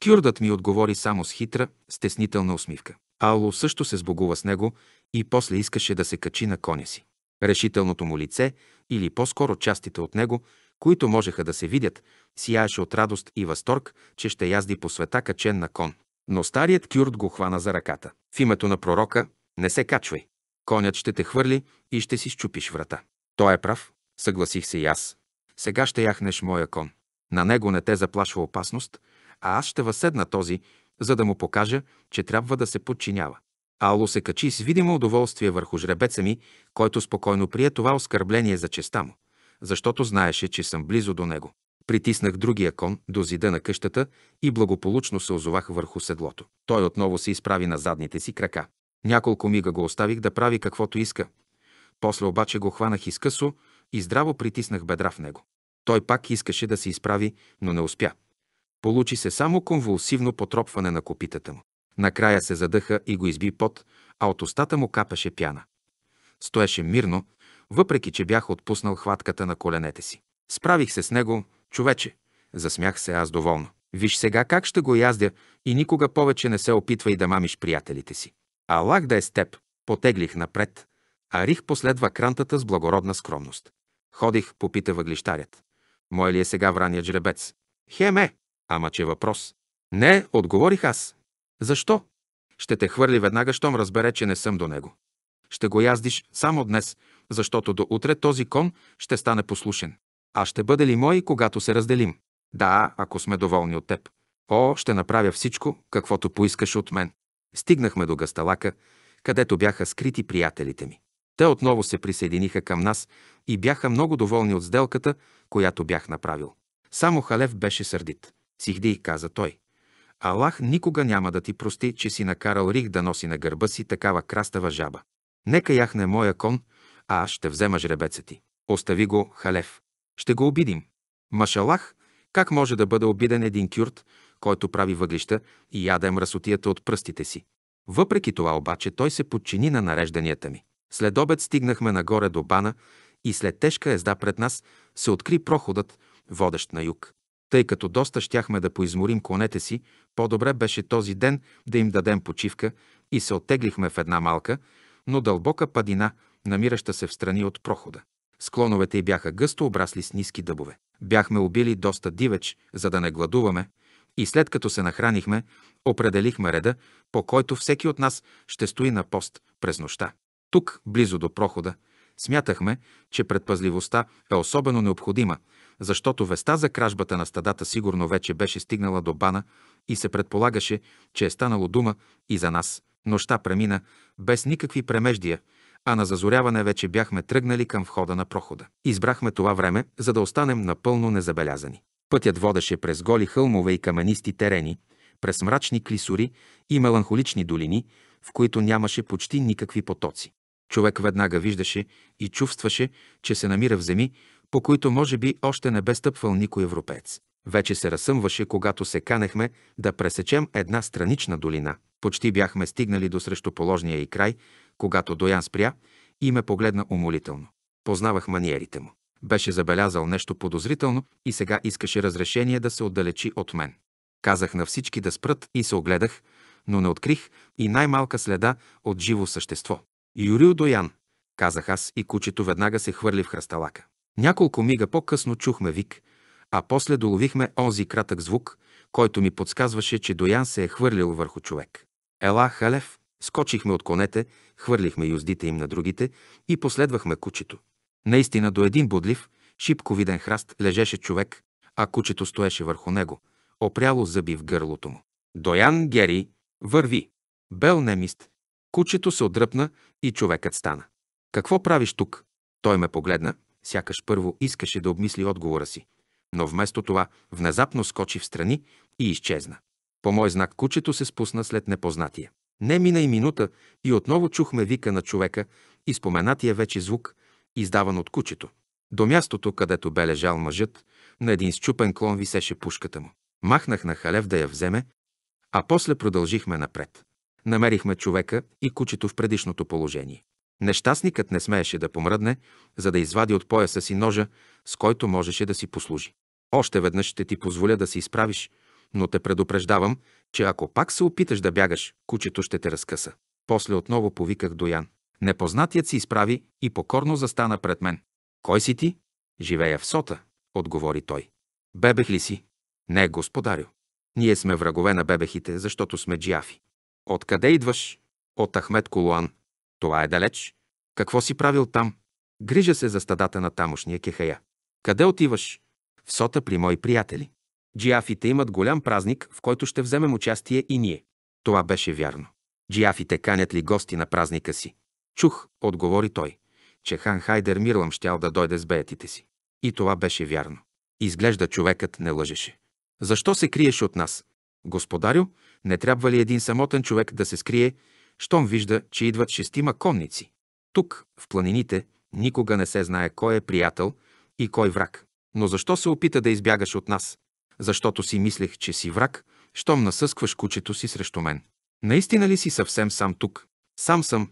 Кюрдът ми отговори само с хитра, стеснителна усмивка. Алло също се сбогува с него и после искаше да се качи на коня си. Решителното му лице, или по-скоро частите от него, които можеха да се видят, сияеше от радост и възторг, че ще язди по света качен на кон. Но старият кюрт го хвана за ръката. В името на пророка, не се качвай. Конят ще те хвърли и ще си щупиш врата. Той е прав, съгласих се и аз. Сега ще яхнеш моя кон. На него не те заплашва опасност, а аз ще възседна този, за да му покажа, че трябва да се подчинява. Ало се качи с видимо удоволствие върху жребеца ми, който спокойно прие това оскърбление за честа му, защото знаеше, че съм близо до него. Притиснах другия кон до зида на къщата и благополучно се озовах върху седлото. Той отново се изправи на задните си крака. Няколко мига го оставих да прави каквото иска. После обаче го хванах изкъсо и здраво притиснах бедра в него. Той пак искаше да се изправи, но не успя. Получи се само конвулсивно потропване на копитата му. Накрая се задъха и го изби пот, а от устата му капеше пяна. Стоеше мирно, въпреки че бях отпуснал хватката на коленете си. Справих се с него, Човече, засмях се аз доволно. Виж сега как ще го яздя и никога повече не се опитвай да мамиш приятелите си. Аллах да е с теб. Потеглих напред, а Рих последва крантата с благородна скромност. Ходих, попита въглищарят. Мой ли е сега враният жребец? Хеме! Ама че въпрос. Не, отговорих аз. Защо? Ще те хвърли веднага, щом разбере, че не съм до него. Ще го яздиш само днес, защото до утре този кон ще стане послушен. А ще бъде ли мой, когато се разделим? Да, ако сме доволни от теб. О, ще направя всичко, каквото поискаш от мен. Стигнахме до гасталака, където бяха скрити приятелите ми. Те отново се присъединиха към нас и бяха много доволни от сделката, която бях направил. Само Халев беше сърдит. Сихди, каза той. Аллах никога няма да ти прости, че си накарал Рих да носи на гърба си такава крастава жаба. Нека яхне моя кон, а аз ще взема жребеца ти. Остави го, Халев. Ще го обидим. Машалах, как може да бъде обиден един кюрт, който прави въглища и яде мръсотията от пръстите си? Въпреки това обаче той се подчини на нарежданията ми. След обед стигнахме нагоре до бана и след тежка езда пред нас се откри проходът, водещ на юг. Тъй като доста щяхме да поизморим конете си, по-добре беше този ден да им дадем почивка и се оттеглихме в една малка, но дълбока падина, намираща се в страни от прохода. Склоновете й бяха гъсто обрасли с ниски дъбове. Бяхме убили доста дивеч, за да не гладуваме, и след като се нахранихме, определихме реда, по който всеки от нас ще стои на пост през нощта. Тук, близо до прохода, смятахме, че предпазливостта е особено необходима, защото веста за кражбата на стадата сигурно вече беше стигнала до бана и се предполагаше, че е станало дума и за нас. Нощта премина без никакви премеждия – а на зазоряване вече бяхме тръгнали към входа на прохода. Избрахме това време, за да останем напълно незабелязани. Пътят водеше през голи хълмове и каменисти терени, през мрачни клисури и меланхолични долини, в които нямаше почти никакви потоци. Човек веднага виждаше и чувстваше, че се намира в земи, по които може би още не бе стъпвал никой европеец. Вече се разсъмваше, когато се канехме да пресечем една странична долина. Почти бяхме стигнали до срещуположния и край, когато Доян спря и ме погледна умолително. Познавах маниерите му. Беше забелязал нещо подозрително и сега искаше разрешение да се отдалечи от мен. Казах на всички да спрат и се огледах, но не открих и най-малка следа от живо същество. Юрио Доян, казах аз и кучето веднага се хвърли в хръсталака. Няколко мига по-късно чухме вик, а после доловихме онзи кратък звук, който ми подсказваше, че Доян се е хвърлил върху човек. Ела, Халев, Скочихме от конете, хвърлихме юздите им на другите и последвахме кучето. Наистина до един бодлив, шипко виден храст лежеше човек, а кучето стоеше върху него, опряло зъби в гърлото му. Доян Гери върви. Бел немист. Кучето се отдръпна и човекът стана. Какво правиш тук? Той ме погледна, сякаш първо искаше да обмисли отговора си, но вместо това внезапно скочи в страни и изчезна. По мой знак кучето се спусна след непознатия. Не мина и минута и отново чухме вика на човека и споменатия вече звук, издаван от кучето. До мястото, където бе лежал мъжът, на един счупен клон висеше пушката му. Махнах на Халев да я вземе, а после продължихме напред. Намерихме човека и кучето в предишното положение. Нещастникът не смееше да помръдне, за да извади от пояса си ножа, с който можеше да си послужи. Още веднъж ще ти позволя да се изправиш, но те предупреждавам, че ако пак се опиташ да бягаш, кучето ще те разкъса. После отново повиках Доян. Непознатият се изправи и покорно застана пред мен. Кой си ти? Живея в сота, отговори той. Бебех ли си? Не, господарю. Ние сме врагове на бебехите, защото сме джиафи. Откъде идваш? От Ахмед Колуан. Това е далеч. Какво си правил там? Грижа се за стадата на тамошния кехая. Къде отиваш? В сота при мои приятели. Джиафите имат голям празник, в който ще вземем участие и ние. Това беше вярно. Джиафите канят ли гости на празника си? Чух, отговори той, че хан Хайдер Мирлам щял да дойде с беятите си. И това беше вярно. Изглежда човекът не лъжеше. Защо се криеш от нас? Господарю, не трябва ли един самотен човек да се скрие, щом вижда, че идват шестима конници? Тук, в планините, никога не се знае кой е приятел и кой враг. Но защо се опита да избягаш от нас? защото си мислех, че си враг, щом насъскваш кучето си срещу мен. Наистина ли си съвсем сам тук? Сам съм.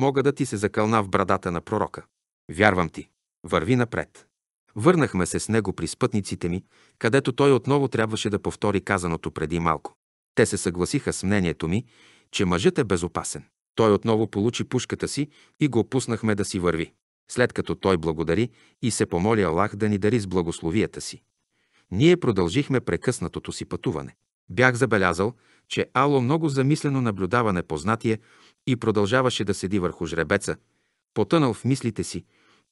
Мога да ти се закълна в брадата на пророка. Вярвам ти. Върви напред. Върнахме се с него при спътниците ми, където той отново трябваше да повтори казаното преди малко. Те се съгласиха с мнението ми, че мъжът е безопасен. Той отново получи пушката си и го опуснахме да си върви. След като той благодари и се помоли Аллах да ни дари с благословията си. Ние продължихме прекъснатото си пътуване. Бях забелязал, че Ало много замислено наблюдава непознатие и продължаваше да седи върху жребеца, потънал в мислите си,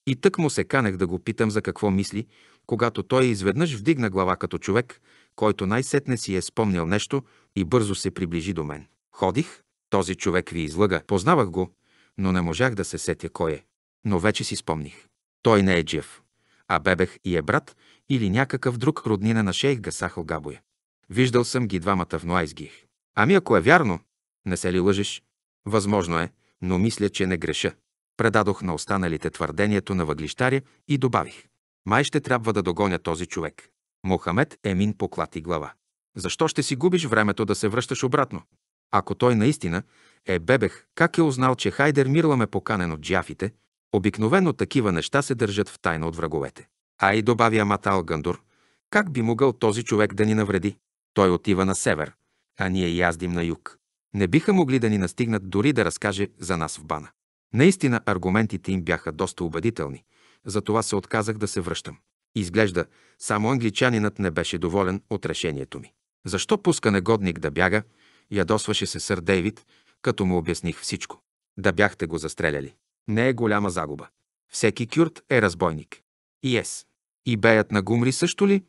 и тък му се канех да го питам за какво мисли, когато той изведнъж вдигна глава като човек, който най-сетне си е спомнял нещо и бързо се приближи до мен. Ходих, този човек ви излъга, познавах го, но не можах да се сетя кой е. Но вече си спомних. Той не е Джев а Бебех и е брат или някакъв друг роднина на шейх Гасахъл Габоя. Виждал съм ги двамата в Нуайзгих. Ами ако е вярно, не се ли лъжиш? Възможно е, но мисля, че не греша. Предадох на останалите твърдението на въглищаря и добавих. Май ще трябва да догоня този човек. Мохамед Емин поклати глава. Защо ще си губиш времето да се връщаш обратно? Ако той наистина е бебех, как е узнал, че Хайдер Мирла ме поканен от джафите, Обикновено такива неща се държат в тайна от враговете. А и добавя Матал Гандур, как би могъл този човек да ни навреди? Той отива на север, а ние яздим на юг. Не биха могли да ни настигнат дори да разкаже за нас в бана. Наистина аргументите им бяха доста убедителни, затова се отказах да се връщам. Изглежда, само англичанинът не беше доволен от решението ми. Защо пуска негодник да бяга, ядосваше се сър Дейвид, като му обясних всичко. Да бяхте го застреляли не е голяма загуба. Всеки кюрт е разбойник. И ес. И беят на гумри също ли?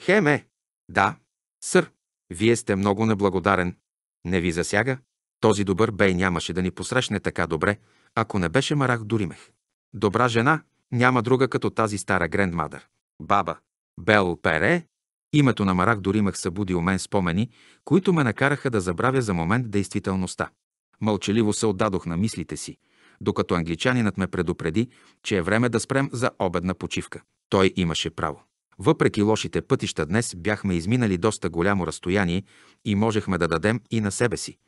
Хеме. Да. Сър, вие сте много неблагодарен. Не ви засяга. Този добър бей нямаше да ни посрещне така добре, ако не беше марах Доримех. Добра жена, няма друга като тази стара грендмадър. Баба. Бел Пере. Името на Марак Доримах събуди у мен спомени, които ме накараха да забравя за момент действителността. Мълчаливо се отдадох на мислите си – докато англичанинът ме предупреди, че е време да спрем за обедна почивка. Той имаше право. Въпреки лошите пътища днес бяхме изминали доста голямо разстояние и можехме да дадем и на себе си,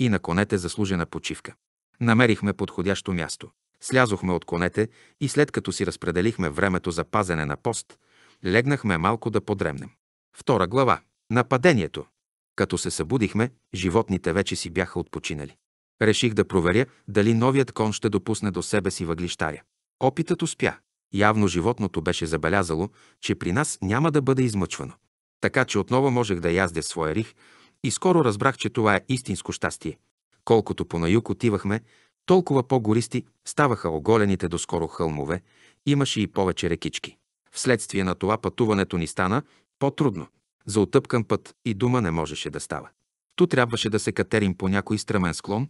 и на конете заслужена почивка. Намерихме подходящо място. Слязохме от конете и след като си разпределихме времето за пазене на пост, легнахме малко да подремнем. Втора глава. Нападението. Като се събудихме, животните вече си бяха отпочинали. Реших да проверя дали новият кон ще допусне до себе си въглищаря. Опитът успя. Явно животното беше забелязало, че при нас няма да бъде измъчвано. Така че отново можех да яздя своя рих и скоро разбрах, че това е истинско щастие. Колкото по на юг отивахме, толкова по-гористи ставаха оголените доскоро хълмове, имаше и повече рекички. Вследствие на това пътуването ни стана по-трудно. За отъпкан път и дума не можеше да става. Ту трябваше да се катерим по някой стръмен склон,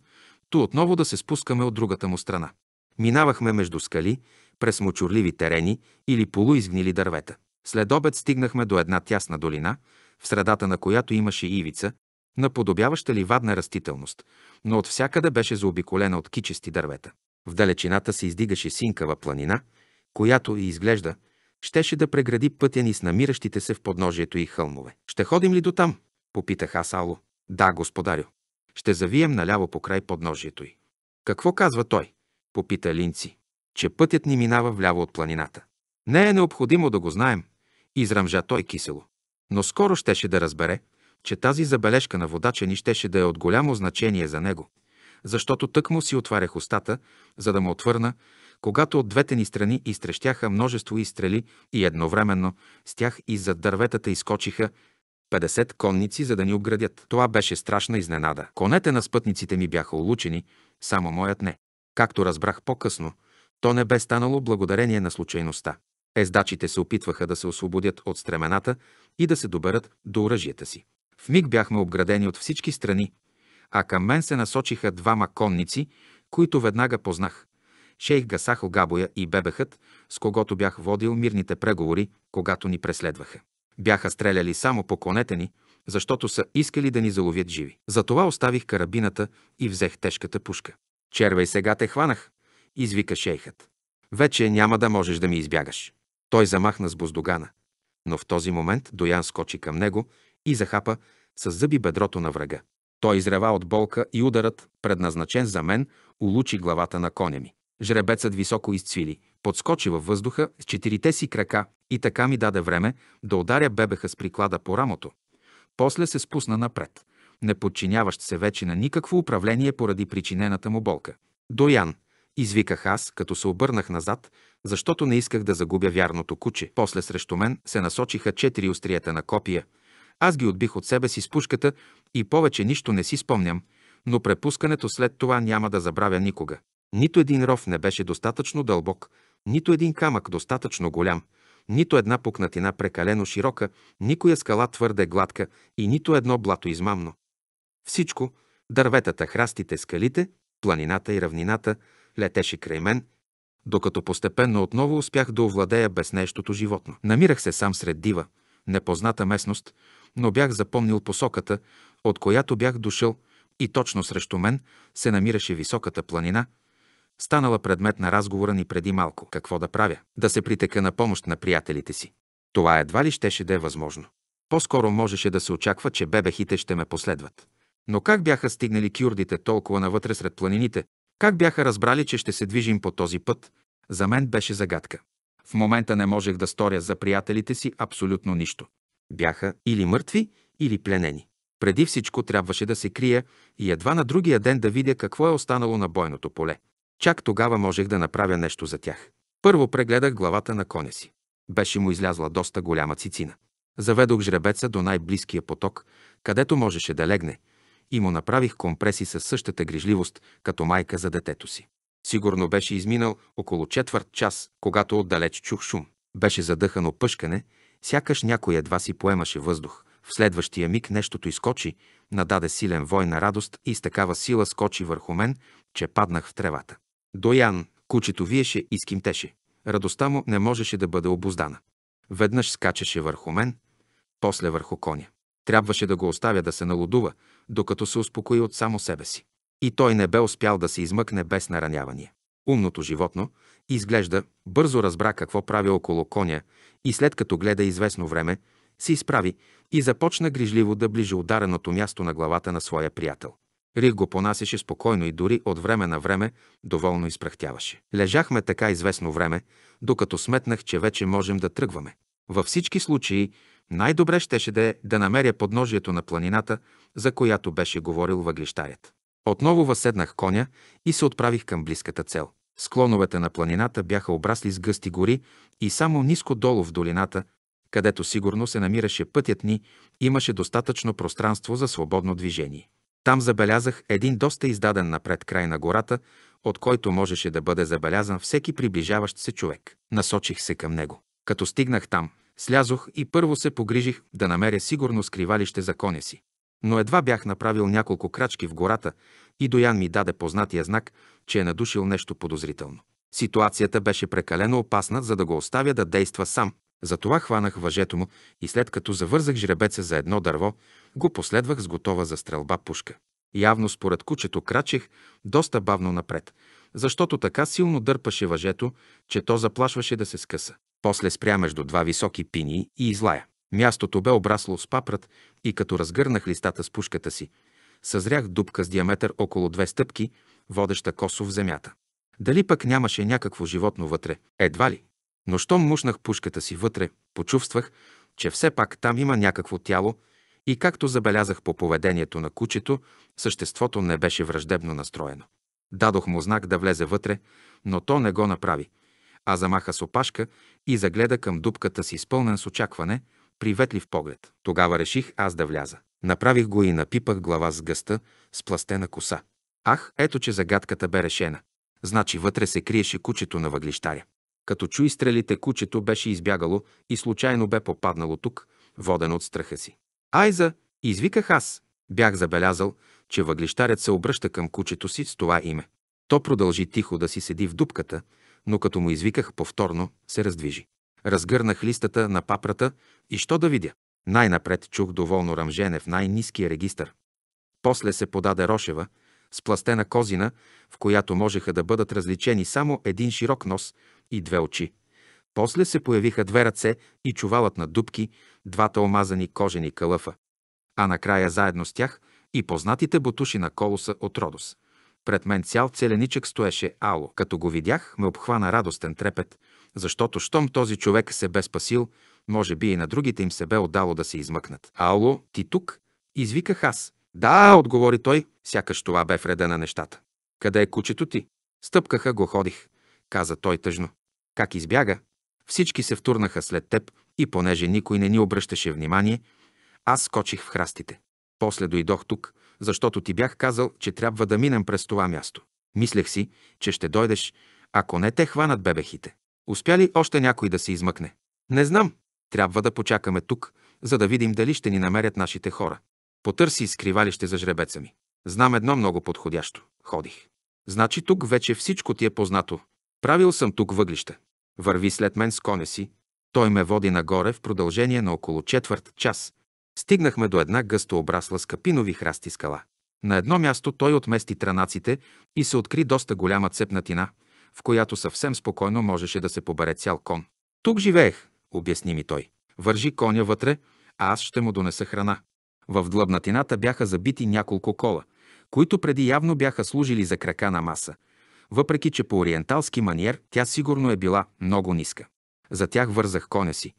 ту отново да се спускаме от другата му страна. Минавахме между скали, през мочурливи терени или полуизгнили дървета. След обед стигнахме до една тясна долина, в средата на която имаше ивица, наподобяваща ли вадна растителност, но от всякъде беше заобиколена от кичести дървета. В далечината се издигаше синкава планина, която и изглежда, щеше да прегради пътя ни с намиращите се в подножието и хълмове. «Ще ходим ли до там?» – попитах аз Ало. «Да, господарю», ще завием наляво по край подножието й. Какво казва той? Попита Линци. Че пътят ни минава вляво от планината. Не е необходимо да го знаем, израмжа той кисело. Но скоро щеше да разбере, че тази забележка на водача ни щеше да е от голямо значение за него, защото тък му си отварях устата, за да му отвърна, когато от двете ни страни изтрещяха множество изстрели и едновременно с тях и зад дърветата изкочиха 50 конници, за да ни обградят. Това беше страшна изненада. Конете на спътниците ми бяха улучени, само моят не. Както разбрах по-късно, то не бе станало благодарение на случайността. Ездачите се опитваха да се освободят от стремената и да се доберат до оръжията си. В миг бяхме обградени от всички страни, а към мен се насочиха двама конници, които веднага познах. Шейх Гасахо Габоя и Бебехът, с когото бях водил мирните преговори, когато ни преследваха. Бяха стреляли само по конете ни, защото са искали да ни заловят живи. Затова оставих карабината и взех тежката пушка. Червей, сега те хванах, извика шейхът. Вече няма да можеш да ми избягаш. Той замахна с боздогана. Но в този момент Доян скочи към него и захапа с зъби бедрото на врага. Той изрева от болка и ударът, предназначен за мен, улучи главата на коня ми. Жребецът високо изцвили, подскочи във въздуха с четирите си крака и така ми даде време да ударя бебеха с приклада по рамото. После се спусна напред, не подчиняващ се вече на никакво управление поради причинената му болка. Доян, извиках аз, като се обърнах назад, защото не исках да загубя вярното куче. После срещу мен се насочиха четири остриета на копия. Аз ги отбих от себе си с пушката и повече нищо не си спомням, но препускането след това няма да забравя никога. Нито един ров не беше достатъчно дълбок, нито един камък достатъчно голям – нито една пукнатина прекалено широка, никоя скала твърде гладка и нито едно блато измамно. Всичко – дърветата, храстите, скалите, планината и равнината – летеше край мен, докато постепенно отново успях да овладея без нещото животно. Намирах се сам сред дива, непозната местност, но бях запомнил посоката, от която бях дошъл и точно срещу мен се намираше високата планина – станала предмет на разговора ни преди малко. Какво да правя? Да се притека на помощ на приятелите си. Това едва ли щеше да е възможно. По-скоро можеше да се очаква, че бебехите ще ме последват. Но как бяха стигнали кюрдите толкова навътре сред планините? Как бяха разбрали, че ще се движим по този път? За мен беше загадка. В момента не можех да сторя за приятелите си абсолютно нищо. Бяха или мъртви, или пленени. Преди всичко трябваше да се крия и едва на другия ден да видя какво е останало на бойното поле. Чак тогава можех да направя нещо за тях. Първо прегледах главата на коня си. Беше му излязла доста голяма цицина. Заведох жребеца до най-близкия поток, където можеше да легне, и му направих компреси със същата грижливост, като майка за детето си. Сигурно беше изминал около четвърт час, когато отдалеч чух шум. Беше задъхано пъшкане, сякаш някой едва си поемаше въздух. В следващия миг нещото изкочи, нададе силен вой на радост и с такава сила скочи върху мен, че паднах в тревата. Доян, кучето виеше и скимтеше. Радостта му не можеше да бъде обоздана. Веднъж скачаше върху мен, после върху коня. Трябваше да го оставя да се налудува, докато се успокои от само себе си. И той не бе успял да се измъкне без наранявания. Умното животно, изглежда, бързо разбра какво прави около коня и след като гледа известно време, се изправи и започна грижливо да ближи удареното място на главата на своя приятел. Рих го понасяше спокойно и дори от време на време доволно изпрахтяваше. Лежахме така известно време, докато сметнах, че вече можем да тръгваме. Във всички случаи най-добре щеше да е да намеря подножието на планината, за която беше говорил въглищарят. Отново въседнах коня и се отправих към близката цел. Склоновете на планината бяха обрасли с гъсти гори и само ниско долу в долината, където сигурно се намираше пътят ни, имаше достатъчно пространство за свободно движение. Там забелязах един доста издаден напред край на гората, от който можеше да бъде забелязан всеки приближаващ се човек. Насочих се към него. Като стигнах там, слязох и първо се погрижих да намеря сигурно скривалище за коня си. Но едва бях направил няколко крачки в гората и Доян ми даде познатия знак, че е надушил нещо подозрително. Ситуацията беше прекалено опасна, за да го оставя да действа сам. Затова хванах въжето му и след като завързах жребеца за едно дърво, го последвах с готова за стрелба пушка. Явно според кучето крачех доста бавно напред, защото така силно дърпаше въжето, че то заплашваше да се скъса. После спря между два високи пини и излая. Мястото бе обрасло с папрат и като разгърнах листата с пушката си, съзрях дупка с диаметър около две стъпки, водеща косо в земята. Дали пък нямаше някакво животно вътре? Едва ли. Но щом мушнах пушката си вътре, почувствах, че все пак там има някакво тяло и както забелязах по поведението на кучето, съществото не беше враждебно настроено. Дадох му знак да влезе вътре, но то не го направи, а замаха с опашка и загледа към дупката си изпълнен с очакване, приветлив поглед. Тогава реших аз да вляза. Направих го и напипах глава с гъста, с пластена коса. Ах, ето че загадката бе решена. Значи вътре се криеше кучето на въглищаря. Като чуи стрелите, кучето беше избягало и случайно бе попаднало тук, воден от страха си. Айза, извиках аз. Бях забелязал, че въглищарят се обръща към кучето си с това име. То продължи тихо да си седи в дупката, но като му извиках повторно, се раздвижи. Разгърнах листата на папрата и що да видя? Най-напред чух доволно ръмжене в най-низкия регистър. После се подаде Рошева, спластена козина, в която можеха да бъдат различени само един широк нос, и две очи. После се появиха две ръце и чувалът на дубки, двата омазани кожени калъфа. А накрая заедно с тях и познатите бутуши на колоса от Родос. Пред мен цял целеничък стоеше Ало. Като го видях, ме обхвана радостен трепет, защото щом този човек се бе спасил, може би и на другите им се бе отдало да се измъкнат. Ало, ти тук? Извиках аз. Да, отговори той, сякаш това бе вреда на нещата. Къде е кучето ти? Стъпкаха го ходих, каза той тъжно. Как избяга? Всички се втурнаха след теб и понеже никой не ни обръщаше внимание, аз скочих в храстите. После дойдох тук, защото ти бях казал, че трябва да минем през това място. Мислех си, че ще дойдеш, ако не те хванат бебехите. Успя ли още някой да се измъкне? Не знам. Трябва да почакаме тук, за да видим дали ще ни намерят нашите хора. Потърси скривалище за жребеца ми. Знам едно много подходящо. Ходих. Значи тук вече всичко ти е познато. Правил съм тук въглища. Върви след мен с коня си. Той ме води нагоре в продължение на около четвърт час. Стигнахме до една гъсто обрасла с капинови храсти скала. На едно място той отмести транаците и се откри доста голяма цепнатина, в която съвсем спокойно можеше да се побере цял кон. Тук живеех, обясни ми той. Вържи коня вътре, а аз ще му донеса храна. В длъбнатината бяха забити няколко кола, които преди явно бяха служили за крака на маса – въпреки че по ориенталски маниер тя сигурно е била много ниска. За тях вързах коня си,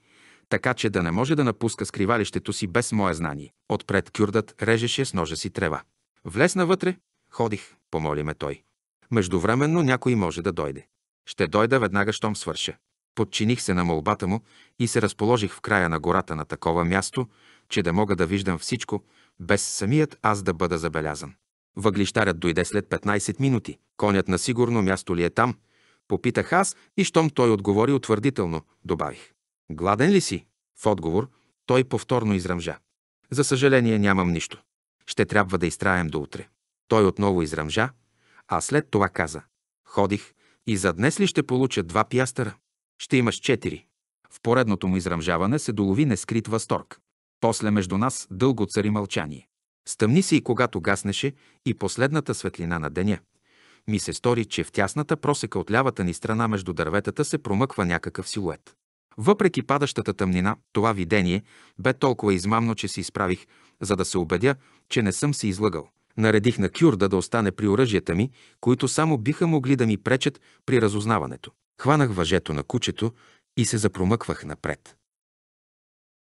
така че да не може да напуска скривалището си без мое знание. Отпред кюрдът режеше с ножа си трева. Влез навътре, ходих, помоли ме той. Междувременно някой може да дойде. Ще дойда веднага, щом свърша. Подчиних се на молбата му и се разположих в края на гората на такова място, че да мога да виждам всичко, без самият аз да бъда забелязан. Въглищарят дойде след 15 минути. Конят на сигурно място ли е там? Попитах аз и щом той отговори утвърдително, добавих. Гладен ли си? В отговор той повторно израмжа. За съжаление нямам нищо. Ще трябва да изтраем до утре. Той отново изръмжа, а след това каза. Ходих и за днес ли ще получа два пиастъра? Ще имаш четири. В поредното му израмжаване се долови нескрит възторг. После между нас дълго цари мълчание. Стъмни се и когато гаснеше и последната светлина на деня. Ми се стори, че в тясната просека от лявата ни страна между дърветата се промъква някакъв силует. Въпреки падащата тъмнина, това видение бе толкова измамно, че се изправих, за да се убедя, че не съм се излъгал. Наредих на Кюрда да остане при оръжията ми, които само биха могли да ми пречат при разузнаването. Хванах въжето на кучето и се запромъквах напред.